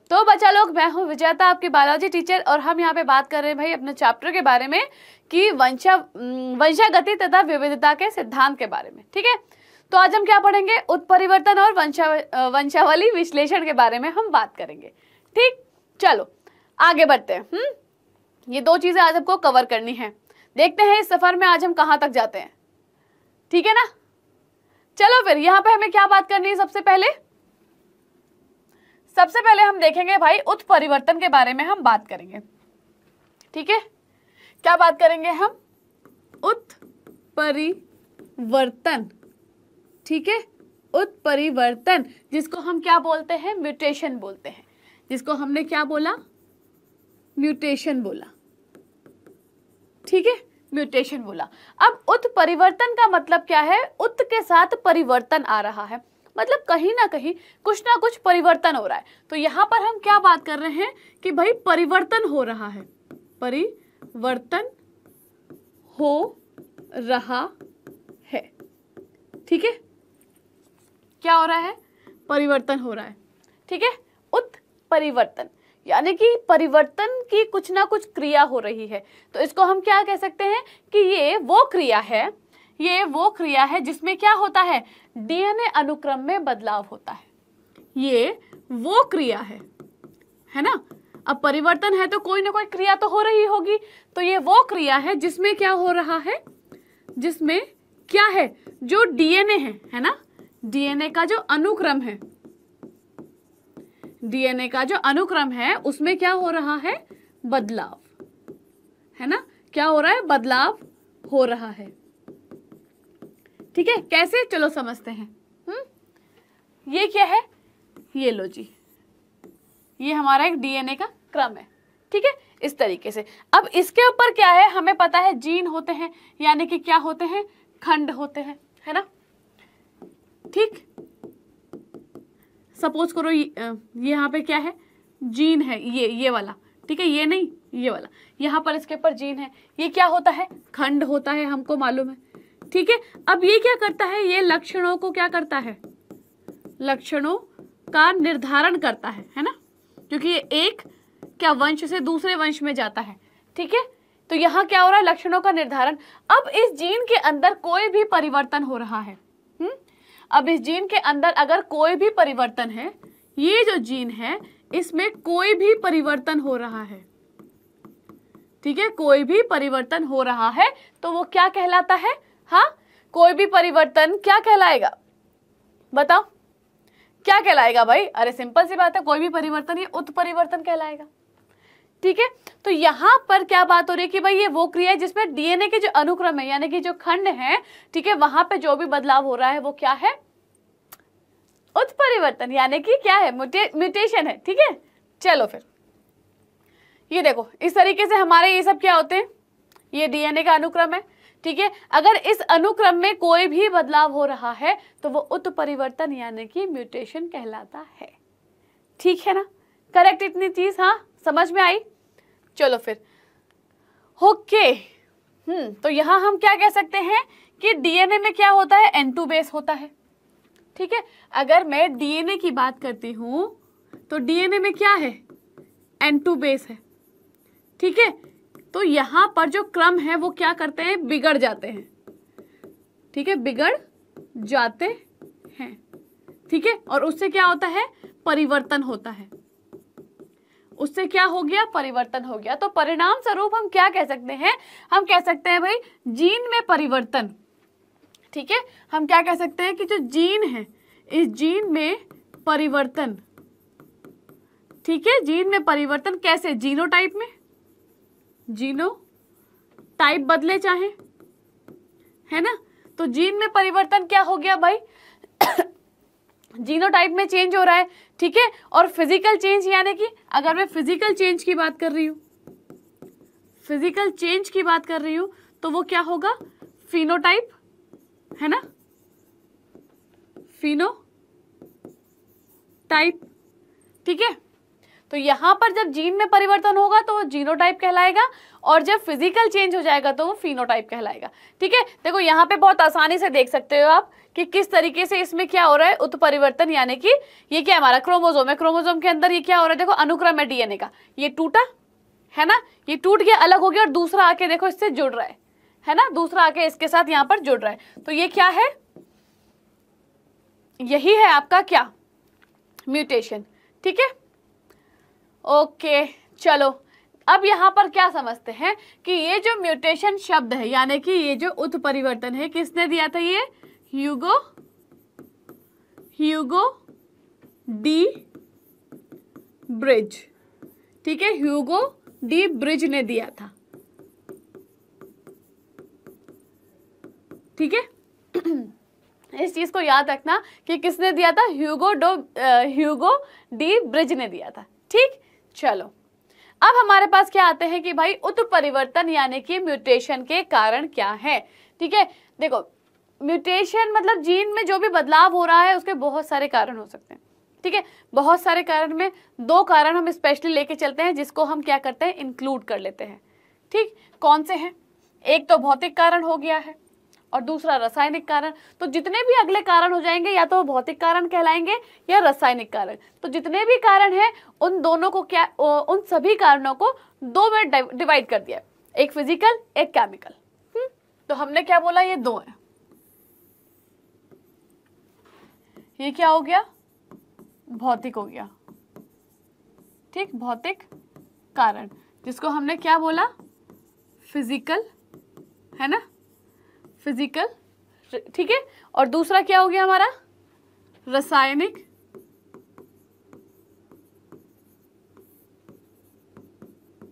तो बच्चा लोग मैं हूँ विजयता आपकी बायोलॉजी टीचर और हम यहाँ पे बात कर रहे हैं भाई अपने चैप्टर के बारे में कि वंशा वंशागति तथा विविधता के सिद्धांत के बारे में ठीक है तो आज हम क्या पढ़ेंगे उत्परिवर्तन और वंशा वंशावली विश्लेषण के बारे में हम बात करेंगे ठीक चलो आगे बढ़ते हैं हम्म ये दो चीजें आज आपको कवर करनी है देखते हैं इस सफर में आज हम कहां तक जाते हैं ठीक है ना चलो फिर यहां पे हमें क्या बात करनी है सबसे पहले सबसे पहले हम देखेंगे भाई उत्परिवर्तन के बारे में हम बात करेंगे ठीक है क्या बात करेंगे हम उत्परिवर्तन ठीक है उत्परिवर्तन जिसको हम क्या बोलते हैं म्यूटेशन बोलते हैं जिसको हमने क्या बोला म्यूटेशन बोला ठीक है म्यूटेशन बोला अब उत्परिवर्तन का मतलब क्या है उत के साथ परिवर्तन आ रहा है मतलब कहीं ना कहीं कुछ ना कुछ परिवर्तन हो रहा है तो यहां पर हम क्या बात कर रहे हैं कि भाई परिवर्तन हो रहा है परिवर्तन हो रहा है ठीक है क्या हो रहा है परिवर्तन हो रहा है ठीक है उत्परिवर्तन यानी कि परिवर्तन की कुछ ना कुछ क्रिया हो रही है तो इसको हम क्या कह सकते हैं कि ये वो क्रिया है ये वो क्रिया है जिसमें क्या होता है डीएनए अनुक्रम में बदलाव होता है ये वो क्रिया है है ना अब परिवर्तन है तो कोई ना कोई क्रिया तो हो रही होगी तो ये वो क्रिया है जिसमें क्या हो रहा है जिसमें क्या है जो डीएनए है है ना डीएनए का जो अनुक्रम है डीएनए का जो अनुक्रम है उसमें क्या हो रहा है बदलाव है ना क्या हो रहा है बदलाव हो रहा है ठीक है कैसे चलो समझते हैं हम्म ये क्या है ये लो जी ये हमारा एक डीएनए का क्रम है ठीक है इस तरीके से अब इसके ऊपर क्या है हमें पता है जीन होते हैं यानी कि क्या होते हैं खंड होते हैं है ना ठीक सपोज करो ये यहाँ पे क्या है जीन है ये ये वाला ठीक है ये नहीं ये वाला यहाँ पर इसके ऊपर जीन है ये क्या होता है खंड होता है हमको मालूम है ठीक है अब ये क्या करता है ये लक्षणों को क्या करता है लक्षणों का निर्धारण करता है है ना क्योंकि ये एक क्या वंश से दूसरे वंश में जाता है ठीक है तो यहाँ क्या हो रहा है लक्षणों का निर्धारण अब इस जीन के अंदर कोई भी परिवर्तन हो रहा है अब इस जीन के अंदर अगर कोई भी परिवर्तन है ये जो जीन है इसमें कोई भी परिवर्तन हो रहा है ठीक है कोई भी परिवर्तन हो रहा है तो वो क्या कहलाता है हा कोई भी परिवर्तन क्या कहलाएगा बताओ क्या कहलाएगा भाई अरे सिंपल सी बात है कोई भी परिवर्तन ये उत्परिवर्तन कहलाएगा ठीक है तो यहां पर क्या बात हो रही है कि भाई ये वो क्रिया है जिसमें डीएनए के जो अनुक्रम है यानी कि जो खंड है ठीक है वहां पर जो भी बदलाव हो रहा है वो क्या है उत्परिवर्तन यानी कि क्या है म्यूटेशन है ठीक है चलो फिर ये देखो इस तरीके से हमारे ये सब क्या होते हैं ये डीएनए का अनुक्रम है ठीक है अगर इस अनुक्रम में कोई भी बदलाव हो रहा है तो वो उत्परिवर्तन यानी कि म्यूटेशन कहलाता है ठीक है ना करेक्ट इतनी चीज हाँ समझ में आई चलो फिर ओके हम्म तो यहां हम क्या कह सकते हैं कि डीएनए में क्या होता है एन टू बेस होता है ठीक है अगर मैं डीएनए की बात करती हूं तो डीएनए में क्या है एन टू बेस है ठीक है तो यहां पर जो क्रम है वो क्या करते हैं बिगड़ जाते हैं ठीक है बिगड़ जाते हैं ठीक है और उससे क्या होता है परिवर्तन होता है उससे क्या हो गया परिवर्तन हो गया तो परिणाम स्वरूप हम क्या कह सकते हैं हम कह सकते हैं भाई जीन में परिवर्तन ठीक है हम क्या कह सकते हैं कि जो जीन है इस जीन में परिवर्तन ठीक है जीन में परिवर्तन कैसे जीनो टाइप में जीनो टाइप बदले चाहे है ना तो जीन में परिवर्तन क्या हो गया भाई जीनोटाइप में चेंज हो रहा है ठीक है और फिजिकल चेंज यानी कि अगर मैं फिजिकल चेंज की बात कर रही हूं फिजिकल चेंज की बात कर रही हूं तो वो क्या होगा फिनोटाइप है ना फिनो टाइप ठीक है तो यहां पर जब जीन में परिवर्तन होगा तो वो जीनोटाइप कहलाएगा और जब फिजिकल चेंज हो जाएगा तो वो फिनोटाइप कहलाएगा ठीक है देखो यहाँ पे बहुत आसानी से देख सकते हो आप कि किस तरीके से इसमें क्या हो रहा है उत्परिवर्तन यानी कि ये क्या हमारा क्रोमोजोम है क्रोमोजोम के अंदर ये क्या हो रहा है देखो अनुक्रम है डीएनए का ये टूटा है ना ये टूट गया अलग हो गया और दूसरा आके देखो इससे जुड़ रहा है है ना दूसरा आके इसके साथ यहां पर जुड़ रहा है तो ये क्या है यही है आपका क्या म्यूटेशन ठीक है ओके चलो अब यहाँ पर क्या समझते हैं कि ये जो म्यूटेशन शब्द है यानी कि ये जो उत्परिवर्तन है किसने दिया था ये ह्यूगो ह्यूगो डी ब्रिज ठीक है ह्यूगो डी ब्रिज ने दिया था ठीक है इस चीज को याद रखना कि किसने दिया था Hugo de Hugo de Vries ने दिया था ठीक चलो अब हमारे पास क्या आते हैं कि भाई उत्परिवर्तन यानी कि म्यूटेशन के कारण क्या है ठीक है देखो म्यूटेशन मतलब जीन में जो भी बदलाव हो रहा है उसके बहुत सारे कारण हो सकते हैं ठीक है बहुत सारे कारण में दो कारण हम स्पेशली लेके चलते हैं जिसको हम क्या करते हैं इंक्लूड कर लेते हैं ठीक कौन से हैं एक तो भौतिक कारण हो गया है और दूसरा रासायनिक कारण तो जितने भी अगले कारण हो जाएंगे या तो भौतिक कारण कहलाएंगे या रासायनिक कारण तो जितने भी कारण हैं उन दोनों को क्या उन सभी कारणों को दो में डिवाइड कर दिया एक फिजिकल एक केमिकल हम्म? तो हमने क्या बोला ये दो है ये क्या हो गया भौतिक हो गया ठीक भौतिक कारण जिसको हमने क्या बोला फिजिकल है ना फिजिकल ठीक है और दूसरा क्या हो गया हमारा रासायनिक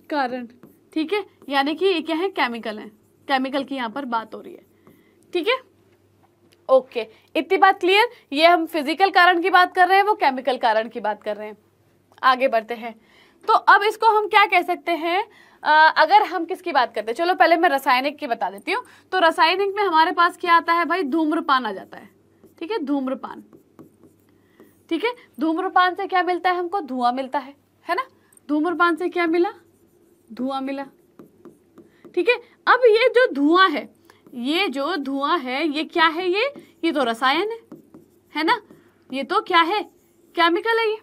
कारण ठीक है यानी कि ये क्या है केमिकल है केमिकल की यहां पर बात हो रही है ठीक है ओके इतनी बात क्लियर ये हम फिजिकल कारण की बात कर रहे हैं वो केमिकल कारण की बात कर रहे हैं आगे बढ़ते हैं तो अब इसको हम क्या कह सकते हैं अगर हम किसकी बात करते हैं चलो पहले मैं रासायनिक की बता देती हूँ तो रासायनिक में हमारे पास क्या आता है भाई धूम्रपान आ जाता है ठीक है धूम्रपान ठीक है धूम्रपान से क्या मिलता है हमको धुआं मिलता है है ना धूम्रपान से क्या मिला धुआं मिला ठीक है अब ये जो धुआं है ये जो धुआं है ये क्या है ये ये तो रसायन है है ना ये तो क्या है केमिकल है ये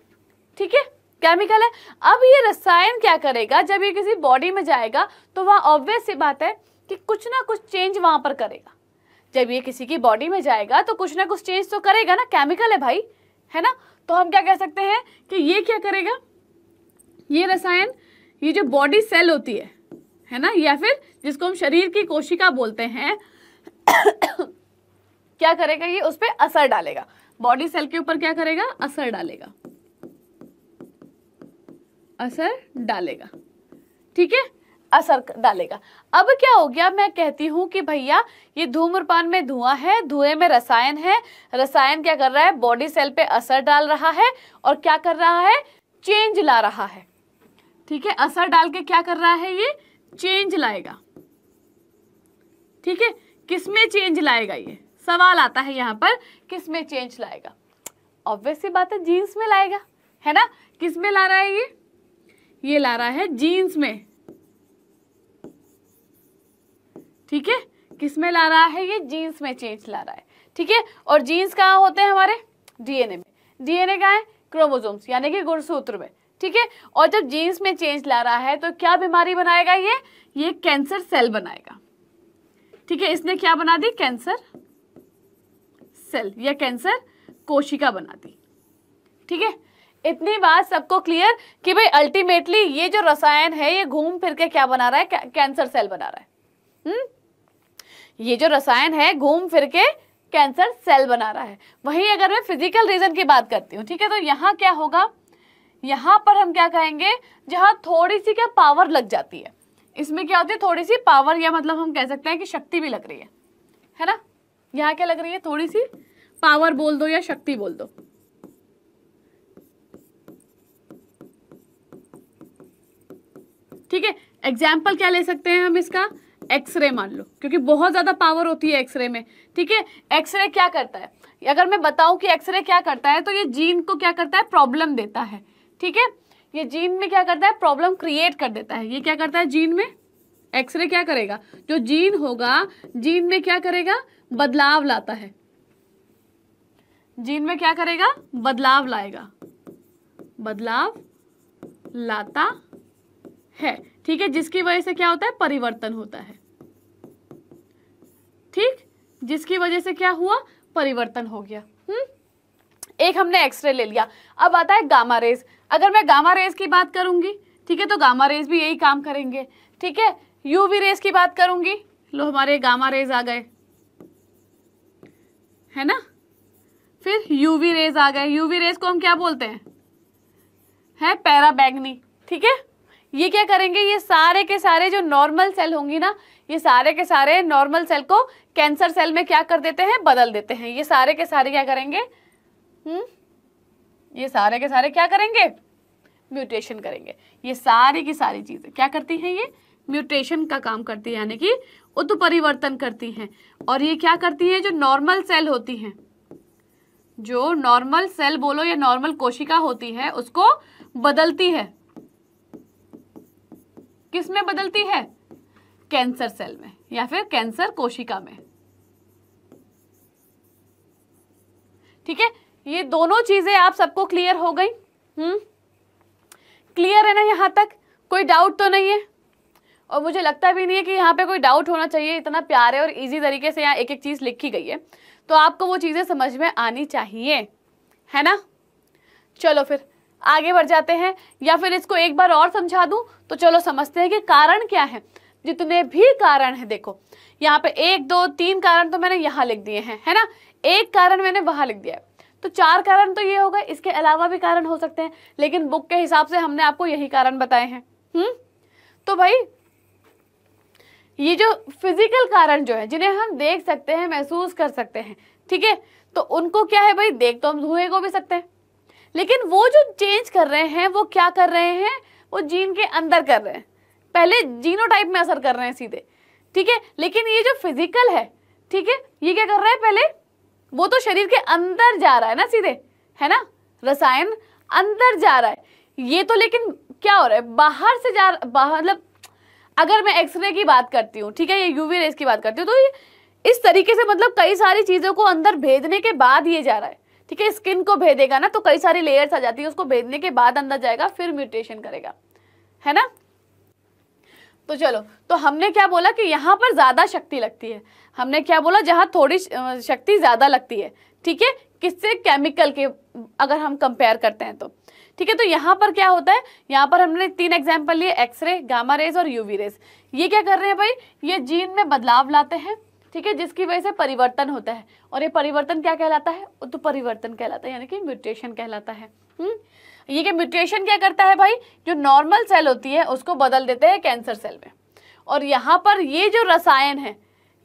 ठीक है केमिकल है अब ये रसायन क्या करेगा जब ये किसी बॉडी में जाएगा तो वह ऑब्वियस सी बात है कि कुछ ना कुछ चेंज वहाँ पर करेगा जब ये किसी की बॉडी में जाएगा तो कुछ ना कुछ चेंज तो करेगा ना केमिकल है भाई है ना तो हम क्या कह सकते हैं कि ये क्या करेगा ये रसायन ये जो बॉडी सेल होती है है ना या फिर जिसको हम शरीर की कोशिका बोलते हैं क्या करेगा ये उस पर असर डालेगा बॉडी सेल के ऊपर क्या करेगा असर डालेगा असर डालेगा ठीक है असर डालेगा अब क्या हो गया मैं कहती हूं कि भैया ये धूम्रपान में धुआं है धुएं में रसायन है रसायन क्या कर रहा है बॉडी सेल पे असर डाल रहा है और क्या कर रहा है चेंज ला रहा है ठीक है असर डाल के क्या कर रहा है ये चेंज लाएगा ठीक है किसमें चेंज लाएगा ये सवाल आता है यहां पर किसमें चेंज लाएगा ऑब्वियसली बात है जीन्स में लाएगा है ना किसमें ला रहा है ये ये ला रहा है जीन्स में ठीक है किस में ला रहा है ये जीन्स में चेंज ला रहा है ठीक है और जीन्स कहाँ होते हैं हमारे डीएनए में डीएनए कहा है क्रोमोजोम्स यानी कि गुणसूत्र में ठीक है और जब जीन्स में चेंज ला रहा है तो क्या बीमारी बनाएगा ये ये कैंसर सेल बनाएगा ठीक है इसने क्या बना दी कैंसर सेल या कैंसर कोशिका बना दी ठीक है इतनी बात सबको क्लियर कि भाई अल्टीमेटली ये जो रसायन है ये घूम फिर के क्या बना रहा है कैंसर सेल बना रहा है हम्म ये जो रसायन है घूम फिर के कैंसर सेल बना रहा है वहीं अगर मैं फिजिकल रीजन की बात करती हूँ ठीक है तो यहाँ क्या होगा यहाँ पर हम क्या कहेंगे जहाँ थोड़ी सी क्या पावर लग जाती है इसमें क्या होती है थोड़ी सी पावर या मतलब हम कह सकते हैं कि शक्ति भी लग रही है है ना यहाँ क्या लग रही है थोड़ी सी पावर बोल दो या शक्ति बोल दो ठीक है एग्जाम्पल क्या ले सकते हैं हम इसका एक्सरे मान लो क्योंकि बहुत ज़्यादा पावर होती है एक्सरे में ठीक है एक्सरे क्या करता है अगर मैं बताऊं कि एक्सरे क्या करता है तो ये जीन को क्या करता है प्रॉब्लम देता है ठीक है ये जीन में क्या करता है प्रॉब्लम क्रिएट कर देता है ये क्या करता है जीन में एक्सरे क्या करेगा जो जीन होगा जीन में क्या करेगा बदलाव लाता है जीन में क्या करेगा बदलाव लाएगा बदलाव लाता है ठीक है जिसकी वजह से क्या होता है परिवर्तन होता है ठीक जिसकी वजह से क्या हुआ परिवर्तन हो गया हम्म एक हमने एक्सरे ले लिया अब आता है गामा रेज अगर मैं गामा रेज की बात करूंगी ठीक है तो गामा रेज भी यही काम करेंगे ठीक है यूवी रेज की बात करूंगी लो हमारे गामा रेज आ गए है ना फिर यूवी रेज आ गए यूवी रेज को हम क्या बोलते हैं है पैराबैगनी ठीक है ये क्या करेंगे ये सारे के सारे जो नॉर्मल सेल होंगी ना ये सारे के सारे नॉर्मल सेल को कैंसर सेल में क्या कर देते हैं बदल देते हैं ये सारे के सारे क्या करेंगे हम्म ये सारे के सारे क्या करेंगे म्यूटेशन करेंगे ये सारी की सारी चीज़ें क्या करती हैं ये म्यूटेशन का काम करती है यानी कि उत्परिवर्तन करती हैं और ये क्या करती हैं जो नॉर्मल सेल होती हैं जो नॉर्मल सेल बोलो या नॉर्मल कोशिका होती है उसको बदलती है किस में बदलती है कैंसर सेल में या फिर कैंसर कोशिका में ठीक है ये दोनों चीजें आप सबको क्लियर हो गई हम्म क्लियर है ना यहां तक कोई डाउट तो नहीं है और मुझे लगता भी नहीं है कि यहाँ पे कोई डाउट होना चाहिए इतना प्यारे और इजी तरीके से यहाँ एक एक चीज़ लिखी गई है तो आपको वो चीज़ें समझ में आनी चाहिए है ना चलो फिर आगे बढ़ जाते हैं या फिर इसको एक बार और समझा दूं तो चलो समझते हैं कि कारण क्या है जितने भी कारण है देखो यहाँ पे एक दो तीन कारण तो मैंने यहाँ लिख दिए हैं है ना एक कारण मैंने वहाँ लिख दिया है तो चार कारण तो ये होगा इसके अलावा भी कारण हो सकते हैं लेकिन बुक के हिसाब से हमने आपको यही कारण बताए हैं हम्म तो भाई ये जो फिजिकल कारण जो है जिन्हें हम देख सकते हैं महसूस कर सकते हैं ठीक है तो उनको क्या है भाई देख तो हम धुएं को भी सकते हैं लेकिन वो जो चेंज कर रहे हैं वो क्या कर रहे हैं वो जीन के अंदर कर रहे हैं पहले जीनोटाइप में असर कर रहे हैं सीधे ठीक है लेकिन ये जो फिजिकल है ठीक है ये क्या कर रहा है पहले वो तो शरीर के अंदर जा रहा है ना सीधे है ना रसायन अंदर जा रहा है ये तो लेकिन क्या हो रहा है बाहर से जा बाहर मतलब अगर मैं एक्सरे की बात करती हूँ ठीक है ये यूवी रेस की बात करती हूँ तो ये इस तरीके से मतलब कई सारी चीज़ों को अंदर भेजने के बाद ये जा रहा है ठीक है स्किन को भेदेगा ना तो कई सारी लेयर्स आ जाती है उसको भेदने के बाद अंदर जाएगा फिर म्यूटेशन करेगा है ना तो चलो तो हमने क्या बोला कि यहाँ पर ज़्यादा शक्ति लगती है हमने क्या बोला जहाँ थोड़ी शक्ति ज़्यादा लगती है ठीक है किससे केमिकल के अगर हम कंपेयर करते हैं तो ठीक है तो यहाँ पर क्या होता है यहाँ पर हमने तीन एग्जाम्पल लिए एक्सरे गामा रेज और यूवी रेज ये क्या कर रहे हैं भाई ये जीन में बदलाव लाते हैं ठीक है जिसकी वजह से परिवर्तन होता है और ये परिवर्तन क्या कहलाता है उत्परिवर्तन तो परिवर्तन कहलाता है यानी कि म्यूटेशन कहलाता है हम्म? ये कि म्यूटेशन क्या करता है भाई जो नॉर्मल सेल होती है उसको बदल देते हैं कैंसर सेल में और यहाँ पर ये जो रसायन है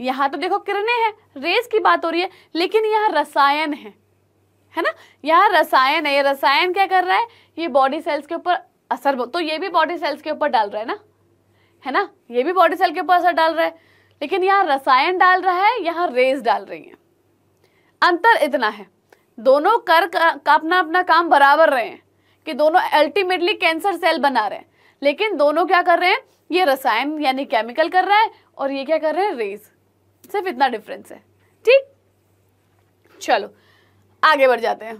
यहाँ तो देखो किरणें हैं रेस की बात हो रही है लेकिन यह रसायन है है ना यहाँ रसायन है ये रसायन क्या कर रहा है ये बॉडी सेल्स के ऊपर असर तो ये भी बॉडी सेल्स के ऊपर डाल रहा है ना है ना ये भी बॉडी सेल के ऊपर असर डाल रहा है लेकिन यहाँ रसायन डाल रहा है यहाँ रेस डाल रही है अंतर इतना है दोनों कर का अपना अपना काम बराबर रहे हैं कि दोनों अल्टीमेटली कैंसर सेल बना रहे हैं लेकिन दोनों क्या कर रहे हैं ये रसायन यानी केमिकल कर रहा है और ये क्या कर रहे हैं रेस सिर्फ इतना डिफरेंस है ठीक चलो आगे बढ़ जाते हैं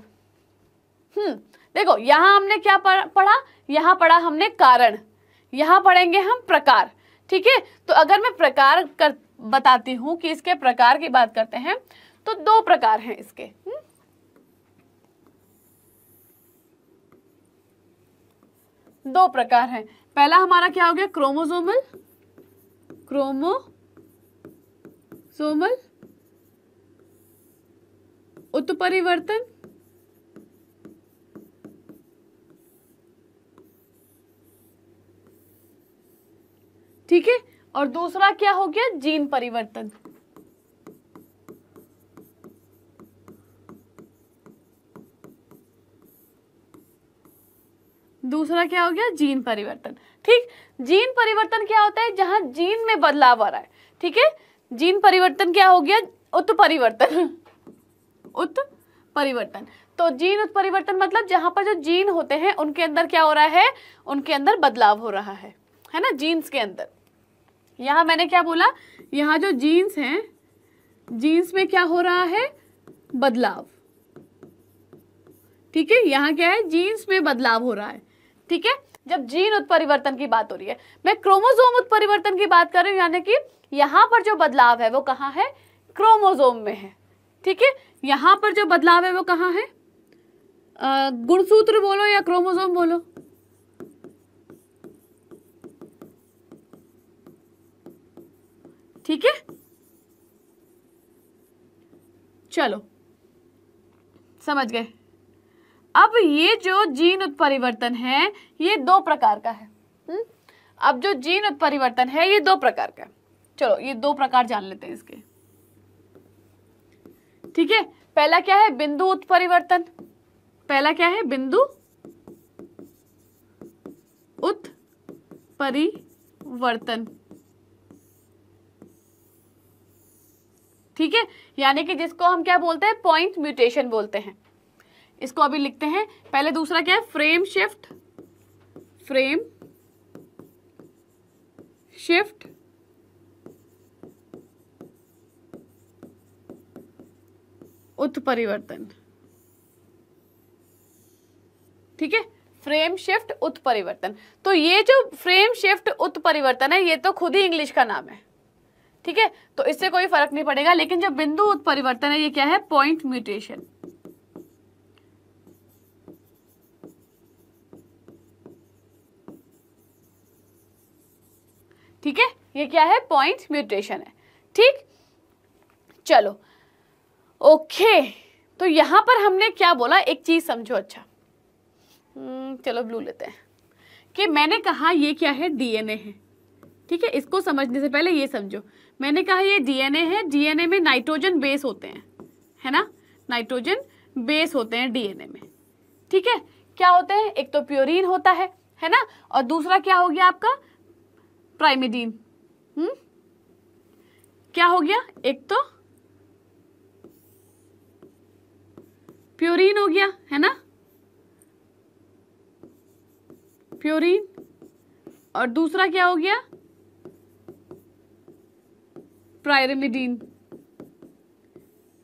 हम्म देखो यहाँ हमने क्या पढ़ा यहाँ पढ़ा हमने कारण यहाँ पढ़ेंगे हम प्रकार ठीक है तो अगर मैं प्रकार कर बताती हूं कि इसके प्रकार की बात करते हैं तो दो प्रकार हैं इसके हम्म? दो प्रकार हैं पहला हमारा क्या हो गया क्रोमोजोमल क्रोमोसोमल उत्परिवर्तन ठीक है और दूसरा क्या हो गया जीन परिवर्तन दूसरा क्या हो गया जीन परिवर्तन ठीक जीन परिवर्तन क्या होता है जहां जीन में बदलाव आ रहा है ठीक है जीन परिवर्तन क्या हो गया उत्परिवर्तन उत्परिवर्तन उत्त परिवर्तन तो जीन उत्परिवर्तन मतलब जहां पर जो जीन होते हैं उनके अंदर क्या हो रहा है उनके अंदर बदलाव हो रहा है है ना जीन्स के अंदर यहाँ मैंने क्या बोला यहाँ जो जीन्स हैं जीन्स में क्या हो रहा है बदलाव ठीक है यहाँ क्या है जीन्स में बदलाव हो रहा है ठीक है जब जीन उत्परिवर्तन की बात हो रही है मैं क्रोमोजोम उत्परिवर्तन की बात कर रही हूँ यानी कि यहाँ पर जो बदलाव है वो कहाँ है क्रोमोजोम में है ठीक है यहाँ पर जो बदलाव है वो कहाँ है गुणसूत्र बोलो या क्रोमोजोम बोलो ठीक है चलो समझ गए अब ये जो जीन उत्परिवर्तन है ये दो प्रकार का है हुँ? हम्म? अब जो जीन उत्परिवर्तन है ये दो प्रकार का है चलो ये दो प्रकार जान लेते हैं इसके ठीक है पहला क्या है बिंदु उत्परिवर्तन पहला क्या है बिंदु उत्परिवर्तन ठीक है यानी कि जिसको हम क्या बोलते हैं पॉइंट म्यूटेशन बोलते हैं इसको अभी लिखते हैं पहले दूसरा क्या है फ्रेम शिफ्ट फ्रेम शिफ्ट उत्परिवर्तन ठीक है फ्रेम शिफ्ट उत्परिवर्तन तो ये जो फ्रेम शिफ्ट उत्परिवर्तन है ये तो खुद ही इंग्लिश का नाम है ठीक है तो इससे कोई फर्क नहीं पड़ेगा लेकिन जो बिंदु उत्परिवर्तन है ये क्या है पॉइंट म्यूटेशन ठीक है ये क्या है पॉइंट म्यूटेशन है ठीक चलो ओके तो यहां पर हमने क्या बोला एक चीज समझो अच्छा हम्म, चलो ब्लू लेते हैं कि मैंने कहा ये क्या है डीएनए है ठीक है इसको समझने से पहले ये समझो मैंने कहा ये डीएनए है डीएनए में नाइट्रोजन बेस होते हैं है ना नाइट्रोजन बेस होते हैं डीएनए में ठीक है क्या होते हैं एक तो प्योरीन होता है है ना और दूसरा क्या हो गया आपका प्राइमिडीन हम्म क्या हो गया एक तो प्योरीन हो गया है ना प्योरीन और दूसरा क्या हो गया प्रायरिमिडीन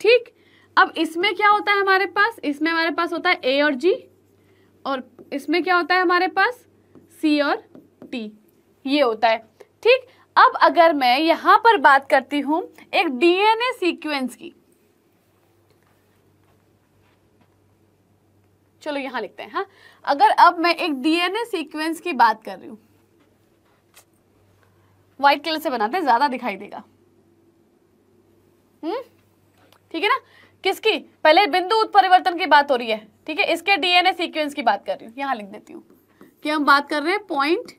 ठीक अब इसमें क्या होता है हमारे पास इसमें हमारे पास होता है ए और जी और इसमें क्या होता है हमारे पास सी और टी ये होता है ठीक अब अगर मैं यहां पर बात करती हूं एक डीएनए सीक्वेंस की चलो यहां लिखते हैं हा अगर अब मैं एक डीएनए सीक्वेंस की बात कर रही हूं व्हाइट कलर से बनाते हैं ज़्यादा दिखाई देगा हम्म ठीक है ना किसकी पहले बिंदु उत्परिवर्तन की बात हो रही है ठीक है इसके डीएनए सीक्वेंस की बात कर रही हूँ यहाँ लिख देती हूँ कि हम बात कर रहे हैं पॉइंट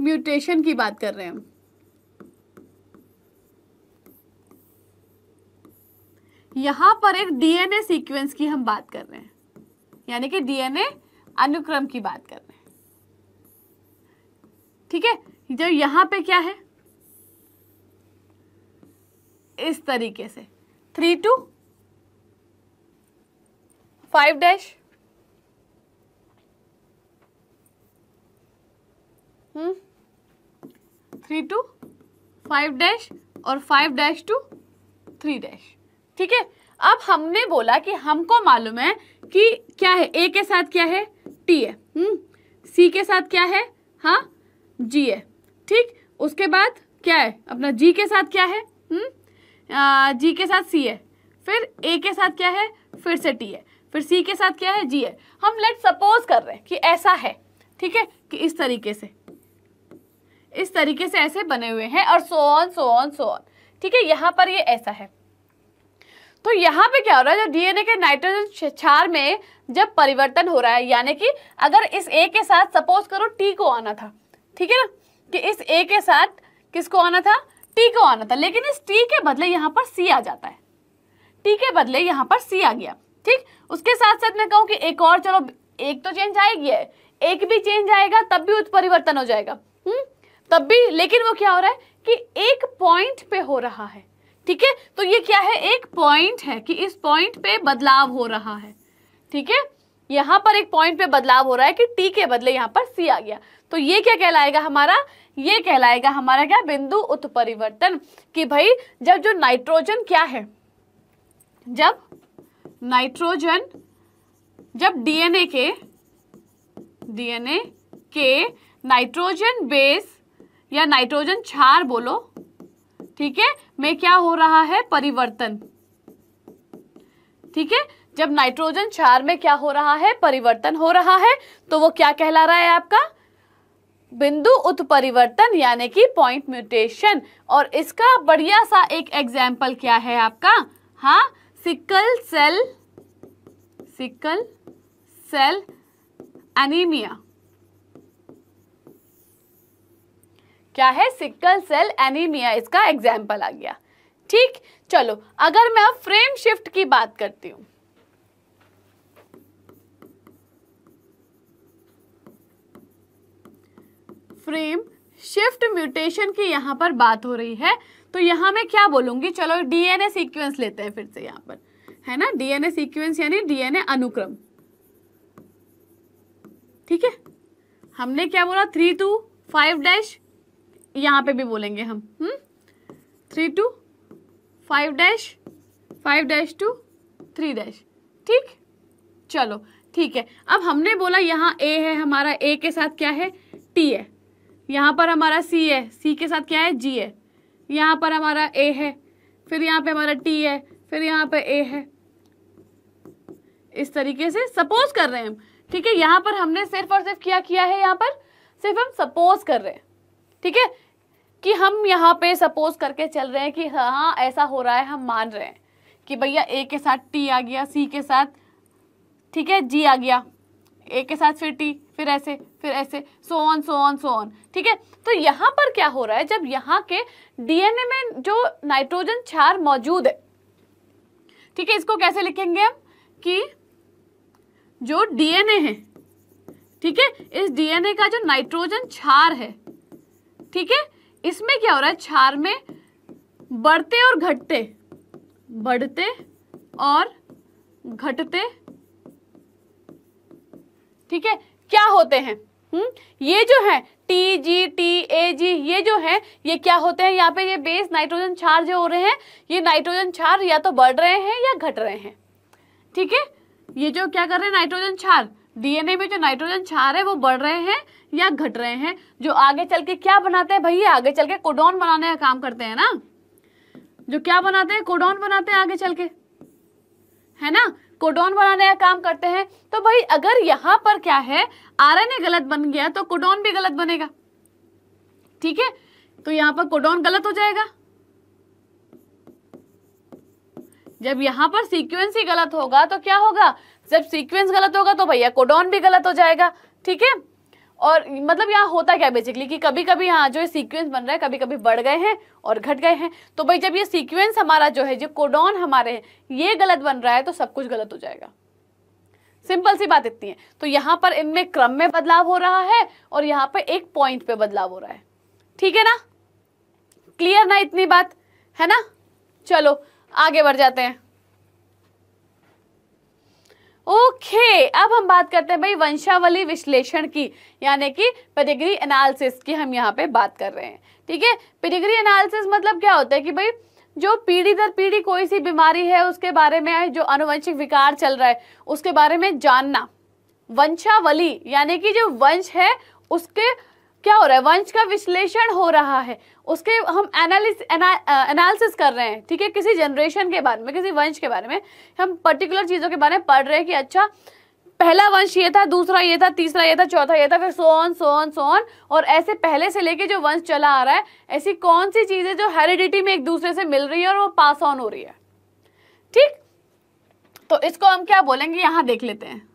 म्यूटेशन की बात कर रहे हैं यहां पर एक डीएनए सीक्वेंस की हम बात कर रहे हैं यानी कि डीएनए अनुक्रम की बात कर रहे हैं ठीक है जो यहां पे क्या है इस तरीके से three two five dash three two five dash और five dash two three dash ठीक है अब हमने बोला कि हमको मालूम है कि क्या है ए के साथ क्या है टी है हम्म सी के साथ क्या है हाँ जी है ठीक उसके बाद क्या है अपना जी के साथ क्या है हम्म जी के साथ सी है फिर ए के साथ क्या है फिर से टी है फिर सी के साथ क्या है जी है हम लेट सपोज कर रहे हैं कि ऐसा है ठीक है कि इस तरीके से इस तरीके से ऐसे बने हुए हैं और so on so on so on ठीक है यहाँ पर ये ऐसा है तो यहाँ पे क्या हो रहा है जो डीएनए के नाइट्रोजन क्षार में जब परिवर्तन हो रहा है यानी कि अगर इस ए के साथ सपोज करो टी को आना था ठीक है ना कि इस ए के साथ किसको आना था टी को आना था लेकिन इस टी के बदले यहाँ पर सी आ जाता है टी के बदले यहाँ पर सी आ गया ठीक उसके साथ साथ मैं कहूँ कि एक और चलो एक तो चेंज आएगी है एक भी चेंज आएगा तब भी उत्परिवर्तन हो जाएगा हम्म तब भी लेकिन वो क्या हो रहा है कि एक पॉइंट पे हो रहा है ठीक है तो ये क्या है एक पॉइंट है कि इस पॉइंट पे बदलाव हो रहा है ठीक है यहां पर एक पॉइंट पे बदलाव हो रहा है कि टी के बदले यहां पर सी आ गया तो ये क्या कहलाएगा हमारा ये कहलाएगा हमारा क्या बिंदु उत्परिवर्तन कि भाई जब जो नाइट्रोजन क्या है जब नाइट्रोजन जब डीएनए के डीएनए के नाइट्रोजन बेस या नाइट्रोजन क्षार बोलो ठीक है में क्या हो रहा है परिवर्तन ठीक है जब नाइट्रोजन क्षार में क्या हो रहा है परिवर्तन हो रहा है तो वो क्या कहला रहा है आपका बिंदु उत्परिवर्तन यानी कि पॉइंट म्यूटेशन और इसका बढ़िया सा एक एग्जाम्पल क्या है आपका हाँ sickle cell sickle cell anaemia क्या है सिकल सेल एनीमिया इसका एग्जाम्पल आ गया ठीक चलो अगर मैं अब फ्रेम शिफ्ट की बात करती हूँ फ्रेम शिफ्ट म्यूटेशन की यहाँ पर बात हो रही है तो यहाँ मैं क्या बोलूँगी चलो डीएनए सीक्वेंस लेते हैं फिर से यहाँ पर है ना डीएनए सीक्वेंस यानी डीएनए अनुक्रम ठीक है हमने क्या बोला थ्री टू फाइव डैश यहाँ पे भी बोलेंगे हम three two five dash five dash two three dash ठीक चलो ठीक है अब हमने बोला यहाँ ए है हमारा ए के साथ क्या है टी है यहाँ पर हमारा सी है सी के साथ क्या है जी है यहाँ पर हमारा ए है फिर यहाँ पे हमारा टी है फिर यहाँ पे ए है इस तरीके से सपोज कर रहे हैं हम ठीक है यहाँ पर हमने सिर्फ और सिर्फ क्या किया है यहाँ पर सिर्फ हम सपोज कर रहे हैं ठीक है कि हम यहाँ पे सपोज करके चल रहे हैं कि हाँ, हाँ ऐसा हो रहा है हम मान रहे हैं कि भैया ए के साथ टी आ गया सी के साथ ठीक है जी आ गया ए के साथ फिर टी फिर ऐसे फिर ऐसे so on so on so on ठीक है तो यहाँ पर क्या हो रहा है जब यहाँ के डीएनए में जो नाइट्रोजन क्षार मौजूद है ठीक है इसको कैसे लिखेंगे हम कि जो डीएनए है ठीक है इस डीएनए का जो नाइट्रोजन क्षार है ठीक है इसमें क्या हो रहा है क्षार में बढ़ते और घटते बढ़ते और घटते ठीक है क्या होते हैं हम्म ये जो है टी जी टी ए जी ये जो है ये क्या होते हैं यहाँ पे ये बेस नाइट्रोजन चार जो हो रहे हैं ये नाइट्रोजन चार या तो बढ़ रहे हैं या घट रहे हैं ठीक है ये जो क्या कर रहे हैं नाइट्रोजन चार डीएनए में जो नाइट्रोजन चार है वो बढ़ रहे हैं या घट रहे हैं जो आगे चल के क्या बनाते हैं भैया आगे चल के कोडोन बनाने का काम करते हैं ना जो क्या बनाते हैं कोडोन बनाते हैं आगे चल के है ना कोडोन बनाने का काम करते हैं तो भाई अगर यहां पर क्या है आर गलत बन गया तो कोडोन भी गलत बनेगा ठीक है तो यहाँ पर कोडोन गलत हो जाएगा जब यहां पर सीक्वेंस ही गलत होगा तो क्या होगा जब सीक्वेंस गलत होगा तो भैया कोडोन भी गलत हो जाएगा ठीक है और मतलब यहाँ होता क्या बेसिकली कि कभी कभी यहाँ जो ये सीक्वेंस बन रहा है कभी कभी बढ़ गए हैं और घट गए हैं तो भाई जब ये सीक्वेंस हमारा जो है जो कोडॉन हमारे ये गलत बन रहा है तो सब कुछ गलत हो जाएगा सिंपल सी बात इतनी है तो यहाँ पर इनमें क्रम में बदलाव हो रहा है और यहाँ पर एक पॉइंट पे बदलाव हो रहा है ठीक है ना क्लियर ना इतनी बात है ना चलो आगे बढ़ जाते हैं ओके okay, अब हम बात करते हैं भाई वंशावली विश्लेषण की यानी कि पेडिग्री एनालिसिस की हम यहाँ पे बात कर रहे हैं ठीक है पेडिग्री एनालिसिस मतलब क्या होता है कि भाई जो पीढ़ी दर पीढ़ी कोई सी बीमारी है उसके बारे में जो अनुवंशिक विकार चल रहा है उसके बारे में जानना वंशावली यानी कि जो वंश है उसके क्या हो रहा है वंश का विश्लेषण हो रहा है उसके हम एनालिस एनालिसिस uh, कर रहे हैं ठीक है किसी जनरेशन के बारे में किसी वंश के बारे में हम पर्टिकुलर चीज़ों के बारे में पढ़ रहे हैं कि अच्छा पहला वंश ये था दूसरा ये था तीसरा ये था चौथा ये था फिर सोन सोन सोन और ऐसे पहले से लेके जो वंश चला आ रहा है ऐसी कौन सी चीज़ें जो हेरिडिटी में एक दूसरे से मिल रही है और वो पास ऑन हो रही है ठीक तो इसको हम क्या बोलेंगे यहाँ देख लेते हैं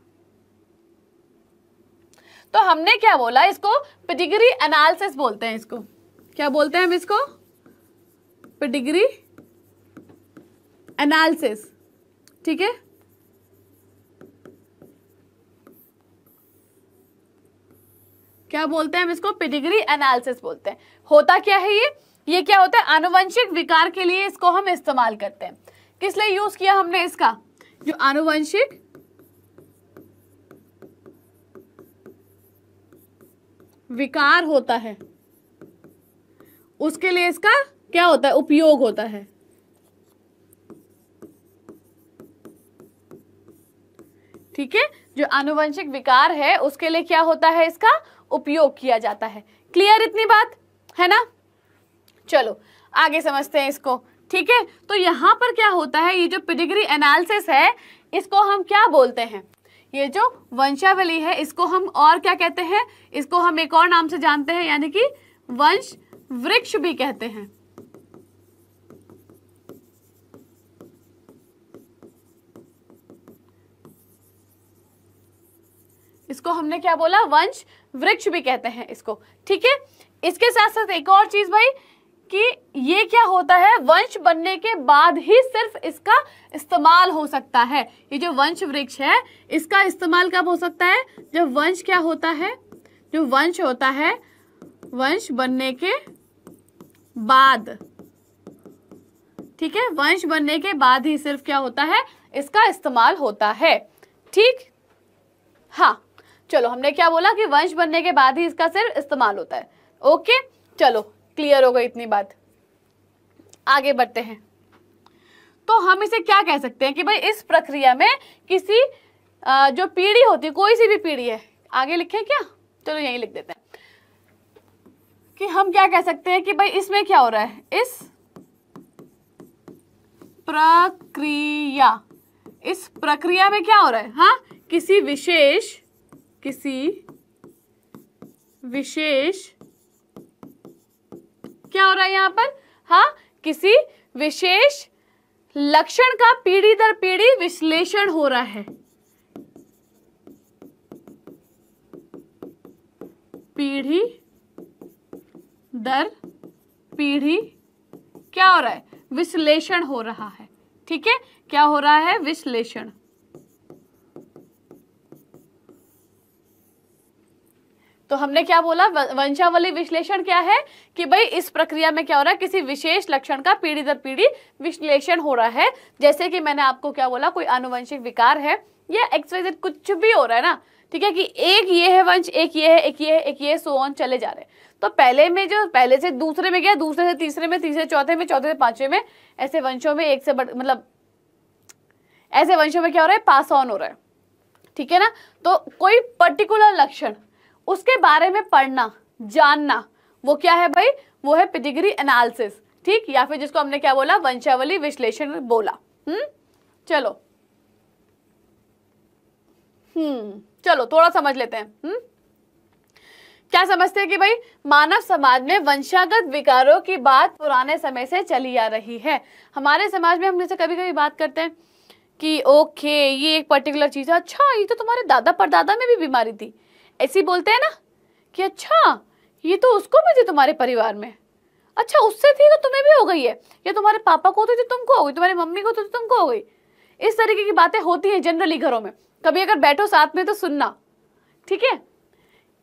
तो हमने क्या बोला इसको पिटिगरी एनालिसिस बोलते हैं इसको क्या बोलते हैं हम इसको पिटिगरी एनालिसिस ठीक है क्या बोलते हैं हम इसको पिटिगरी एनालिसिस बोलते हैं होता क्या है ये ये क्या होता है आनुवंशिक विकार के लिए इसको हम इस्तेमाल करते हैं किस लिए यूज किया हमने इसका जो आनुवंशिक विकार होता है उसके लिए इसका क्या होता है उपयोग होता है ठीक है जो आनुवंशिक विकार है उसके लिए क्या होता है इसका उपयोग किया जाता है क्लियर इतनी बात है ना चलो आगे समझते हैं इसको ठीक है तो यहां पर क्या होता है ये जो पिडिग्री एनालिसिस है इसको हम क्या बोलते हैं ये जो वंशावली है इसको हम और क्या कहते हैं इसको हम एक और नाम से जानते हैं यानी कि वंश वृक्ष भी कहते हैं इसको हमने क्या बोला वंश वृक्ष भी कहते हैं इसको ठीक है इसके साथ साथ एक और चीज भाई कि ये क्या होता है वंश बनने के बाद ही सिर्फ इसका इस्तेमाल हो सकता है ये जो वंश वृक्ष है इसका इस्तेमाल कब हो सकता है जब वंश क्या होता है जो वंश होता है वंश बनने के बाद ठीक है वंश बनने के बाद ही सिर्फ क्या होता है इसका इस्तेमाल होता है ठीक हाँ चलो हमने क्या बोला कि वंश बनने के बाद ही इसका सिर्फ इस्तेमाल होता है ओके चलो क्लियर हो गई इतनी बात आगे बढ़ते हैं तो हम इसे क्या कह सकते हैं कि भाई इस प्रक्रिया में किसी जो पीढ़ी होती है कोई सी भी पीढ़ी है आगे लिखे क्या चलो यही लिख देते हैं कि हम क्या कह सकते हैं कि भाई इसमें क्या हो रहा है इस प्रक्रिया इस प्रक्रिया में क्या हो रहा है हा किसी विशेष किसी विशेष क्या हो रहा है यहाँ पर हाँ किसी विशेष लक्षण का पीढ़ी दर पीढ़ी विश्लेषण हो रहा है पीढ़ी दर पीढ़ी क्या हो रहा है विश्लेषण हो रहा है ठीक है क्या हो रहा है विश्लेषण तो हमने क्या बोला वंशावली विश्लेषण क्या है कि भाई इस प्रक्रिया में क्या हो रहा है किसी विशेष लक्षण का पीढ़ी दर पीढ़ी विश्लेषण हो रहा है जैसे कि मैंने आपको क्या बोला कोई आनुवंशिक विकार है या एक्सवाइजेड कुछ भी हो रहा है ना ठीक है कि एक ये है वंश एक ये है एक ये है एक ये सो ऑन चले जा रहे हैं तो पहले में जो पहले से दूसरे में गया दूसरे से तीसरे में तीसरे चौथे में चौथे से पांचवे में ऐसे वंशों में एक से बढ़ मतलब ऐसे वंशों में क्या हो रहा है पास ऑन हो रहा है ठीक है ना तो कोई पर्टिकुलर लक्षण उसके बारे में पढ़ना जानना वो क्या है भाई वो है पिटिगरी एनालिसिस ठीक या फिर जिसको हमने क्या बोला वंशावली विश्लेषण बोला हम्म चलो हम्म चलो थोड़ा समझ लेते हैं हम्म क्या समझते हैं कि भाई मानव समाज में वंशागत विकारों की बात पुराने समय से चली आ रही है हमारे समाज में हम जैसे कभी कभी बात करते हैं कि ओके ये एक पर्टिकुलर चीज़ है अच्छा ये तो तुम्हारे दादा परदादा में भी बीमारी थी ऐसे बोलते हैं ना कि अच्छा ये तो उसको भी थी तुम्हारे परिवार में अच्छा उससे थी तो तुम्हें भी हो गई है या तुम्हारे पापा को तो थी तुमको हो गई तुम्हारी मम्मी को तो तुमको हो गई इस तरीके की बातें होती हैं जनरली घरों में कभी अगर बैठो साथ में तो सुनना ठीक है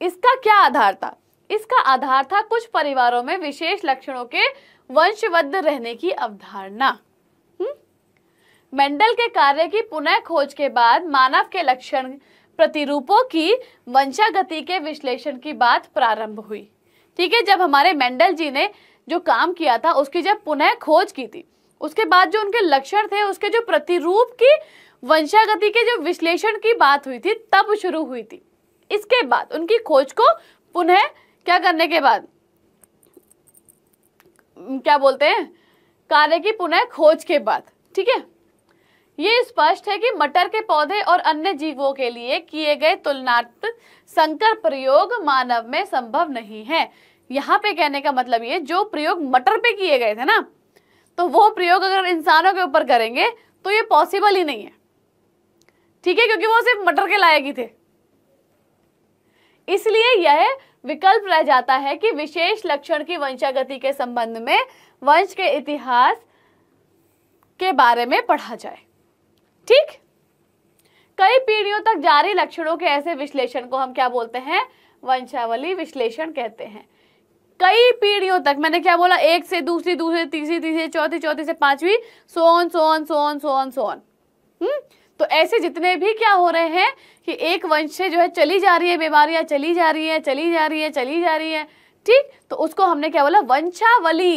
इसका क्या आधार था इसका आधार था कुछ परिवारों में विशेष लक्षणों के वंशवद्ध रहने की अवधारणा हम्म? मेंडल के कार्य की पुनः खोज के बाद मानव के लक्षण प्रतिरूपों की वंशागति के विश्लेषण की बात प्रारंभ हुई ठीक है जब हमारे मेंडल जी ने जो काम किया था उसकी जब पुनः खोज की थी उसके बाद जो उनके लक्षण थे उसके जो प्रतिरूप की वंशागति के जो विश्लेषण की बात हुई थी तब शुरू हुई थी इसके बाद उनकी खोज को पुनः क्या करने के बाद क्या बोलते हैं कार्य की पुनः खोज के बाद ठीक है ये स्पष्ट है कि मटर के पौधे और अन्य जीवों के लिए किए गए तुलनात्मक संकर प्रयोग मानव में संभव नहीं है यहाँ पे कहने का मतलब ये जो प्रयोग मटर पे किए गए थे ना तो वो प्रयोग अगर इंसानों के ऊपर करेंगे तो ये पॉसिबल ही नहीं है ठीक है क्योंकि वो सिर्फ मटर के लायक ही थे इसलिए यह विकल्प रह जाता है कि विशेष लक्षण की वंशागति के संबंध में वंश के इतिहास के बारे में पढ़ा जाए ठीक कई पीढ़ियों तक जारी लक्षणों के ऐसे विश्लेषण को हम क्या बोलते हैं वंशावली विश्लेषण कहते हैं कई पीढ़ियों तक मैंने क्या बोला एक से दूसरी दूसरी तीसरी तीसरी चौथी चौथी से पांचवी सोन सोन सोन सोन सोन हम्म तो ऐसे जितने भी क्या हो रहे हैं कि एक वंश से जो है चली जा रही है बीमारियां चली जा रही है चली जा रही है चली जा रही है ठीक तो उसको हमने क्या बोला वंशावली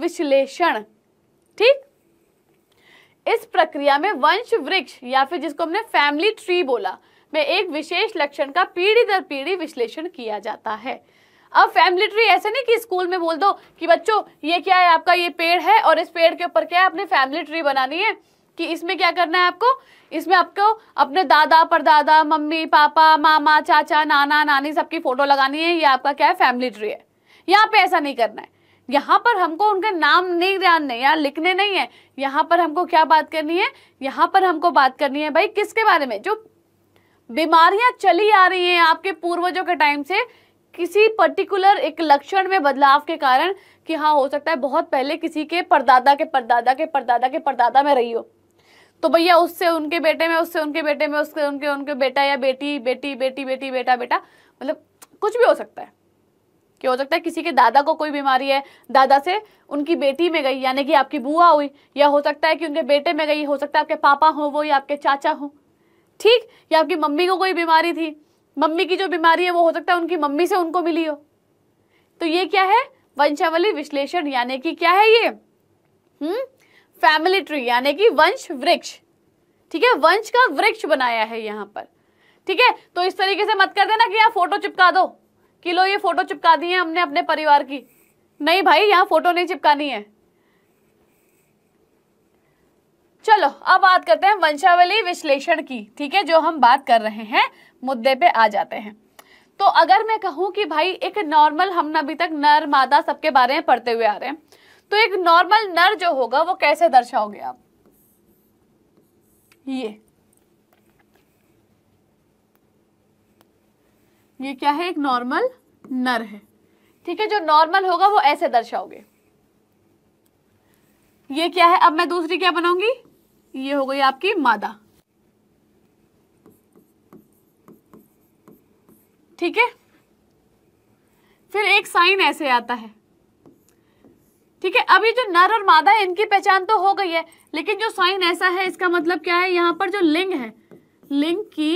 विश्लेषण ठीक इस प्रक्रिया में वंश वृक्ष या फिर जिसको हमने फैमिली ट्री बोला में एक विशेष लक्षण का पीढ़ी दर पीढ़ी विश्लेषण किया जाता है अब फैमिली ट्री ऐसे नहीं कि स्कूल में बोल दो कि बच्चों ये क्या है आपका ये पेड़ है और इस पेड़ के ऊपर क्या है आपने फैमिली ट्री बनानी है कि इसमें क्या करना है आपको इसमें आपको अपने दादा परदादा मम्मी पापा मामा चाचा नाना नानी सबकी फोटो लगानी है ये आपका क्या है फैमिली ट्री है यहाँ पे ऐसा नहीं करना है यहाँ पर हमको उनके नाम नहीं जानने या लिखने नहीं है यहाँ पर हमको क्या बात करनी है यहाँ पर हमको बात करनी है भाई किसके बारे में जो बीमारियां चली आ रही हैं आपके पूर्वजों के टाइम से किसी पर्टिकुलर एक लक्षण में बदलाव के कारण कि हाँ हो सकता है बहुत पहले किसी के परदादा के परदादा के परदादा के परदादा में रही हो तो भैया उससे उनके बेटे में उससे उनके बेटे में उसके उनके उनके बेटा या बेटी बेटी बेटी बेटी बेटा बेटा मतलब कुछ भी हो सकता है कि हो सकता है किसी के दादा को कोई बीमारी है दादा से उनकी बेटी में गई यानी कि आपकी बुआ हुई या हो सकता है कि उनके बेटे में गई हो सकता है आपके पापा हो वो या आपके चाचा हो ठीक या आपकी मम्मी को कोई बीमारी थी मम्मी की जो बीमारी है वो हो सकता है उनकी मम्मी से उनको मिली हो तो ये क्या है वंशावली विश्लेषण यानी कि क्या है ये हम्म फैमिली ट्री यानी कि वंश वृक्ष ठीक है वंश का वृक्ष बनाया है यहाँ पर ठीक है तो इस तरीके से मत कर देना कि यहाँ फोटो चिपका दो कि लो ये फोटो चिपका दी है हमने अपने परिवार की नहीं भाई यहाँ फोटो नहीं चिपकानी है चलो अब बात करते हैं वंशावली विश्लेषण की ठीक है जो हम बात कर रहे हैं मुद्दे पे आ जाते हैं तो अगर मैं कहूं कि भाई एक नॉर्मल हम अभी तक नर मादा सबके बारे में पढ़ते हुए आ रहे हैं तो एक नॉर्मल नर जो होगा वो कैसे दर्शाओगे आप ये ये क्या है एक नॉर्मल नर है ठीक है जो नॉर्मल होगा वो ऐसे दर्शाओगे ये क्या है अब मैं दूसरी क्या बनाऊंगी ये हो गई आपकी मादा ठीक है फिर एक साइन ऐसे आता है ठीक है अभी जो नर और मादा है इनकी पहचान तो हो गई है लेकिन जो साइन ऐसा है इसका मतलब क्या है यहां पर जो लिंग है लिंग की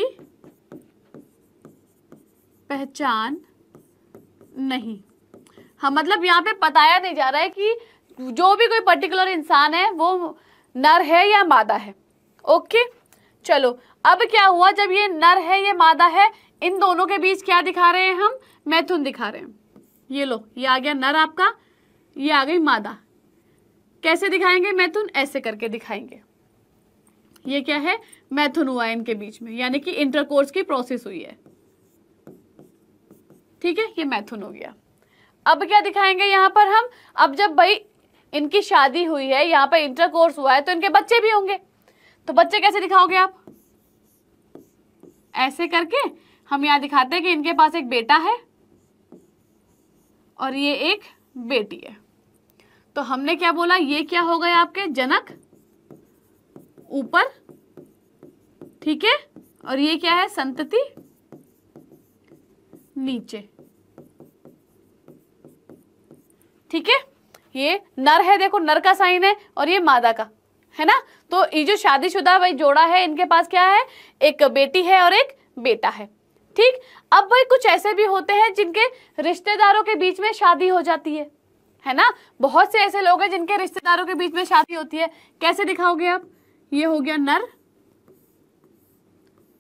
पहचान नहीं हाँ मतलब यहाँ पे बताया नहीं जा रहा है कि जो भी कोई पर्टिकुलर इंसान है वो नर है या मादा है ओके चलो अब क्या हुआ जब ये नर है ये मादा है इन दोनों के बीच क्या दिखा रहे हैं हम मैथुन दिखा रहे हैं ये लो ये आ गया नर आपका ये आ गई मादा कैसे दिखाएंगे मैथुन ऐसे करके दिखाएंगे ये क्या है मैथुन हुआ इनके बीच में यानी कि इंटरकोर्स की प्रोसेस हुई है ठीक है ये मैथुन हो गया अब क्या दिखाएंगे यहाँ पर हम अब जब भाई इनकी शादी हुई है यहाँ पर इंटर कोर्स हुआ है तो इनके बच्चे भी होंगे तो बच्चे कैसे दिखाओगे आप ऐसे करके हम यहाँ दिखाते हैं कि इनके पास एक बेटा है और ये एक बेटी है तो हमने क्या बोला ये क्या हो गए आपके जनक ऊपर ठीक है और ये क्या है संतति नीचे ठीक है ये नर है देखो नर का साइन है और ये मादा का है ना तो ये जो शादीशुदा भाई जोड़ा है इनके पास क्या है एक बेटी है और एक बेटा है ठीक अब भाई कुछ ऐसे भी होते हैं जिनके रिश्तेदारों के बीच में शादी हो जाती है है ना बहुत से ऐसे लोग हैं जिनके रिश्तेदारों के बीच में शादी होती है कैसे दिखाओगे आप ये हो गया नर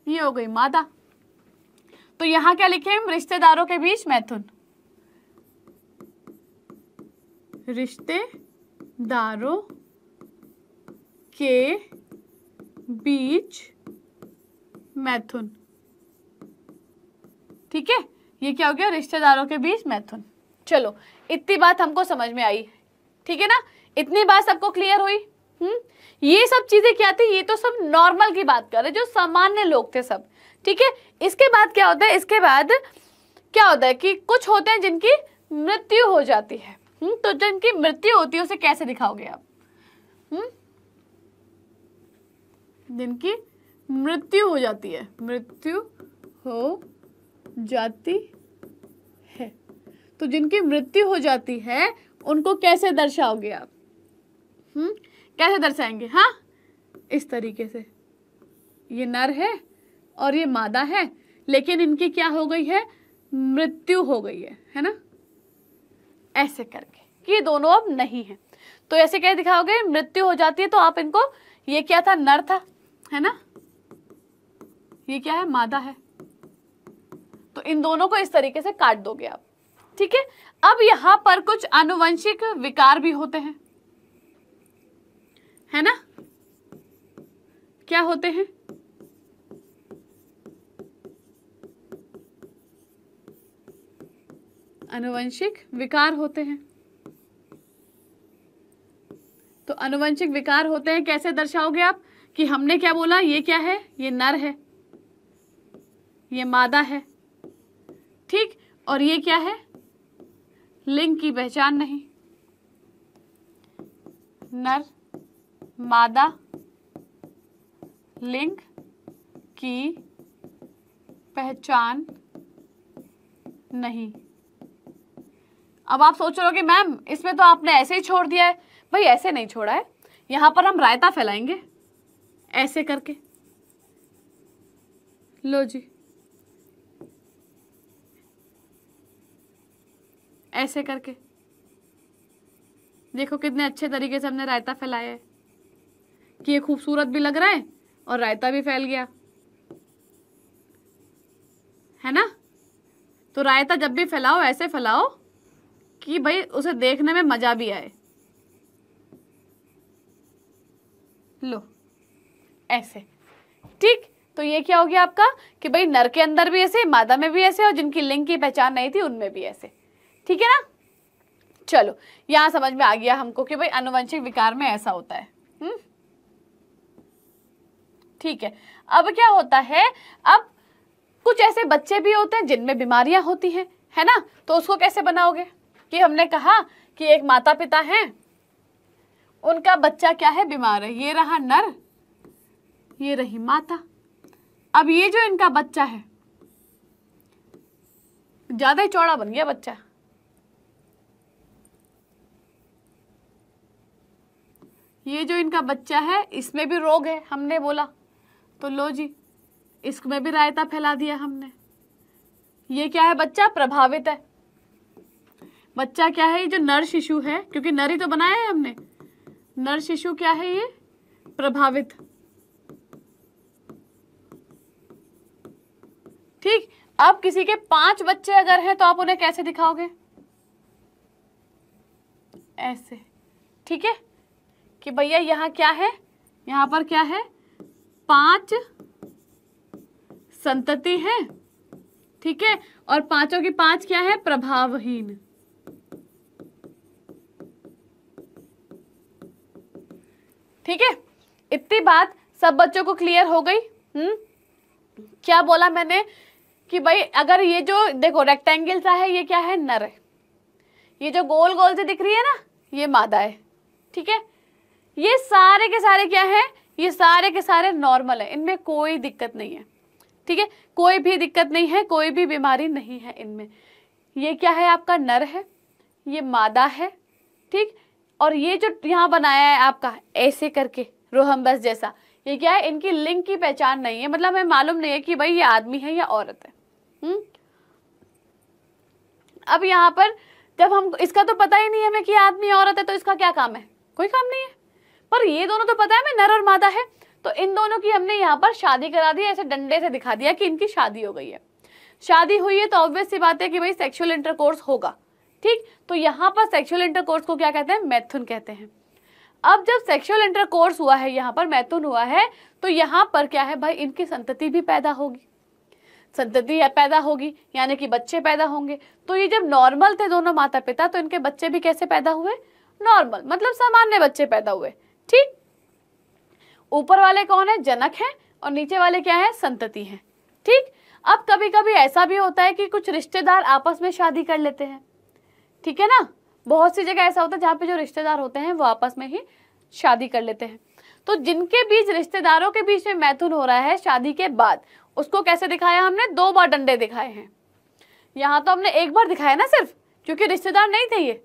ये हो गई मादा तो यहां क्या लिखे हम रिश्तेदारों के बीच मैथुन रिश्तेदारों के बीच मैथुन ठीक है ये क्या हो गया रिश्तेदारों के बीच मैथुन चलो इतनी बात हमको समझ में आई ठीक है ना इतनी बात सबको क्लियर हुई हम्म ये सब चीजें क्या थी ये तो सब नॉर्मल की बात कर रहे जो सामान्य लोग थे सब ठीक है इसके बाद क्या होता है इसके बाद क्या होता है कि कुछ होते हैं जिनकी मृत्यु हो जाती है हम्म, तो जिनकी मृत्यु होती है उसे कैसे दिखाओगे आप हम्म? जिनकी मृत्यु हो जाती है मृत्यु हो जाती है तो जिनकी मृत्यु हो जाती है उनको कैसे दर्शाओगे आप हम्म कैसे दर्शाएंगे हाँ इस तरीके से ये नर है और ये मादा है लेकिन इनकी क्या हो गई है मृत्यु हो गई है है ना ऐसे करके ये दोनों अब नहीं है तो ऐसे क्या दिखाओगे मृत्यु हो जाती है तो आप इनको ये क्या था नर था है ना ये क्या है मादा है तो इन दोनों को इस तरीके से काट दोगे आप ठीक है अब यहां पर कुछ आनुवंशिक विकार भी होते हैं है ना क्या होते हैं अनुवंशिक विकार होते हैं तो अनुवंशिक विकार होते हैं कैसे दर्शाओगे आप कि हमने क्या बोला ये क्या है ये नर है ये मादा है ठीक और ये क्या है लिंग की पहचान नहीं नर मादा लिंग की पहचान नहीं अब आप सोच रहे हो कि मैम इसमें तो आपने ऐसे ही छोड़ दिया है भाई ऐसे नहीं छोड़ा है यहाँ पर हम रायता फैलाएंगे ऐसे करके लो जी ऐसे करके देखो कितने अच्छे तरीके से हमने रायता फैलाया है कि ये खूबसूरत भी लग रहा है और रायता भी फैल गया है ना तो रायता जब भी फैलाओ ऐसे फैलाओ कि भाई उसे देखने में मजा भी आए लो ऐसे ठीक तो ये क्या हो गया आपका कि भाई नर के अंदर भी ऐसे मादा में भी ऐसे और जिनकी लिंग की पहचान नहीं थी उनमें भी ऐसे ठीक है ना चलो यहां समझ में आ गया हमको कि भाई अनुवंशिक विकार में ऐसा होता है हम्म? ठीक है अब क्या होता है अब कुछ ऐसे बच्चे भी होते हैं जिनमें बीमारियां होती हैं है ना तो उसको कैसे बनाओगे कि हमने कहा कि एक माता पिता हैं उनका बच्चा क्या है बीमार है ये रहा नर ये रही माता अब ये जो इनका बच्चा है ज्यादा ही चौड़ा बन गया बच्चा ये जो इनका बच्चा है इसमें भी रोग है हमने बोला तो लो जी इसमें भी रायता फैला दिया हमने ये क्या है बच्चा प्रभावित है बच्चा क्या है ये जो नर शिशु है क्योंकि नर ही तो बनाया है हमने नर शिशु क्या है ये प्रभावित ठीक अब किसी के पांच बच्चे अगर हैं तो आप उन्हें कैसे दिखाओगे ऐसे ठीक है कि भैया यहाँ क्या है यहाँ पर क्या है पांच संतति है ठीक है और पांचों की पांच क्या है प्रभावहीन ठीक है इतनी बात सब बच्चों को क्लियर हो गई हम्म क्या बोला मैंने कि भाई अगर ये जो देखो रेक्टेंगल सा है ये क्या है नर है ये जो गोल गोल से दिख रही है ना ये मादा है ठीक है ये सारे के सारे क्या है ये सारे के सारे नॉर्मल है इनमें कोई दिक्कत नहीं है ठीक है कोई भी दिक्कत नहीं है कोई भी बीमारी नहीं है इनमें ये क्या है आपका नर है ये मादा है ठीक और ये जो यहाँ बनाया है आपका ऐसे करके रोहम बस जैसा ये क्या है इनकी लिंग की पहचान नहीं है मतलब हमें मालूम नहीं है कि भाई ये आदमी है या औरत है हुँ? हम्म? अब यहाँ पर जब हम इसका तो पता ही नहीं है हमें कि आदमी औरत है तो इसका क्या काम है कोई काम नहीं है पर ये दोनों तो पता है नर और मादा है तो इन दोनों की हमने यहाँ पर शादी करा दी ऐसे डंडे से दिखा दिया कि इनकी शादी हो गई है शादी हुई है तो ऑब्वियस सी बात है कि भाई सेक्सुअल इंटरकोर्स होगा ठीक तो यहाँ पर सेक्सुअल इंटरकोर्स को क्या कहते हैं मैथुन कहते हैं अब जब सेक्सुअल इंटरकोर्स हुआ है यहाँ पर मैथुन हुआ है तो यहाँ पर क्या है भाई इनकी संतति भी पैदा होगी संतति पैदा होगी यानी कि बच्चे पैदा होंगे तो ये जब नॉर्मल थे दोनों माता पिता तो इनके बच्चे भी कैसे पैदा हुए नॉर्मल मतलब सामान्य बच्चे पैदा हुए ठीक ऊपर वाले कौन है जनक है और नीचे वाले क्या है संतति है ठीक अब कभी कभी ऐसा भी होता है कि कुछ रिश्तेदार आपस में शादी कर लेते हैं ठीक है ना बहुत सी जगह ऐसा होता है जहाँ पे जो रिश्तेदार होते हैं वो आपस में ही शादी कर लेते हैं तो जिनके बीच रिश्तेदारों के बीच में मैथुन हो रहा है शादी के बाद उसको कैसे दिखाया हमने दो बार डंडे दिखाए हैं यहाँ तो हमने एक बार दिखाया ना सिर्फ क्योंकि रिश्तेदार नहीं थे ये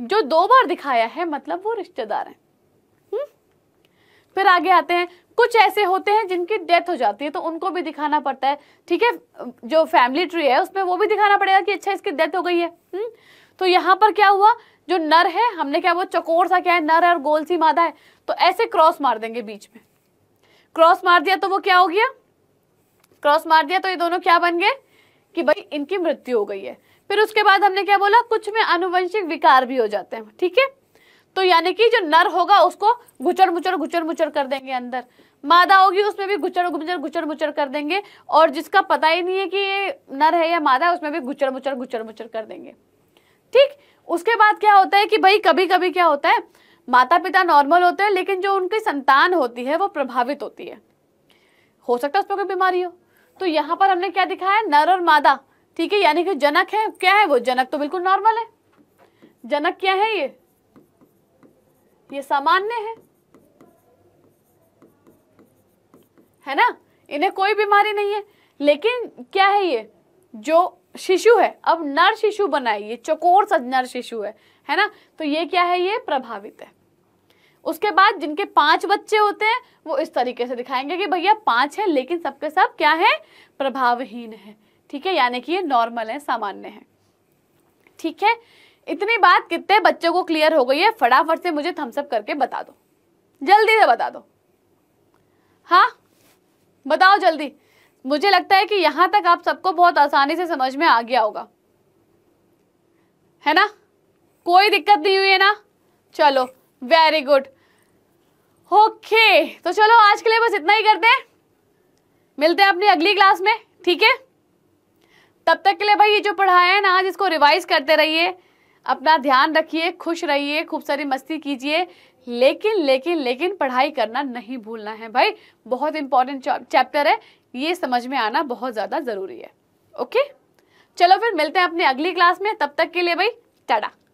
जो दो बार दिखाया है मतलब वो रिश्तेदार हैं हम्म? फिर आगे आते हैं कुछ ऐसे होते हैं जिनकी डेथ हो जाती है तो उनको भी दिखाना पड़ता है ठीक है जो फैमिली ट्री है उसमें वो भी दिखाना पड़ेगा कि अच्छा इसकी डेथ हो गई है हुँ? हम्म? तो यहाँ पर क्या हुआ जो नर है हमने क्या वो चकोर सा क्या है नर है और गोल सी मादा है तो ऐसे क्रॉस मार देंगे बीच में क्रॉस मार दिया तो वो क्या हो गया क्रॉस मार दिया तो ये दोनों क्या बन गए कि भाई इनकी मृत्यु हो गई है फिर उसके बाद हमने क्या बोला कुछ में अनुवंशिक विकार भी हो जाते हैं ठीक है तो यानी कि जो नर होगा उसको घुचड़ मुचर घुचर मुचर कर देंगे अंदर मादा होगी उसमें भी घुचड़ घुचर घुचड़ मुचर कर देंगे और जिसका पता ही नहीं है कि ये नर है या मादा है उसमें भी घुचड़ मुचर घुचर मुचर कर देंगे ठीक उसके बाद क्या होता है कि भाई कभी कभी क्या होता है माता पिता नॉर्मल होते हैं लेकिन जो उनकी संतान होती है वो प्रभावित होती है हो सकता है उसमें कोई बीमारी हो तो यहाँ पर हमने क्या दिखाया नर और मादा ठीक है यानी कि जनक है क्या है वो जनक तो बिल्कुल नॉर्मल है जनक क्या है ये ये सामान्य है है ना इन्हें कोई बीमारी नहीं है लेकिन क्या है ये जो शिशु है अब नर शिशु बनाए ये चकोर सा नर शिशु है है ना तो ये क्या है ये प्रभावित है उसके बाद जिनके पांच बच्चे होते हैं वो इस तरीके से दिखाएंगे कि भैया पांच है लेकिन सबके सब क्या है प्रभावहीन है ठीक है यानी कि ये नॉर्मल है सामान्य है ठीक है इतनी बात कितने बच्चों को क्लियर हो गई है फटाफट से मुझे थम्सअप करके बता दो जल्दी से बता दो हाँ बताओ जल्दी मुझे लगता है कि यहां तक आप सबको बहुत आसानी से समझ में आ गया होगा है ना कोई दिक्कत नहीं हुई है ना चलो वेरी गुड ओके तो चलो आज के लिए बस इतना ही करते हैं मिलते हैं अपनी अगली क्लास में ठीक है तब तक के लिए भाई ये जो पढ़ाया है ना आज इसको रिवाइज करते रहिए अपना ध्यान रखिए खुश रहिए खूब सारी मस्ती कीजिए लेकिन लेकिन लेकिन पढ़ाई करना नहीं भूलना है भाई बहुत इंपॉर्टेंट चैप्टर है ये समझ में आना बहुत ज़्यादा ज़रूरी है ओके चलो फिर मिलते हैं अपने अगली क्लास में तब तक के लिए भाई टाटा